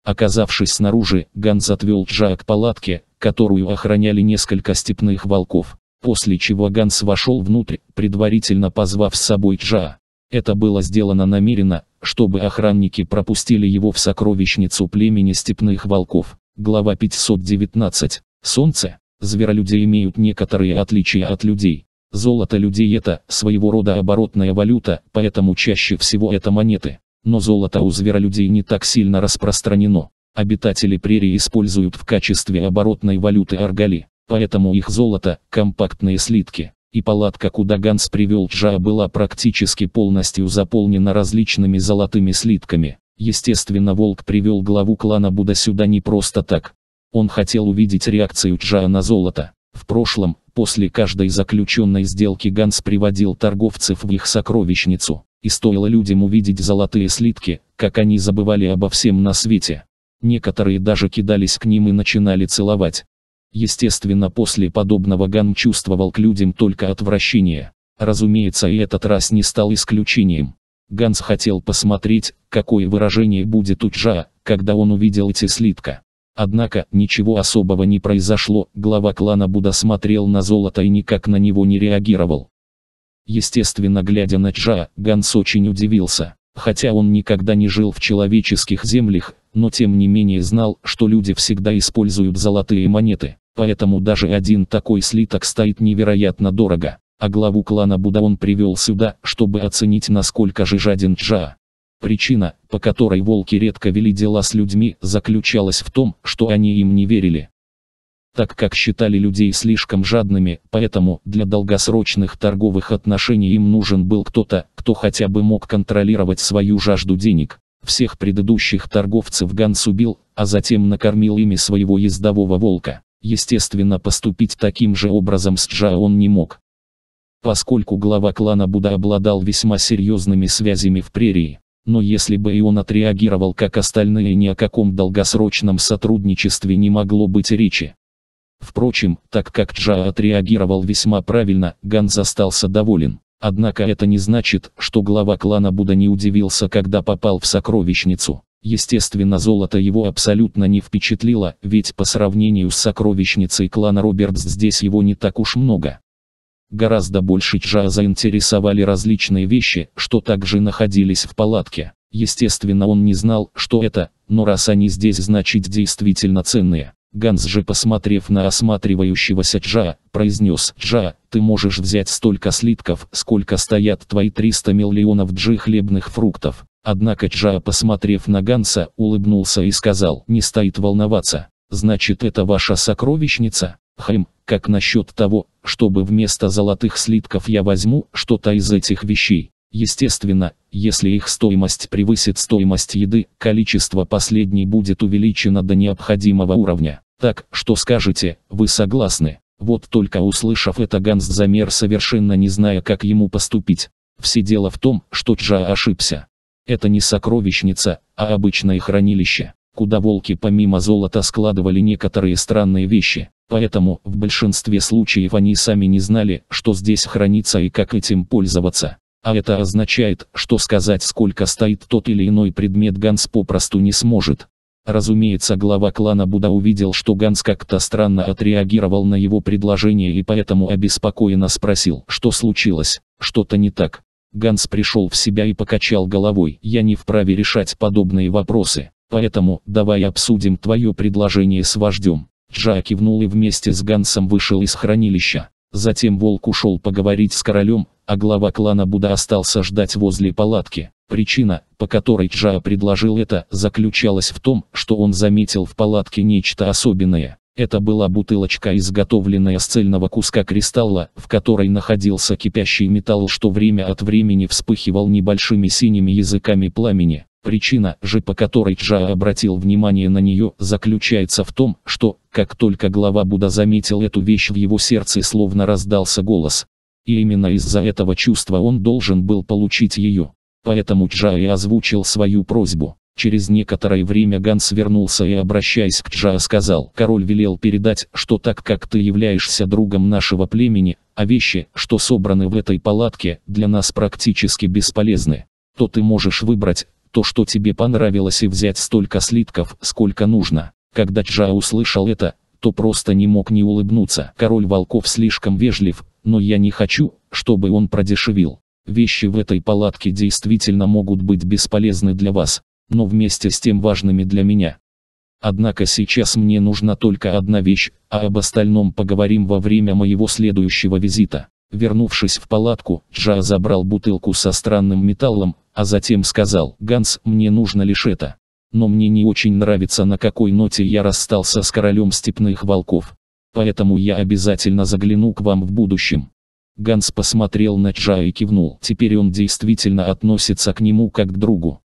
[SPEAKER 1] Оказавшись снаружи, Ганс отвел Джа к палатке, которую охраняли несколько степных волков, после чего Ганс вошел внутрь, предварительно позвав с собой Джа. Это было сделано намеренно, чтобы охранники пропустили его в сокровищницу племени степных волков. Глава 519. Солнце. Зверолюди имеют некоторые отличия от людей. Золото людей это своего рода оборотная валюта, поэтому чаще всего это монеты. Но золото у зверолюдей не так сильно распространено. Обитатели прерии используют в качестве оборотной валюты аргали, поэтому их золото – компактные слитки. И палатка, куда Ганс привел Джа, была практически полностью заполнена различными золотыми слитками. Естественно, Волк привел главу клана Буда сюда не просто так. Он хотел увидеть реакцию Джаа на золото. В прошлом, после каждой заключенной сделки Ганс приводил торговцев в их сокровищницу. И стоило людям увидеть золотые слитки, как они забывали обо всем на свете. Некоторые даже кидались к ним и начинали целовать. Естественно, после подобного Ган чувствовал к людям только отвращение. Разумеется, и этот раз не стал исключением. Ганс хотел посмотреть, какое выражение будет у Чжа, когда он увидел эти слитка. Однако, ничего особого не произошло, глава клана Буда смотрел на золото и никак на него не реагировал. Естественно, глядя на Чжа, Ганс очень удивился. Хотя он никогда не жил в человеческих землях, но тем не менее знал, что люди всегда используют золотые монеты, поэтому даже один такой слиток стоит невероятно дорого а главу клана Буда он привел сюда, чтобы оценить насколько же жаден Джа. Причина, по которой волки редко вели дела с людьми, заключалась в том, что они им не верили. Так как считали людей слишком жадными, поэтому для долгосрочных торговых отношений им нужен был кто-то, кто хотя бы мог контролировать свою жажду денег. Всех предыдущих торговцев Ганс убил, а затем накормил ими своего ездового волка. Естественно, поступить таким же образом с Джа он не мог поскольку глава клана Буда обладал весьма серьезными связями в прерии. Но если бы и он отреагировал как остальные, ни о каком долгосрочном сотрудничестве не могло быть речи. Впрочем, так как Джа отреагировал весьма правильно, Ганс остался доволен. Однако это не значит, что глава клана Буда не удивился, когда попал в сокровищницу. Естественно, золото его абсолютно не впечатлило, ведь по сравнению с сокровищницей клана Робертс здесь его не так уж много. Гораздо больше Чжа заинтересовали различные вещи, что также находились в палатке. Естественно он не знал, что это, но раз они здесь значит действительно ценные. Ганс же, посмотрев на осматривающегося Чжа, произнес «Чжа, ты можешь взять столько слитков, сколько стоят твои 300 миллионов джи хлебных фруктов». Однако Чжа, посмотрев на Ганса, улыбнулся и сказал «Не стоит волноваться. Значит это ваша сокровищница? Хэм, как насчет того, чтобы вместо золотых слитков я возьму что-то из этих вещей. Естественно, если их стоимость превысит стоимость еды, количество последней будет увеличено до необходимого уровня. Так, что скажете, вы согласны? Вот только услышав это Ганс замер совершенно не зная как ему поступить. Все дело в том, что Джа ошибся. Это не сокровищница, а обычное хранилище, куда волки помимо золота складывали некоторые странные вещи. Поэтому, в большинстве случаев они сами не знали, что здесь хранится и как этим пользоваться. А это означает, что сказать сколько стоит тот или иной предмет Ганс попросту не сможет. Разумеется, глава клана Буда увидел, что Ганс как-то странно отреагировал на его предложение и поэтому обеспокоенно спросил, что случилось, что-то не так. Ганс пришел в себя и покачал головой, я не вправе решать подобные вопросы, поэтому давай обсудим твое предложение с вождем. Джа кивнул и вместе с Гансом вышел из хранилища. Затем волк ушел поговорить с королем, а глава клана Буда остался ждать возле палатки. Причина, по которой Джа предложил это, заключалась в том, что он заметил в палатке нечто особенное. Это была бутылочка, изготовленная с цельного куска кристалла, в которой находился кипящий металл, что время от времени вспыхивал небольшими синими языками пламени. Причина же, по которой Джа обратил внимание на нее, заключается в том, что, как только глава Будда заметил эту вещь в его сердце словно раздался голос. И именно из-за этого чувства он должен был получить ее. Поэтому Джа и озвучил свою просьбу. Через некоторое время Ганс вернулся и, обращаясь к Джа, сказал, «Король велел передать, что так как ты являешься другом нашего племени, а вещи, что собраны в этой палатке, для нас практически бесполезны, то ты можешь выбрать, то, что тебе понравилось и взять столько слитков, сколько нужно. Когда Чжа услышал это, то просто не мог не улыбнуться. Король волков слишком вежлив, но я не хочу, чтобы он продешевил. Вещи в этой палатке действительно могут быть бесполезны для вас, но вместе с тем важными для меня. Однако сейчас мне нужна только одна вещь, а об остальном поговорим во время моего следующего визита. Вернувшись в палатку, Джа забрал бутылку со странным металлом, а затем сказал, «Ганс, мне нужно лишь это. Но мне не очень нравится на какой ноте я расстался с королем степных волков. Поэтому я обязательно загляну к вам в будущем». Ганс посмотрел на Джа и кивнул. Теперь он действительно относится к нему как к другу.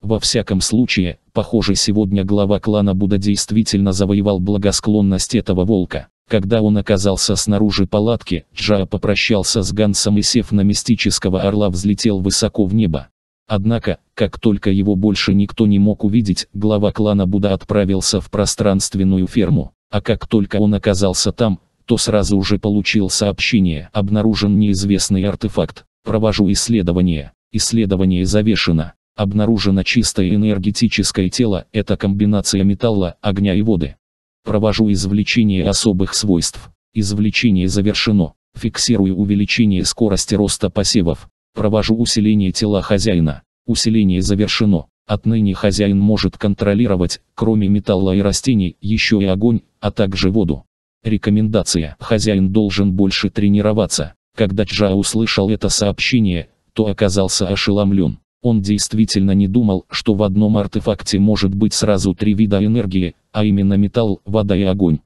[SPEAKER 1] Во всяком случае, похоже сегодня глава клана Буда действительно завоевал благосклонность этого волка. Когда он оказался снаружи палатки, Джая попрощался с Гансом и сев на мистического орла взлетел высоко в небо. Однако, как только его больше никто не мог увидеть, глава клана Буда отправился в пространственную ферму. А как только он оказался там, то сразу уже получил сообщение. Обнаружен неизвестный артефакт. Провожу исследование. Исследование завешено. Обнаружено чистое энергетическое тело, это комбинация металла, огня и воды. Провожу извлечение особых свойств. Извлечение завершено. Фиксирую увеличение скорости роста посевов. Провожу усиление тела хозяина. Усиление завершено. Отныне хозяин может контролировать, кроме металла и растений, еще и огонь, а также воду. Рекомендация. Хозяин должен больше тренироваться. Когда Чжа услышал это сообщение, то оказался ошеломлен. Он действительно не думал, что в одном артефакте может быть сразу три вида энергии, а именно металл, вода и огонь.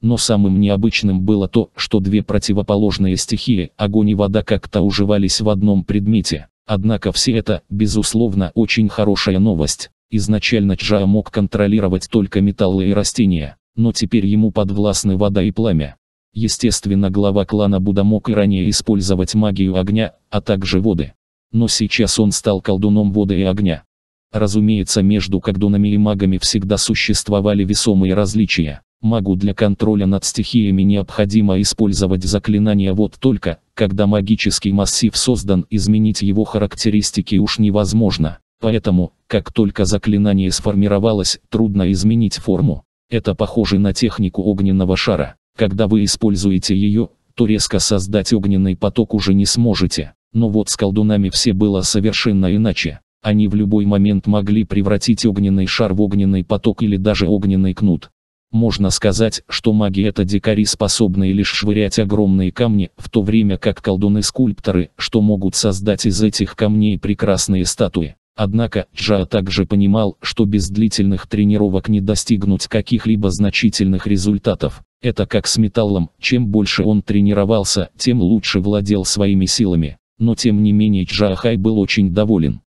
[SPEAKER 1] Но самым необычным было то, что две противоположные стихии, огонь и вода как-то уживались в одном предмете. Однако все это, безусловно, очень хорошая новость. Изначально Чжа мог контролировать только металлы и растения, но теперь ему подвластны вода и пламя. Естественно, глава клана Буда мог и ранее использовать магию огня, а также воды. Но сейчас он стал колдуном воды и огня. Разумеется, между колдунами и магами всегда существовали весомые различия. Магу для контроля над стихиями необходимо использовать заклинания вот только, когда магический массив создан, изменить его характеристики уж невозможно. Поэтому, как только заклинание сформировалось, трудно изменить форму. Это похоже на технику огненного шара. Когда вы используете ее, то резко создать огненный поток уже не сможете. Но вот с колдунами все было совершенно иначе. Они в любой момент могли превратить огненный шар в огненный поток или даже огненный кнут. Можно сказать, что маги это дикари, способные лишь швырять огромные камни, в то время как колдуны-скульпторы, что могут создать из этих камней прекрасные статуи. Однако, Джа также понимал, что без длительных тренировок не достигнуть каких-либо значительных результатов. Это как с металлом, чем больше он тренировался, тем лучше владел своими силами. Но тем не менее Джаахай был очень доволен.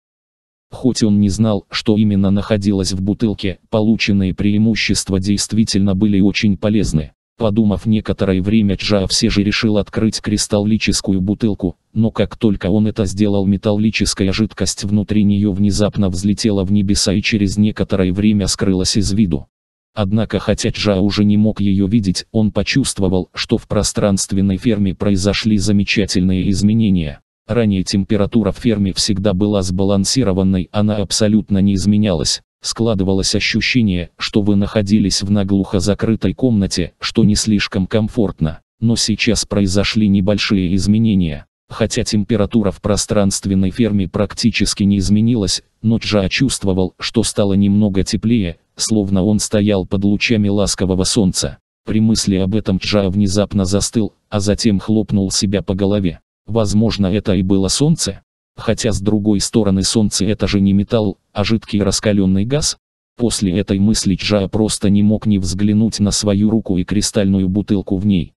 [SPEAKER 1] Хоть он не знал, что именно находилось в бутылке, полученные преимущества действительно были очень полезны. Подумав некоторое время, Джа все же решил открыть кристаллическую бутылку, но как только он это сделал, металлическая жидкость внутри нее внезапно взлетела в небеса и через некоторое время скрылась из виду. Однако, хотя Джа уже не мог ее видеть, он почувствовал, что в пространственной ферме произошли замечательные изменения. Ранее температура в ферме всегда была сбалансированной, она абсолютно не изменялась. Складывалось ощущение, что вы находились в наглухо закрытой комнате, что не слишком комфортно. Но сейчас произошли небольшие изменения. Хотя температура в пространственной ферме практически не изменилась, но Джа чувствовал, что стало немного теплее, словно он стоял под лучами ласкового солнца. При мысли об этом Джа внезапно застыл, а затем хлопнул себя по голове. Возможно это и было Солнце. Хотя с другой стороны Солнце это же не металл, а жидкий раскаленный газ. После этой мысли Джа просто не мог не взглянуть на свою руку и кристальную бутылку в ней.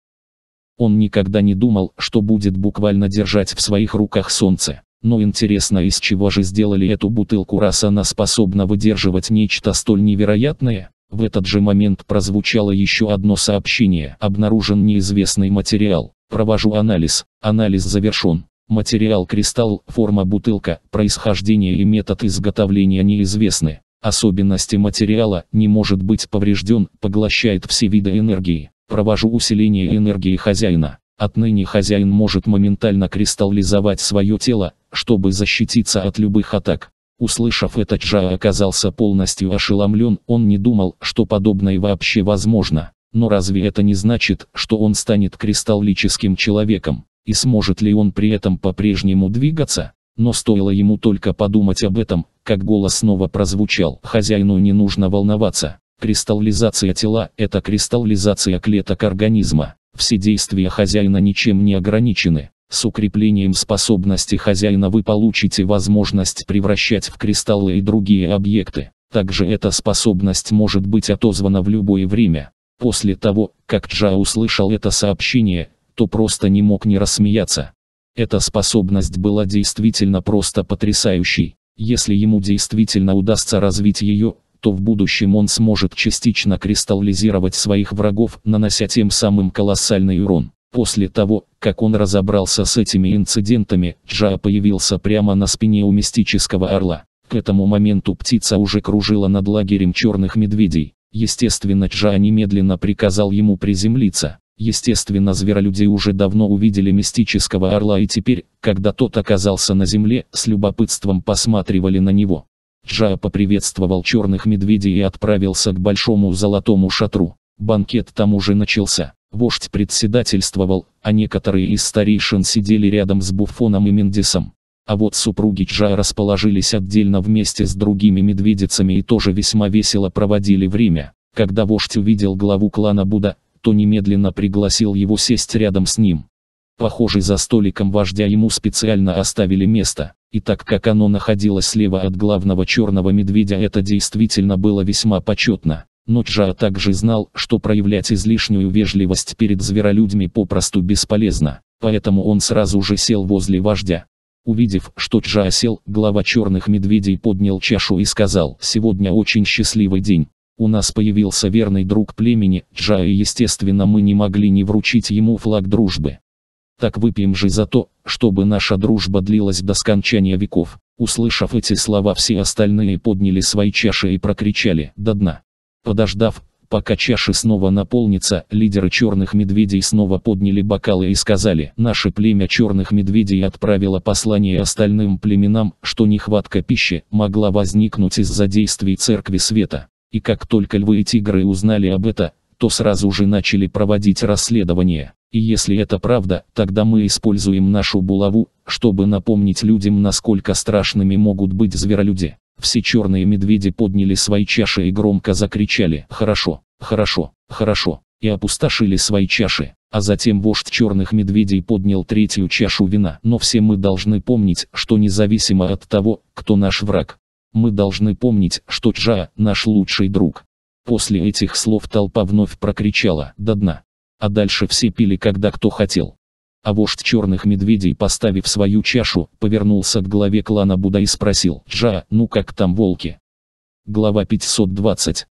[SPEAKER 1] Он никогда не думал, что будет буквально держать в своих руках Солнце. Но интересно из чего же сделали эту бутылку раз она способна выдерживать нечто столь невероятное? В этот же момент прозвучало еще одно сообщение. Обнаружен неизвестный материал. Провожу анализ. Анализ завершен. Материал кристалл, форма бутылка, происхождение и метод изготовления неизвестны. Особенности материала не может быть поврежден, поглощает все виды энергии. Провожу усиление энергии хозяина. Отныне хозяин может моментально кристаллизовать свое тело, чтобы защититься от любых атак. Услышав это, Джа оказался полностью ошеломлен, он не думал, что подобное вообще возможно. Но разве это не значит, что он станет кристаллическим человеком? И сможет ли он при этом по-прежнему двигаться? Но стоило ему только подумать об этом, как голос снова прозвучал. Хозяину не нужно волноваться. Кристаллизация тела – это кристаллизация клеток организма. Все действия хозяина ничем не ограничены. С укреплением способности хозяина вы получите возможность превращать в кристаллы и другие объекты. Также эта способность может быть отозвана в любое время. После того, как Джа услышал это сообщение, то просто не мог не рассмеяться. Эта способность была действительно просто потрясающей. Если ему действительно удастся развить ее, то в будущем он сможет частично кристаллизировать своих врагов, нанося тем самым колоссальный урон. После того, как он разобрался с этими инцидентами, Джа появился прямо на спине у мистического орла. К этому моменту птица уже кружила над лагерем черных медведей. Естественно, Джа немедленно приказал ему приземлиться. Естественно, зверолюди уже давно увидели мистического орла и теперь, когда тот оказался на земле, с любопытством посматривали на него. Джа поприветствовал черных медведей и отправился к большому золотому шатру. Банкет там уже начался. Вождь председательствовал, а некоторые из старейшин сидели рядом с Буфоном и Мендисом. А вот супруги Чжая расположились отдельно вместе с другими медведицами и тоже весьма весело проводили время. Когда вождь увидел главу клана Буда, то немедленно пригласил его сесть рядом с ним. Похоже, за столиком вождя ему специально оставили место, и так как оно находилось слева от главного черного медведя это действительно было весьма почетно. Но Чжа также знал, что проявлять излишнюю вежливость перед зверолюдьми попросту бесполезно, поэтому он сразу же сел возле вождя. Увидев, что Чжа осел, глава черных медведей поднял чашу и сказал, «Сегодня очень счастливый день. У нас появился верный друг племени, Чжа, и естественно мы не могли не вручить ему флаг дружбы. Так выпьем же за то, чтобы наша дружба длилась до скончания веков». Услышав эти слова, все остальные подняли свои чаши и прокричали «До дна». Подождав, Пока чаши снова наполнится, лидеры черных медведей снова подняли бокалы и сказали, наше племя черных медведей отправило послание остальным племенам, что нехватка пищи могла возникнуть из-за действий церкви света. И как только львы и тигры узнали об это, то сразу же начали проводить расследование. И если это правда, тогда мы используем нашу булаву, чтобы напомнить людям, насколько страшными могут быть зверолюди. Все черные медведи подняли свои чаши и громко закричали «Хорошо, хорошо, хорошо!» и опустошили свои чаши. А затем вождь черных медведей поднял третью чашу вина. Но все мы должны помнить, что независимо от того, кто наш враг, мы должны помнить, что Чжа – наш лучший друг. После этих слов толпа вновь прокричала «до дна». А дальше все пили, когда кто хотел. А вождь черных медведей, поставив свою чашу, повернулся к главе клана Буда и спросил, «Джа, ну как там волки?» Глава 520.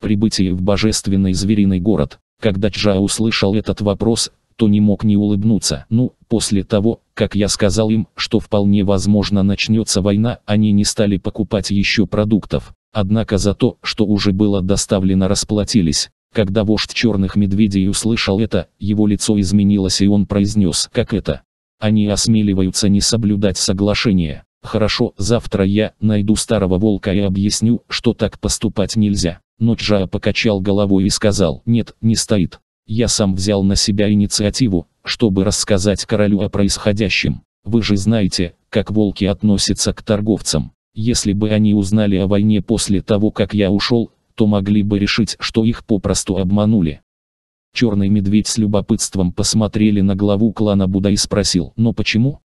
[SPEAKER 1] Прибытие в божественный звериный город. Когда Джа услышал этот вопрос, то не мог не улыбнуться. Ну, после того, как я сказал им, что вполне возможно начнется война, они не стали покупать еще продуктов. Однако за то, что уже было доставлено расплатились. Когда вождь черных медведей услышал это, его лицо изменилось и он произнес «Как это?» Они осмеливаются не соблюдать соглашение. Хорошо, завтра я найду старого волка и объясню, что так поступать нельзя. Но Джаа покачал головой и сказал «Нет, не стоит. Я сам взял на себя инициативу, чтобы рассказать королю о происходящем. Вы же знаете, как волки относятся к торговцам. Если бы они узнали о войне после того, как я ушел, то могли бы решить, что их попросту обманули. Черный медведь с любопытством посмотрели на главу клана Буда и спросил, но почему?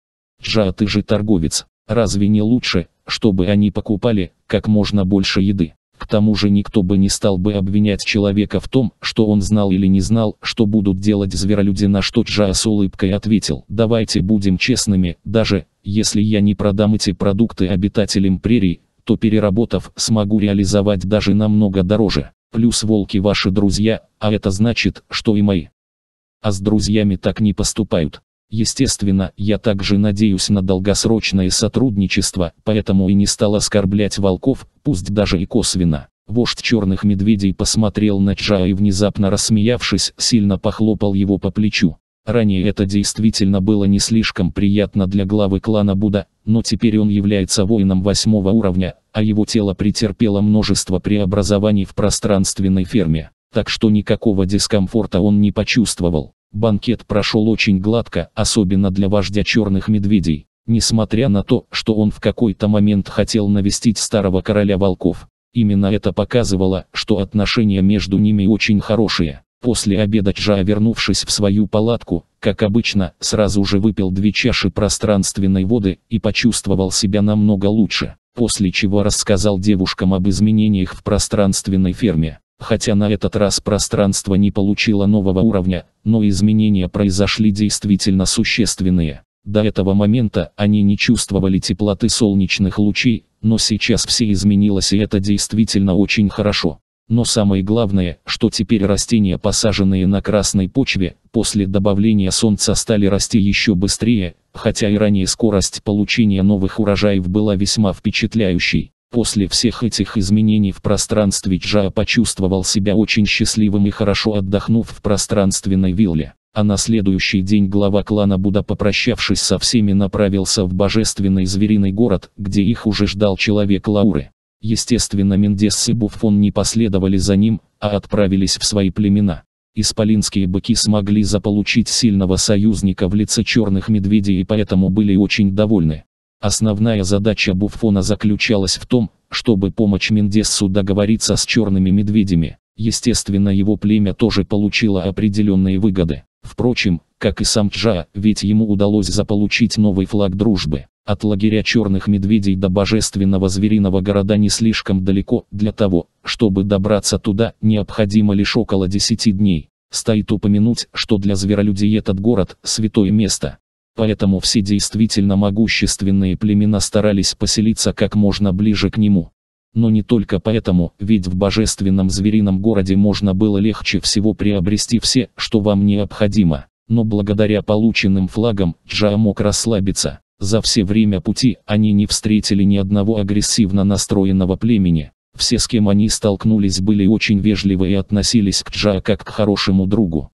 [SPEAKER 1] Джа, ты же торговец, разве не лучше, чтобы они покупали как можно больше еды? К тому же никто бы не стал бы обвинять человека в том, что он знал или не знал, что будут делать зверолюди, на что Джа с улыбкой ответил, давайте будем честными, даже, если я не продам эти продукты обитателям прерий, то переработав, смогу реализовать даже намного дороже. Плюс волки ваши друзья, а это значит, что и мои. А с друзьями так не поступают. Естественно, я также надеюсь на долгосрочное сотрудничество, поэтому и не стал оскорблять волков, пусть даже и косвенно. Вождь черных медведей посмотрел на Чжа и внезапно рассмеявшись, сильно похлопал его по плечу. Ранее это действительно было не слишком приятно для главы клана Буда, но теперь он является воином восьмого уровня, а его тело претерпело множество преобразований в пространственной ферме, так что никакого дискомфорта он не почувствовал. Банкет прошел очень гладко, особенно для вождя черных медведей, несмотря на то, что он в какой-то момент хотел навестить старого короля волков. Именно это показывало, что отношения между ними очень хорошие. После обеда Чжа, вернувшись в свою палатку, как обычно, сразу же выпил две чаши пространственной воды и почувствовал себя намного лучше, после чего рассказал девушкам об изменениях в пространственной ферме. Хотя на этот раз пространство не получило нового уровня, но изменения произошли действительно существенные. До этого момента они не чувствовали теплоты солнечных лучей, но сейчас все изменилось и это действительно очень хорошо. Но самое главное, что теперь растения, посаженные на красной почве, после добавления солнца стали расти еще быстрее, хотя и ранее скорость получения новых урожаев была весьма впечатляющей. После всех этих изменений в пространстве Джа почувствовал себя очень счастливым и хорошо отдохнув в пространственной вилле. А на следующий день глава клана Буда попрощавшись со всеми направился в божественный звериный город, где их уже ждал человек Лауры. Естественно Мендес и Буффон не последовали за ним, а отправились в свои племена. Исполинские быки смогли заполучить сильного союзника в лице черных медведей и поэтому были очень довольны. Основная задача Буффона заключалась в том, чтобы помочь Мендессу договориться с черными медведями. Естественно его племя тоже получило определенные выгоды. Впрочем, как и сам Джа, ведь ему удалось заполучить новый флаг дружбы. От лагеря черных медведей до божественного звериного города не слишком далеко, для того, чтобы добраться туда, необходимо лишь около 10 дней. Стоит упомянуть, что для зверолюдей этот город – святое место. Поэтому все действительно могущественные племена старались поселиться как можно ближе к нему. Но не только поэтому, ведь в божественном зверином городе можно было легче всего приобрести все, что вам необходимо. Но благодаря полученным флагам Джа мог расслабиться. За все время пути они не встретили ни одного агрессивно настроенного племени. Все, с кем они столкнулись, были очень вежливы и относились к Джа как к хорошему другу.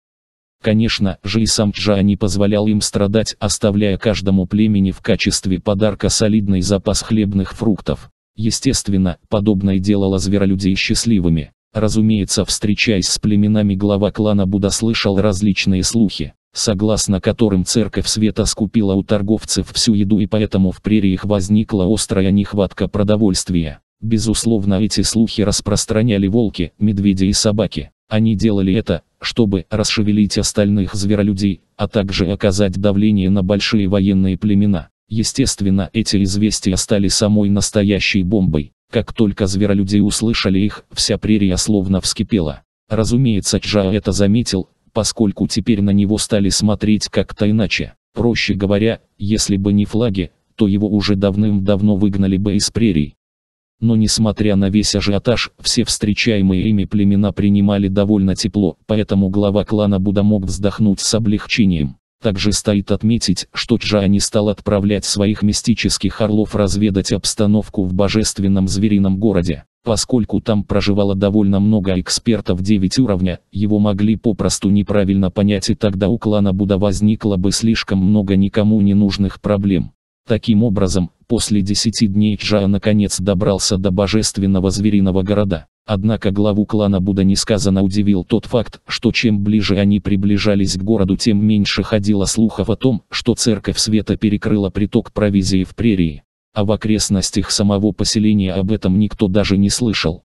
[SPEAKER 1] Конечно же и сам Джа не позволял им страдать, оставляя каждому племени в качестве подарка солидный запас хлебных фруктов. Естественно, подобное делало зверолюдей счастливыми. Разумеется, встречаясь с племенами глава клана Буда слышал различные слухи согласно которым церковь света скупила у торговцев всю еду и поэтому в прериях возникла острая нехватка продовольствия. Безусловно, эти слухи распространяли волки, медведи и собаки. Они делали это, чтобы расшевелить остальных зверолюдей, а также оказать давление на большие военные племена. Естественно, эти известия стали самой настоящей бомбой. Как только зверолюди услышали их, вся прерия словно вскипела. Разумеется, Джа это заметил, поскольку теперь на него стали смотреть как-то иначе. Проще говоря, если бы не флаги, то его уже давным-давно выгнали бы из прерий. Но несмотря на весь ажиотаж, все встречаемые ими племена принимали довольно тепло, поэтому глава клана Буда мог вздохнуть с облегчением. Также стоит отметить, что Чжа не стал отправлять своих мистических орлов разведать обстановку в божественном зверином городе. Поскольку там проживало довольно много экспертов 9 уровня, его могли попросту неправильно понять и тогда у клана Буда возникло бы слишком много никому не нужных проблем. Таким образом, После десяти дней Джао наконец добрался до божественного звериного города. Однако главу клана Будда несказанно удивил тот факт, что чем ближе они приближались к городу, тем меньше ходило слухов о том, что церковь света перекрыла приток провизии в прерии. А в окрестностях самого поселения об этом никто даже не слышал.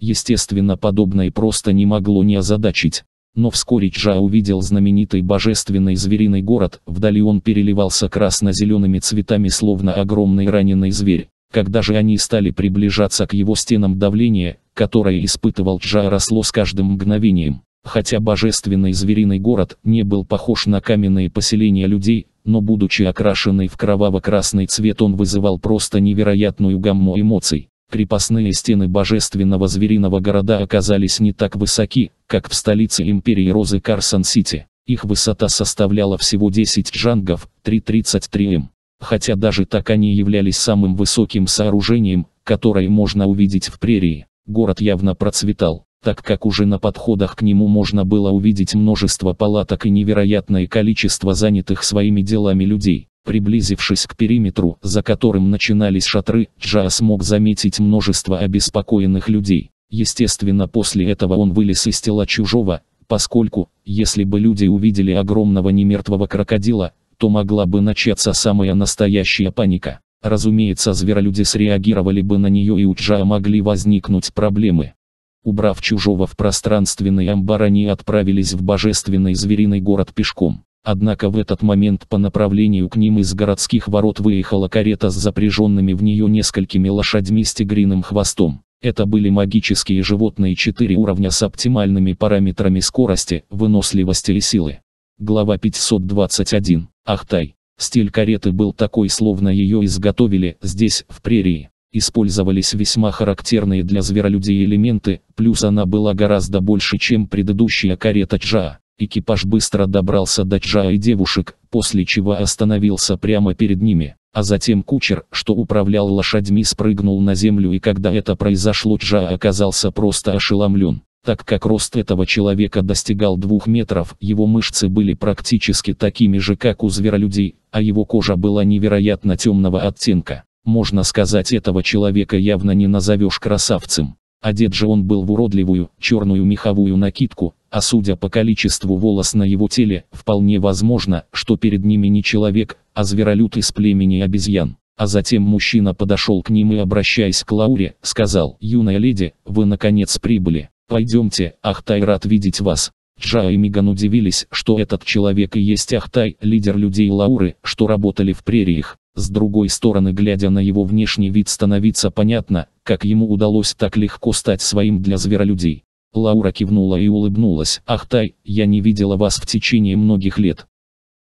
[SPEAKER 1] Естественно, подобное просто не могло не озадачить. Но вскоре Чжа увидел знаменитый божественный звериный город, вдали он переливался красно-зелеными цветами словно огромный раненый зверь. Когда же они стали приближаться к его стенам давление, которое испытывал Чжа росло с каждым мгновением. Хотя божественный звериный город не был похож на каменные поселения людей, но будучи окрашенный в кроваво-красный цвет он вызывал просто невероятную гамму эмоций крепостные стены божественного звериного города оказались не так высоки, как в столице империи Розы Карсон-Сити. Их высота составляла всего 10 джангов, 3,33 м. Эм. Хотя даже так они являлись самым высоким сооружением, которое можно увидеть в прерии. Город явно процветал, так как уже на подходах к нему можно было увидеть множество палаток и невероятное количество занятых своими делами людей. Приблизившись к периметру, за которым начинались шатры, Джа смог заметить множество обеспокоенных людей. Естественно, после этого он вылез из тела чужого, поскольку, если бы люди увидели огромного немертвого крокодила, то могла бы начаться самая настоящая паника. Разумеется, зверолюди среагировали бы на нее и у Джа могли возникнуть проблемы. Убрав чужого в пространственный амбар, они отправились в божественный звериный город пешком. Однако в этот момент по направлению к ним из городских ворот выехала карета с запряженными в нее несколькими лошадьми с тигриным хвостом. Это были магические животные 4 уровня с оптимальными параметрами скорости, выносливости и силы. Глава 521. Ахтай. Стиль кареты был такой, словно ее изготовили здесь, в прерии. Использовались весьма характерные для зверолюдей элементы, плюс она была гораздо больше, чем предыдущая карета Джаа. Экипаж быстро добрался до Джа и девушек, после чего остановился прямо перед ними. А затем кучер, что управлял лошадьми, спрыгнул на землю и когда это произошло, Джа оказался просто ошеломлен. Так как рост этого человека достигал двух метров, его мышцы были практически такими же, как у зверолюдей, а его кожа была невероятно темного оттенка. Можно сказать, этого человека явно не назовешь красавцем. Одет же он был в уродливую, черную меховую накидку, а судя по количеству волос на его теле, вполне возможно, что перед ними не человек, а зверолюд из племени обезьян. А затем мужчина подошел к ним и, обращаясь к Лауре, сказал, «Юная леди, вы наконец прибыли. Пойдемте, Ахтай рад видеть вас». Джа и Миган удивились, что этот человек и есть Ахтай, лидер людей Лауры, что работали в прериях. С другой стороны, глядя на его внешний вид, становится понятно, как ему удалось так легко стать своим для зверолюдей. Лаура кивнула и улыбнулась. Ахтай, я не видела вас в течение многих лет.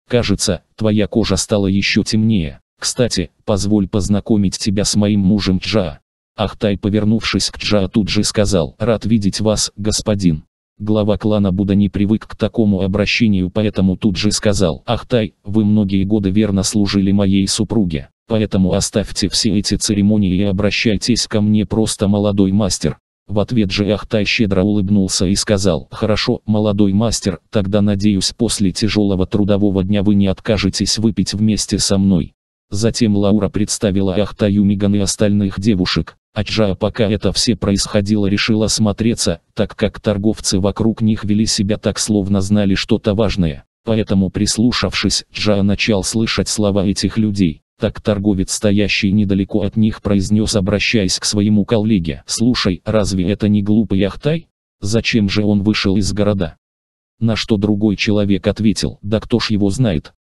[SPEAKER 1] Кажется, твоя кожа стала еще темнее. Кстати, позволь познакомить тебя с моим мужем Джа». Ахтай, повернувшись к Джа, тут же сказал «Рад видеть вас, господин». Глава клана Буда не привык к такому обращению, поэтому тут же сказал «Ахтай, вы многие годы верно служили моей супруге, поэтому оставьте все эти церемонии и обращайтесь ко мне просто молодой мастер». В ответ же Ахтай щедро улыбнулся и сказал, «Хорошо, молодой мастер, тогда надеюсь после тяжелого трудового дня вы не откажетесь выпить вместе со мной». Затем Лаура представила Ахтаю Миган и остальных девушек. Аджа пока это все происходило решила смотреться, так как торговцы вокруг них вели себя так словно знали что-то важное. Поэтому прислушавшись, Джая начал слышать слова этих людей. Так торговец, стоящий недалеко от них, произнес, обращаясь к своему коллеге. «Слушай, разве это не глупый Ахтай? Зачем же он вышел из города?» На что другой человек ответил, «Да кто ж его знает?»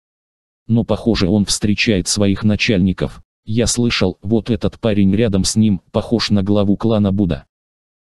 [SPEAKER 1] Но похоже он встречает своих начальников. Я слышал, вот этот парень рядом с ним, похож на главу клана Буда.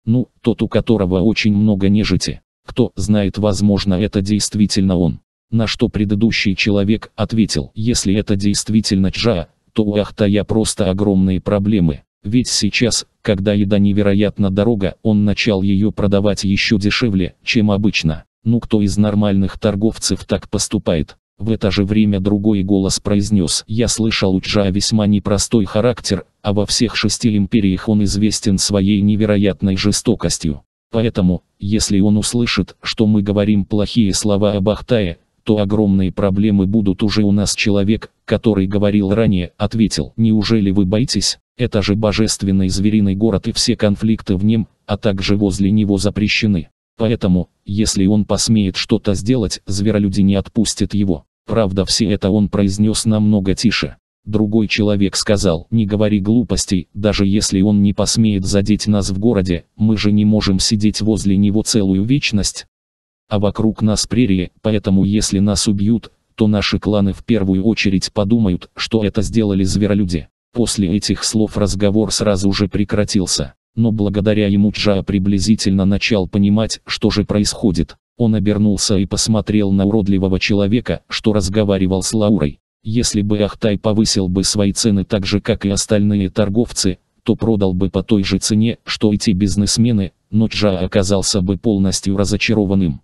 [SPEAKER 1] Ну, тот у которого очень много нежити. Кто знает, возможно это действительно он. На что предыдущий человек ответил, если это действительно Чжа, то у Ахтая просто огромные проблемы. Ведь сейчас, когда еда невероятно дорога, он начал ее продавать еще дешевле, чем обычно. Ну кто из нормальных торговцев так поступает? В это же время другой голос произнес, я слышал у Чжа весьма непростой характер, а во всех шести империях он известен своей невероятной жестокостью. Поэтому, если он услышит, что мы говорим плохие слова об Ахтае, то огромные проблемы будут уже у нас человек, который говорил ранее, ответил, неужели вы боитесь? Это же божественный звериный город и все конфликты в нем, а также возле него запрещены. Поэтому, если он посмеет что-то сделать, зверолюди не отпустят его. Правда все это он произнес намного тише. Другой человек сказал, не говори глупостей, даже если он не посмеет задеть нас в городе, мы же не можем сидеть возле него целую вечность, а вокруг нас прерии, поэтому если нас убьют, то наши кланы в первую очередь подумают, что это сделали зверолюди. После этих слов разговор сразу же прекратился, но благодаря ему Джа приблизительно начал понимать, что же происходит. Он обернулся и посмотрел на уродливого человека, что разговаривал с Лаурой. Если бы Ахтай повысил бы свои цены так же, как и остальные торговцы, то продал бы по той же цене, что и те бизнесмены, но Джа оказался бы полностью разочарованным.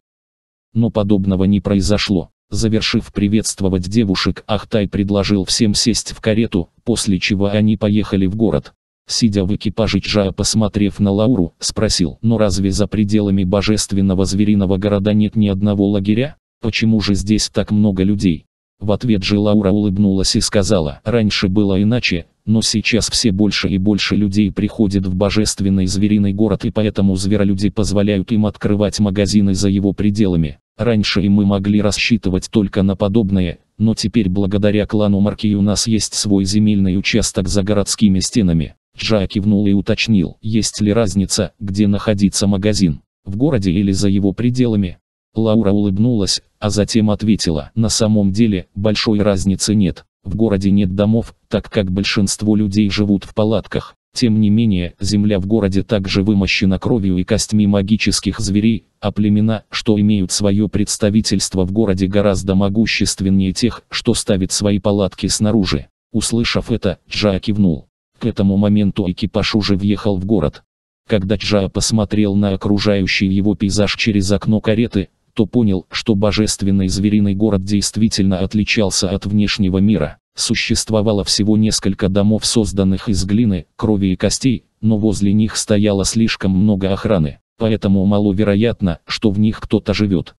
[SPEAKER 1] Но подобного не произошло. Завершив приветствовать девушек, Ахтай предложил всем сесть в карету, после чего они поехали в город. Сидя в экипаже Джа, посмотрев на Лауру, спросил, но разве за пределами божественного звериного города нет ни одного лагеря? Почему же здесь так много людей? В ответ же Лаура улыбнулась и сказала, раньше было иначе, но сейчас все больше и больше людей приходит в божественный звериный город и поэтому зверолюди позволяют им открывать магазины за его пределами. Раньше и мы могли рассчитывать только на подобное, но теперь благодаря клану Марки у нас есть свой земельный участок за городскими стенами. Джа кивнул и уточнил, есть ли разница, где находится магазин, в городе или за его пределами. Лаура улыбнулась, а затем ответила, на самом деле, большой разницы нет. В городе нет домов, так как большинство людей живут в палатках. Тем не менее, земля в городе также вымощена кровью и костьми магических зверей, а племена, что имеют свое представительство в городе гораздо могущественнее тех, что ставят свои палатки снаружи. Услышав это, Джа кивнул. К этому моменту экипаж уже въехал в город. Когда Джа посмотрел на окружающий его пейзаж через окно кареты, то понял, что божественный звериный город действительно отличался от внешнего мира. Существовало всего несколько домов, созданных из глины, крови и костей, но возле них стояло слишком много охраны, поэтому маловероятно, что в них кто-то живет.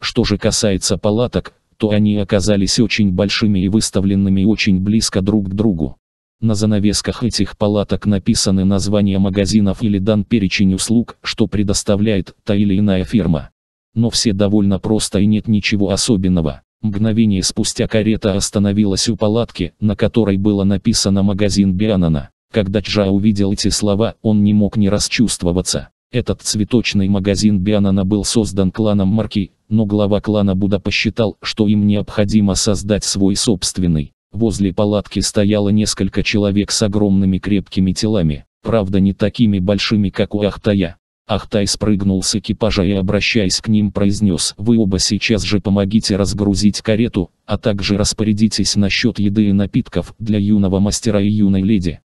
[SPEAKER 1] Что же касается палаток, то они оказались очень большими и выставленными очень близко друг к другу. На занавесках этих палаток написаны названия магазинов или дан перечень услуг, что предоставляет та или иная фирма но все довольно просто и нет ничего особенного. Мгновение спустя карета остановилась у палатки, на которой было написано «Магазин Бианана». Когда Чжа увидел эти слова, он не мог не расчувствоваться. Этот цветочный магазин Бианана был создан кланом Марки, но глава клана Буда посчитал, что им необходимо создать свой собственный. Возле палатки стояло несколько человек с огромными крепкими телами, правда не такими большими, как у Ахтая. Ахтай спрыгнул с экипажа и, обращаясь к ним, произнес, «Вы оба сейчас же помогите разгрузить карету, а также распорядитесь насчет еды и напитков для юного мастера и юной леди».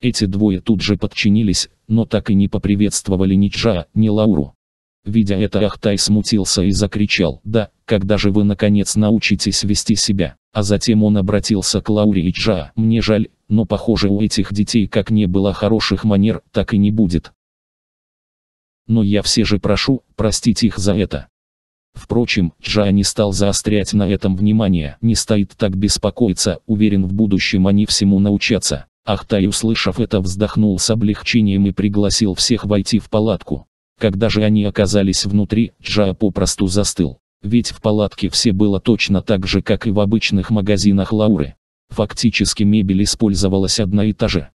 [SPEAKER 1] Эти двое тут же подчинились, но так и не поприветствовали ни Чжа, ни Лауру. Видя это, Ахтай смутился и закричал, «Да, когда же вы наконец научитесь вести себя?» А затем он обратился к Лауре и Чжа, «Мне жаль, но похоже у этих детей как не было хороших манер, так и не будет» но я все же прошу простить их за это. Впрочем, Джая не стал заострять на этом внимание, не стоит так беспокоиться, уверен в будущем они всему научатся. Ахтай, услышав это, вздохнул с облегчением и пригласил всех войти в палатку. Когда же они оказались внутри, Джая попросту застыл. Ведь в палатке все было точно так же, как и в обычных магазинах Лауры. Фактически мебель использовалась одна и та же.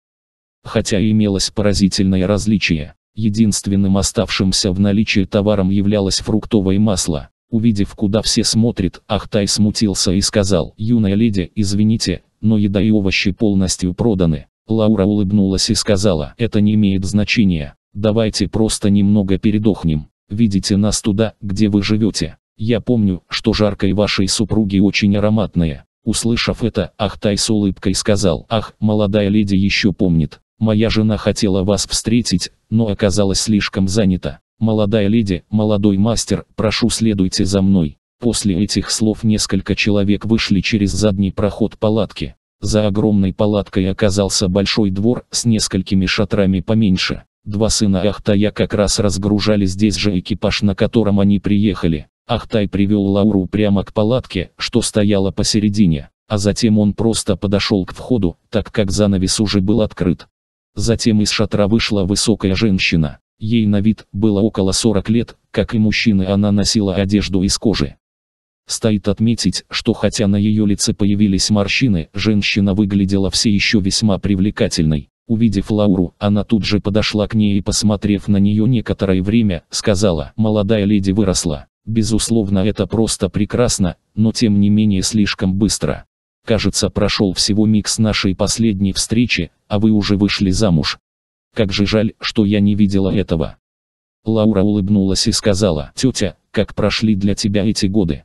[SPEAKER 1] Хотя и имелось поразительное различие. Единственным оставшимся в наличии товаром являлось фруктовое масло. Увидев, куда все смотрят, Ахтай смутился и сказал, «Юная леди, извините, но еда и овощи полностью проданы». Лаура улыбнулась и сказала, «Это не имеет значения. Давайте просто немного передохнем. Видите нас туда, где вы живете. Я помню, что жарко и вашей супруги очень ароматные». Услышав это, Ахтай с улыбкой сказал, «Ах, молодая леди еще помнит. Моя жена хотела вас встретить, но оказалась слишком занята. Молодая леди, молодой мастер, прошу следуйте за мной. После этих слов несколько человек вышли через задний проход палатки. За огромной палаткой оказался большой двор с несколькими шатрами поменьше. Два сына Ахтая как раз разгружали здесь же экипаж, на котором они приехали. Ахтай привел Лауру прямо к палатке, что стояла посередине, а затем он просто подошел к входу, так как занавес уже был открыт. Затем из шатра вышла высокая женщина. Ей на вид было около 40 лет, как и мужчины она носила одежду из кожи. Стоит отметить, что хотя на ее лице появились морщины, женщина выглядела все еще весьма привлекательной. Увидев Лауру, она тут же подошла к ней и, посмотрев на нее некоторое время, сказала, «Молодая леди выросла. Безусловно, это просто прекрасно, но тем не менее слишком быстро. Кажется, прошел всего миг с нашей последней встречи, а вы уже вышли замуж. Как же жаль, что я не видела этого. Лаура улыбнулась и сказала, «Тетя, как прошли для тебя эти годы?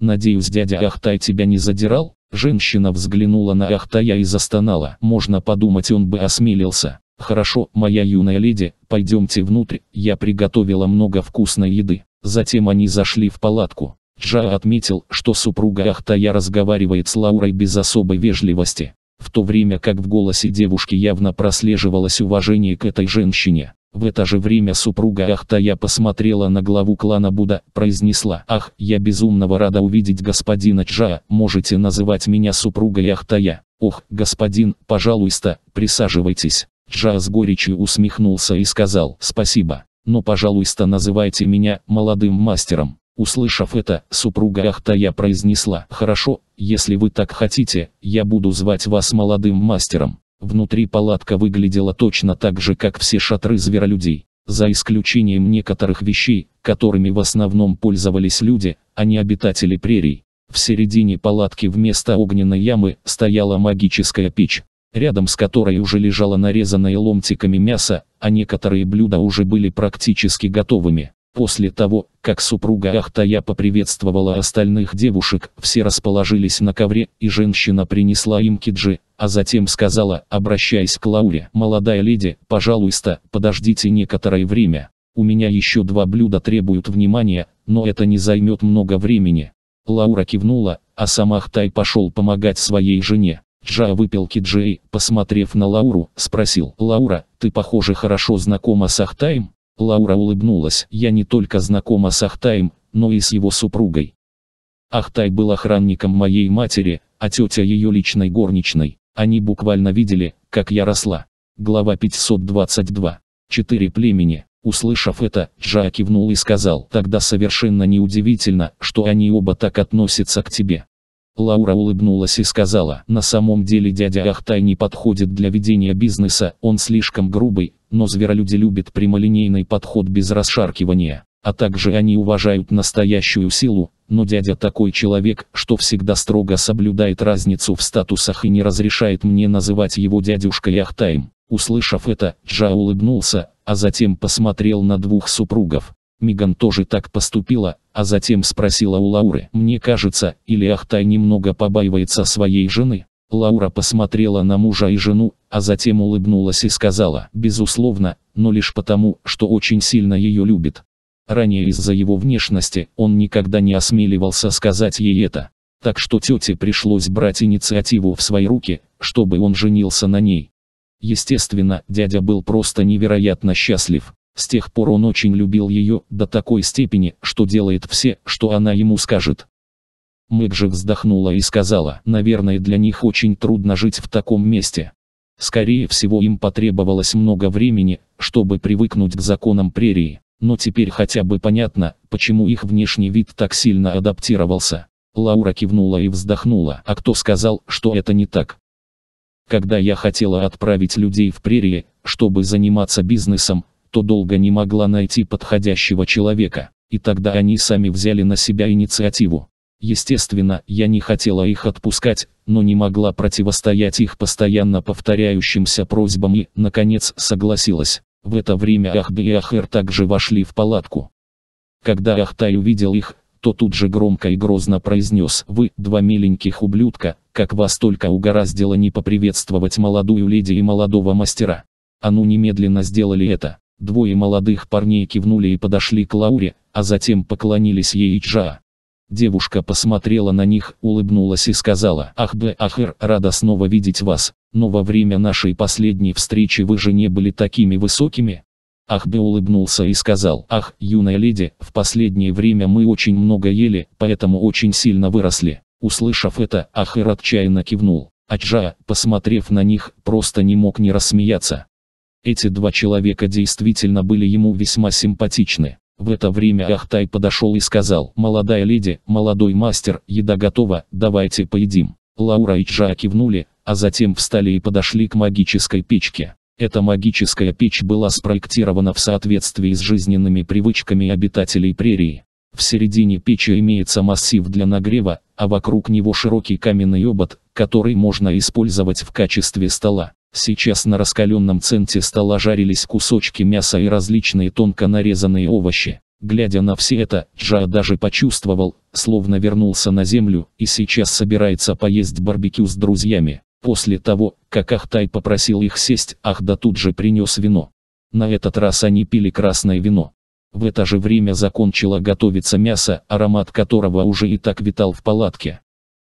[SPEAKER 1] Надеюсь, дядя Ахтай тебя не задирал?» Женщина взглянула на Ахтая и застонала, можно подумать, он бы осмелился. «Хорошо, моя юная леди, пойдемте внутрь, я приготовила много вкусной еды». Затем они зашли в палатку. Джа отметил, что супруга Ахтая разговаривает с Лаурой без особой вежливости, в то время как в голосе девушки явно прослеживалось уважение к этой женщине. В это же время супруга Ахтая посмотрела на главу клана Буда, произнесла «Ах, я безумного рада увидеть господина Джа, можете называть меня супругой Ахтая». «Ох, господин, пожалуйста, присаживайтесь». Джа с горечью усмехнулся и сказал «Спасибо, но пожалуйста называйте меня молодым мастером». Услышав это, супруга Ахтая произнесла, «Хорошо, если вы так хотите, я буду звать вас молодым мастером». Внутри палатка выглядела точно так же, как все шатры зверолюдей. За исключением некоторых вещей, которыми в основном пользовались люди, а не обитатели прерий. В середине палатки вместо огненной ямы стояла магическая печь, рядом с которой уже лежало нарезанное ломтиками мясо, а некоторые блюда уже были практически готовыми. После того, как супруга Ахтая поприветствовала остальных девушек, все расположились на ковре, и женщина принесла им киджи, а затем сказала, обращаясь к Лауре, «Молодая леди, пожалуйста, подождите некоторое время. У меня еще два блюда требуют внимания, но это не займет много времени». Лаура кивнула, а сам Ахтай пошел помогать своей жене. Джа выпил киджи посмотрев на Лауру, спросил, «Лаура, ты, похоже, хорошо знакома с Ахтаем?» Лаура улыбнулась. «Я не только знакома с Ахтаем, но и с его супругой. Ахтай был охранником моей матери, а тетя ее личной горничной. Они буквально видели, как я росла. Глава 522. Четыре племени. Услышав это, Джа кивнул и сказал, «Тогда совершенно неудивительно, что они оба так относятся к тебе». Лаура улыбнулась и сказала, «На самом деле дядя Ахтай не подходит для ведения бизнеса, он слишком грубый, но зверолюди любят прямолинейный подход без расшаркивания, а также они уважают настоящую силу, но дядя такой человек, что всегда строго соблюдает разницу в статусах и не разрешает мне называть его дядюшкой Ахтаем. Услышав это, Джа улыбнулся, а затем посмотрел на двух супругов. Миган тоже так поступила, а затем спросила у Лауры. «Мне кажется, или Ахтай немного побаивается своей жены?» Лаура посмотрела на мужа и жену, а затем улыбнулась и сказала, безусловно, но лишь потому, что очень сильно ее любит. Ранее из-за его внешности он никогда не осмеливался сказать ей это. Так что тете пришлось брать инициативу в свои руки, чтобы он женился на ней. Естественно, дядя был просто невероятно счастлив. С тех пор он очень любил ее до такой степени, что делает все, что она ему скажет. Мэг же вздохнула и сказала, наверное для них очень трудно жить в таком месте. Скорее всего им потребовалось много времени, чтобы привыкнуть к законам прерии, но теперь хотя бы понятно, почему их внешний вид так сильно адаптировался. Лаура кивнула и вздохнула. А кто сказал, что это не так? Когда я хотела отправить людей в прерии, чтобы заниматься бизнесом, то долго не могла найти подходящего человека, и тогда они сами взяли на себя инициативу. Естественно, я не хотела их отпускать, но не могла противостоять их постоянно повторяющимся просьбам и, наконец, согласилась. В это время Ахбе и Ахер также вошли в палатку. Когда Ахтай увидел их, то тут же громко и грозно произнес «Вы, два миленьких ублюдка, как вас только угораздило не поприветствовать молодую леди и молодого мастера». А ну немедленно сделали это. Двое молодых парней кивнули и подошли к Лауре, а затем поклонились ей и Джаа. Девушка посмотрела на них, улыбнулась и сказала, «Ах б, ахер, рада снова видеть вас, но во время нашей последней встречи вы же не были такими высокими». Ахбе улыбнулся и сказал, «Ах, юная леди, в последнее время мы очень много ели, поэтому очень сильно выросли». Услышав это, Ахер отчаянно кивнул. Аджа, посмотрев на них, просто не мог не рассмеяться. Эти два человека действительно были ему весьма симпатичны. В это время Ахтай подошел и сказал, «Молодая леди, молодой мастер, еда готова, давайте поедим». Лаура и Джа кивнули, а затем встали и подошли к магической печке. Эта магическая печь была спроектирована в соответствии с жизненными привычками обитателей прерии. В середине печи имеется массив для нагрева, а вокруг него широкий каменный обод, который можно использовать в качестве стола. Сейчас на раскаленном центе стола жарились кусочки мяса и различные тонко нарезанные овощи. Глядя на все это, Джа даже почувствовал, словно вернулся на землю, и сейчас собирается поесть барбекю с друзьями. После того, как Ахтай попросил их сесть, Ахда тут же принес вино. На этот раз они пили красное вино. В это же время закончило готовиться мясо, аромат которого уже и так витал в палатке.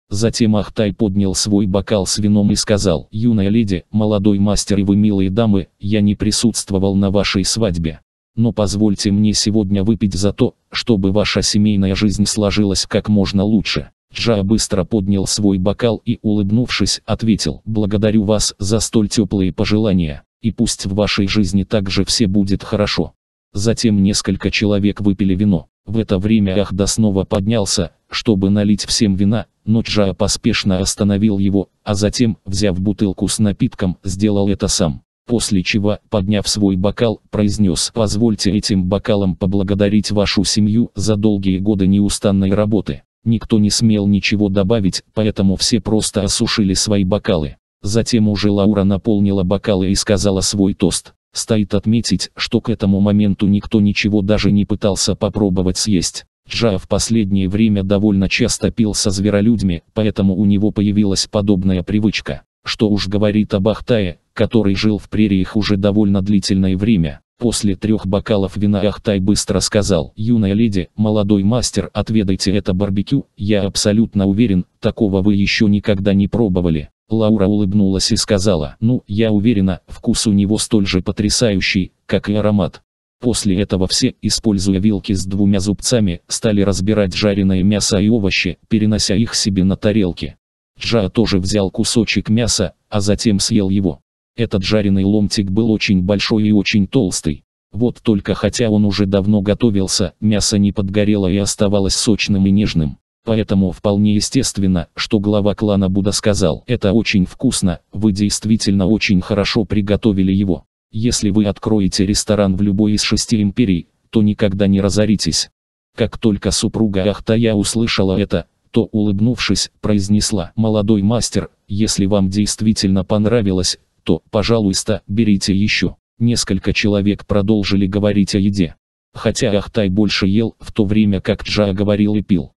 [SPEAKER 1] Затем Ахтай поднял свой бокал с вином и сказал, «Юная леди, молодой мастер и вы милые дамы, я не присутствовал на вашей свадьбе. Но позвольте мне сегодня выпить за то, чтобы ваша семейная жизнь сложилась как можно лучше». Джа быстро поднял свой бокал и, улыбнувшись, ответил, «Благодарю вас за столь теплые пожелания, и пусть в вашей жизни также все будет хорошо». Затем несколько человек выпили вино. В это время Ахда снова поднялся, чтобы налить всем вина, но Джа поспешно остановил его, а затем, взяв бутылку с напитком, сделал это сам. После чего, подняв свой бокал, произнес «Позвольте этим бокалам поблагодарить вашу семью за долгие годы неустанной работы». Никто не смел ничего добавить, поэтому все просто осушили свои бокалы. Затем уже Лаура наполнила бокалы и сказала свой тост. Стоит отметить, что к этому моменту никто ничего даже не пытался попробовать съесть. Джа в последнее время довольно часто пил со зверолюдьми, поэтому у него появилась подобная привычка. Что уж говорит об Ахтае, который жил в прериях уже довольно длительное время. После трех бокалов вина Ахтай быстро сказал, «Юная леди, молодой мастер, отведайте это барбекю, я абсолютно уверен, такого вы еще никогда не пробовали». Лаура улыбнулась и сказала, «Ну, я уверена, вкус у него столь же потрясающий, как и аромат». После этого все, используя вилки с двумя зубцами, стали разбирать жареное мясо и овощи, перенося их себе на тарелки. Джа тоже взял кусочек мяса, а затем съел его. Этот жареный ломтик был очень большой и очень толстый. Вот только хотя он уже давно готовился, мясо не подгорело и оставалось сочным и нежным. Поэтому вполне естественно, что глава клана Буда сказал, это очень вкусно, вы действительно очень хорошо приготовили его. Если вы откроете ресторан в любой из шести империй, то никогда не разоритесь. Как только супруга Ахтая услышала это, то, улыбнувшись, произнесла «Молодой мастер, если вам действительно понравилось, то, пожалуйста, берите еще». Несколько человек продолжили говорить о еде. Хотя Ахтай больше ел, в то время как Джа говорил и пил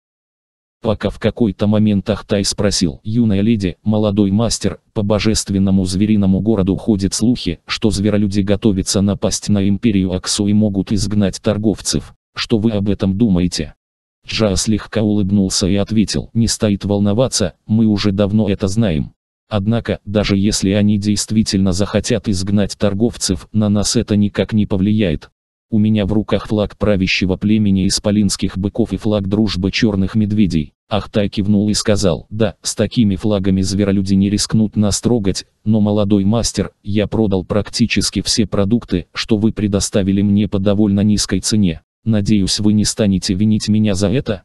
[SPEAKER 1] пока в какой-то момент Ахтай спросил, «Юная леди, молодой мастер, по божественному звериному городу ходят слухи, что зверолюди готовятся напасть на империю Аксу и могут изгнать торговцев. Что вы об этом думаете?» Джа слегка улыбнулся и ответил, «Не стоит волноваться, мы уже давно это знаем. Однако, даже если они действительно захотят изгнать торговцев, на нас это никак не повлияет. У меня в руках флаг правящего племени исполинских быков и флаг дружбы черных медведей. Ахтай кивнул и сказал, да, с такими флагами зверолюди не рискнут нас трогать, но молодой мастер, я продал практически все продукты, что вы предоставили мне по довольно низкой цене. Надеюсь вы не станете винить меня за это?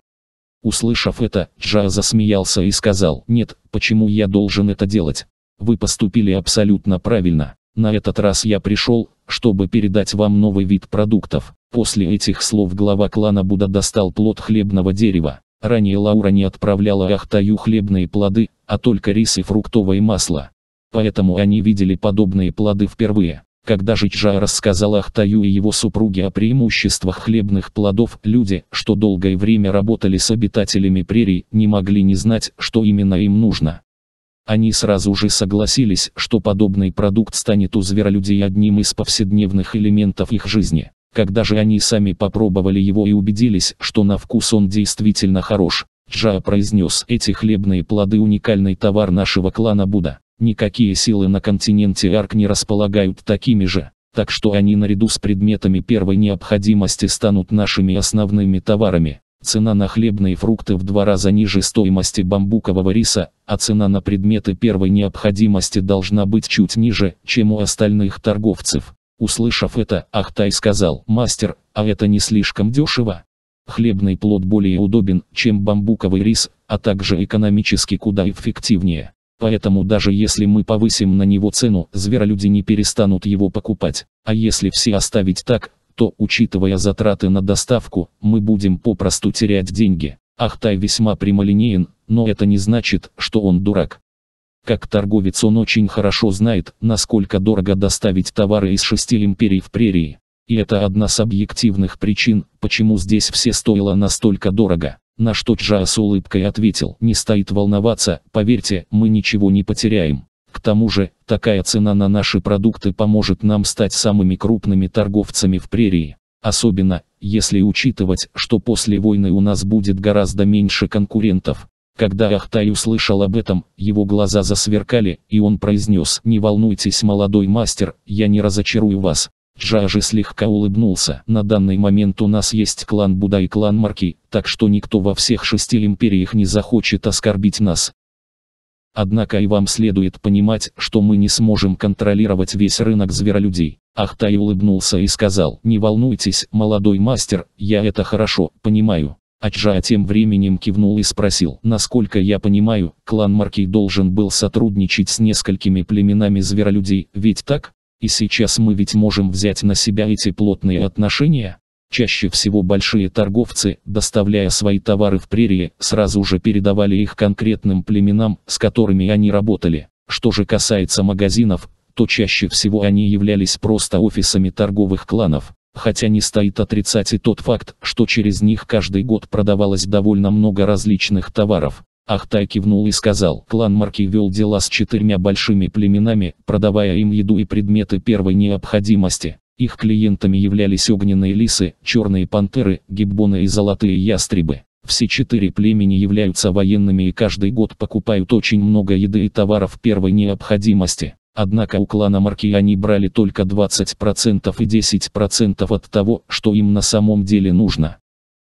[SPEAKER 1] Услышав это, Джа засмеялся и сказал, нет, почему я должен это делать? Вы поступили абсолютно правильно. На этот раз я пришел, чтобы передать вам новый вид продуктов. После этих слов глава клана Буда достал плод хлебного дерева. Ранее Лаура не отправляла Ахтаю хлебные плоды, а только рис и фруктовое масло. Поэтому они видели подобные плоды впервые. Когда Жичжа Чжа рассказал Ахтаю и его супруге о преимуществах хлебных плодов, люди, что долгое время работали с обитателями прерий, не могли не знать, что именно им нужно. Они сразу же согласились, что подобный продукт станет у зверолюдей одним из повседневных элементов их жизни. Когда же они сами попробовали его и убедились, что на вкус он действительно хорош, Джа произнес, эти хлебные плоды уникальный товар нашего клана Буда. Никакие силы на континенте Арк не располагают такими же, так что они наряду с предметами первой необходимости станут нашими основными товарами. Цена на хлебные фрукты в два раза ниже стоимости бамбукового риса, а цена на предметы первой необходимости должна быть чуть ниже, чем у остальных торговцев. Услышав это, Ахтай сказал, «Мастер, а это не слишком дешево?» Хлебный плод более удобен, чем бамбуковый рис, а также экономически куда эффективнее. Поэтому даже если мы повысим на него цену, зверолюди не перестанут его покупать. А если все оставить так, то, учитывая затраты на доставку, мы будем попросту терять деньги. Ахтай весьма прямолинеен, но это не значит, что он дурак. Как торговец он очень хорошо знает, насколько дорого доставить товары из шести империй в прерии. И это одна с объективных причин, почему здесь все стоило настолько дорого. На что Джа с улыбкой ответил, не стоит волноваться, поверьте, мы ничего не потеряем. К тому же, такая цена на наши продукты поможет нам стать самыми крупными торговцами в прерии. Особенно, если учитывать, что после войны у нас будет гораздо меньше конкурентов. Когда Ахтай услышал об этом, его глаза засверкали, и он произнес «Не волнуйтесь, молодой мастер, я не разочарую вас». Джажи слегка улыбнулся. На данный момент у нас есть клан Буда и клан Марки, так что никто во всех шести империях не захочет оскорбить нас. Однако и вам следует понимать, что мы не сможем контролировать весь рынок зверолюдей. Ахтай улыбнулся и сказал, не волнуйтесь, молодой мастер, я это хорошо понимаю. Аджа тем временем кивнул и спросил, насколько я понимаю, клан Маркий должен был сотрудничать с несколькими племенами зверолюдей, ведь так? И сейчас мы ведь можем взять на себя эти плотные отношения? Чаще всего большие торговцы, доставляя свои товары в прерии, сразу же передавали их конкретным племенам, с которыми они работали. Что же касается магазинов, то чаще всего они являлись просто офисами торговых кланов. Хотя не стоит отрицать и тот факт, что через них каждый год продавалось довольно много различных товаров. Ахтай кивнул и сказал, клан Марки вел дела с четырьмя большими племенами, продавая им еду и предметы первой необходимости. Их клиентами являлись огненные лисы, черные пантеры, гиббоны и золотые ястребы. Все четыре племени являются военными и каждый год покупают очень много еды и товаров первой необходимости. Однако у клана Марки они брали только 20% и 10% от того, что им на самом деле нужно.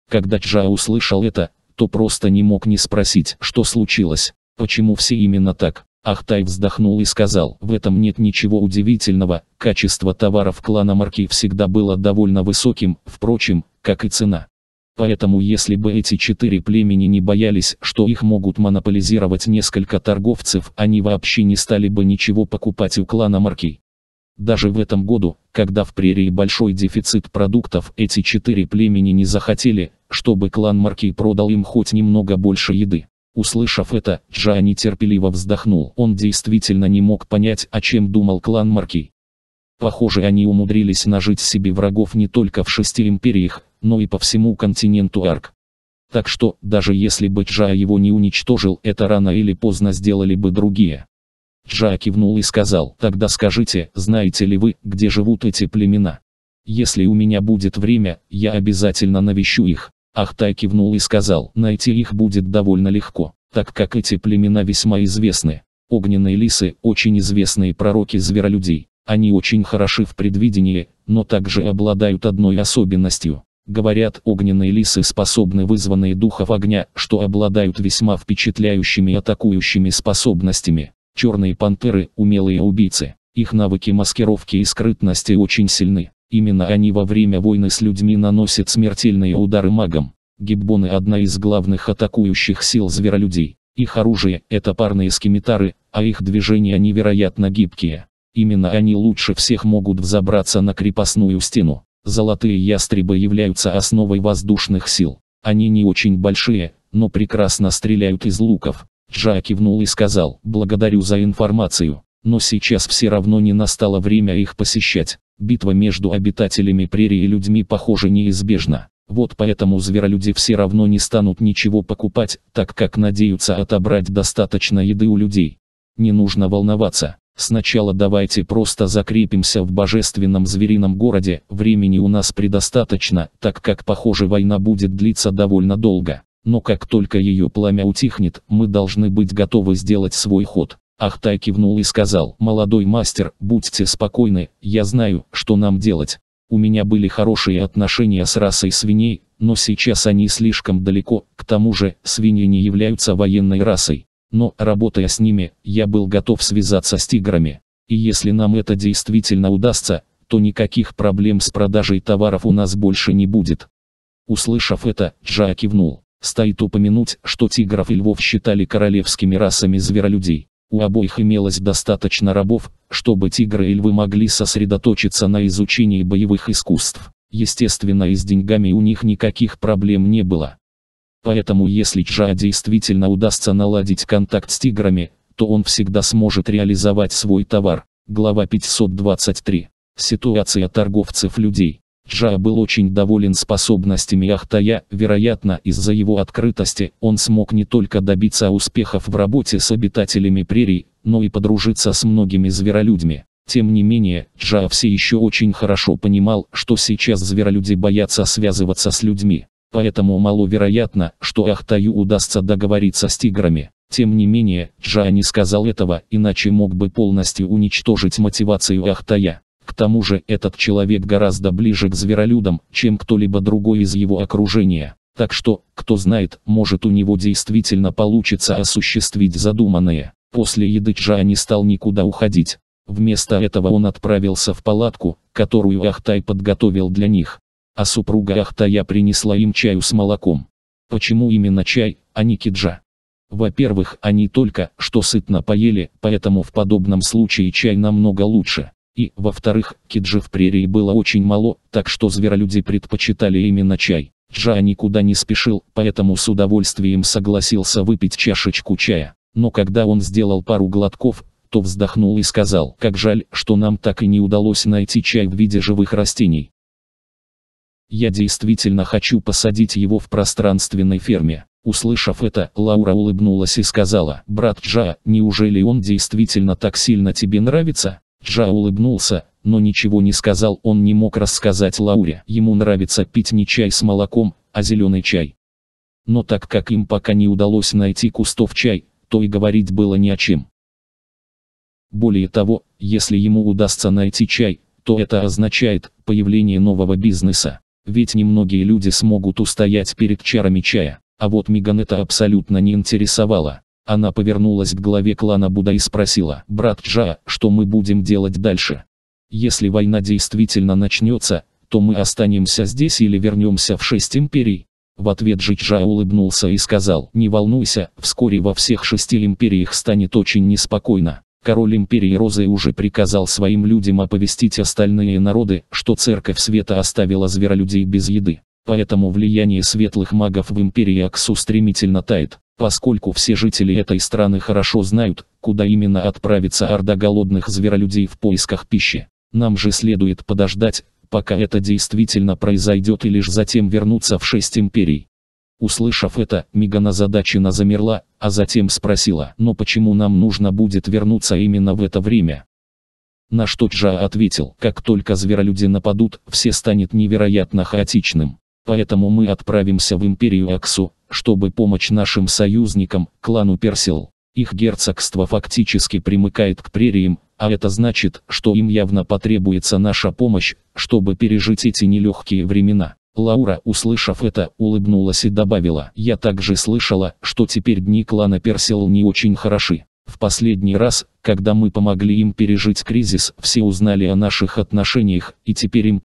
[SPEAKER 1] Когда Чжа услышал это, то просто не мог не спросить, что случилось, почему все именно так. Ахтай вздохнул и сказал, в этом нет ничего удивительного, качество товаров клана Марки всегда было довольно высоким, впрочем, как и цена. Поэтому если бы эти четыре племени не боялись, что их могут монополизировать несколько торговцев, они вообще не стали бы ничего покупать у клана Марки. Даже в этом году, когда в прерии большой дефицит продуктов, эти четыре племени не захотели, чтобы клан Марки продал им хоть немного больше еды. Услышав это, Джани нетерпеливо вздохнул. Он действительно не мог понять, о чем думал клан Маркий. Похоже, они умудрились нажить себе врагов не только в шести империях, но и по всему континенту Арк. Так что, даже если бы Джа его не уничтожил, это рано или поздно сделали бы другие. Джа кивнул и сказал, тогда скажите, знаете ли вы, где живут эти племена? Если у меня будет время, я обязательно навещу их. Ахтай кивнул и сказал, найти их будет довольно легко, так как эти племена весьма известны. Огненные лисы – очень известные пророки зверолюдей. Они очень хороши в предвидении, но также обладают одной особенностью. Говорят, огненные лисы способны вызванные духов огня, что обладают весьма впечатляющими атакующими способностями. Черные пантеры – умелые убийцы. Их навыки маскировки и скрытности очень сильны. Именно они во время войны с людьми наносят смертельные удары магам. Гиббоны – одна из главных атакующих сил зверолюдей. Их оружие – это парные скимитары, а их движения невероятно гибкие. Именно они лучше всех могут взобраться на крепостную стену. Золотые ястребы являются основой воздушных сил. Они не очень большие, но прекрасно стреляют из луков. Джа кивнул и сказал, благодарю за информацию, но сейчас все равно не настало время их посещать. Битва между обитателями прерии и людьми, похоже, неизбежна. Вот поэтому зверолюди все равно не станут ничего покупать, так как надеются отобрать достаточно еды у людей. Не нужно волноваться. Сначала давайте просто закрепимся в божественном зверином городе, времени у нас предостаточно, так как похоже война будет длиться довольно долго. Но как только ее пламя утихнет, мы должны быть готовы сделать свой ход. Ахтай кивнул и сказал, «Молодой мастер, будьте спокойны, я знаю, что нам делать. У меня были хорошие отношения с расой свиней, но сейчас они слишком далеко, к тому же, свиньи не являются военной расой. Но, работая с ними, я был готов связаться с тиграми. И если нам это действительно удастся, то никаких проблем с продажей товаров у нас больше не будет». Услышав это, Джа кивнул. Стоит упомянуть, что тигров и львов считали королевскими расами зверолюдей. У обоих имелось достаточно рабов, чтобы тигры и львы могли сосредоточиться на изучении боевых искусств. Естественно и с деньгами у них никаких проблем не было. Поэтому если Чжа действительно удастся наладить контакт с тиграми, то он всегда сможет реализовать свой товар. Глава 523. Ситуация торговцев людей. Джа был очень доволен способностями Ахтая, вероятно из-за его открытости он смог не только добиться успехов в работе с обитателями прерий, но и подружиться с многими зверолюдьми. Тем не менее, Джа все еще очень хорошо понимал, что сейчас зверолюди боятся связываться с людьми. Поэтому маловероятно, что Ахтаю удастся договориться с тиграми. Тем не менее, Джа не сказал этого, иначе мог бы полностью уничтожить мотивацию Ахтая. К тому же этот человек гораздо ближе к зверолюдам, чем кто-либо другой из его окружения. Так что, кто знает, может у него действительно получится осуществить задуманное. После еды Чжа не стал никуда уходить. Вместо этого он отправился в палатку, которую Ахтай подготовил для них. А супруга Ахтая принесла им чаю с молоком. Почему именно чай, а не киджа? Во-первых, они только что сытно поели, поэтому в подобном случае чай намного лучше. И, во-вторых, киджи в прерии было очень мало, так что зверолюди предпочитали именно чай. Джа никуда не спешил, поэтому с удовольствием согласился выпить чашечку чая. Но когда он сделал пару глотков, то вздохнул и сказал, как жаль, что нам так и не удалось найти чай в виде живых растений. Я действительно хочу посадить его в пространственной ферме. Услышав это, Лаура улыбнулась и сказала, брат Джа, неужели он действительно так сильно тебе нравится? Джа улыбнулся, но ничего не сказал, он не мог рассказать Лауре. Ему нравится пить не чай с молоком, а зеленый чай. Но так как им пока не удалось найти кустов чай, то и говорить было ни о чем. Более того, если ему удастся найти чай, то это означает появление нового бизнеса. Ведь немногие люди смогут устоять перед чарами чая. А вот Меган это абсолютно не интересовало. Она повернулась к главе клана Буда и спросила, «Брат Джа, что мы будем делать дальше? Если война действительно начнется, то мы останемся здесь или вернемся в шесть империй?» В ответ Жичжа улыбнулся и сказал, «Не волнуйся, вскоре во всех шести империях станет очень неспокойно. Король империи Розы уже приказал своим людям оповестить остальные народы, что церковь света оставила зверолюдей без еды. Поэтому влияние светлых магов в империи Аксу стремительно тает. Поскольку все жители этой страны хорошо знают, куда именно отправится орда голодных зверолюдей в поисках пищи, нам же следует подождать, пока это действительно произойдет и лишь затем вернуться в шесть империй. Услышав это, Мигана задачина замерла, а затем спросила, но почему нам нужно будет вернуться именно в это время? На что Джа ответил, как только зверолюди нападут, все станет невероятно хаотичным. Поэтому мы отправимся в империю Аксу, чтобы помочь нашим союзникам, клану Персил. Их герцогство фактически примыкает к прериям, а это значит, что им явно потребуется наша помощь, чтобы пережить эти нелегкие времена. Лаура, услышав это, улыбнулась и добавила, «Я также слышала, что теперь дни клана Персил не очень хороши. В последний раз, когда мы помогли им пережить кризис, все узнали о наших отношениях, и теперь им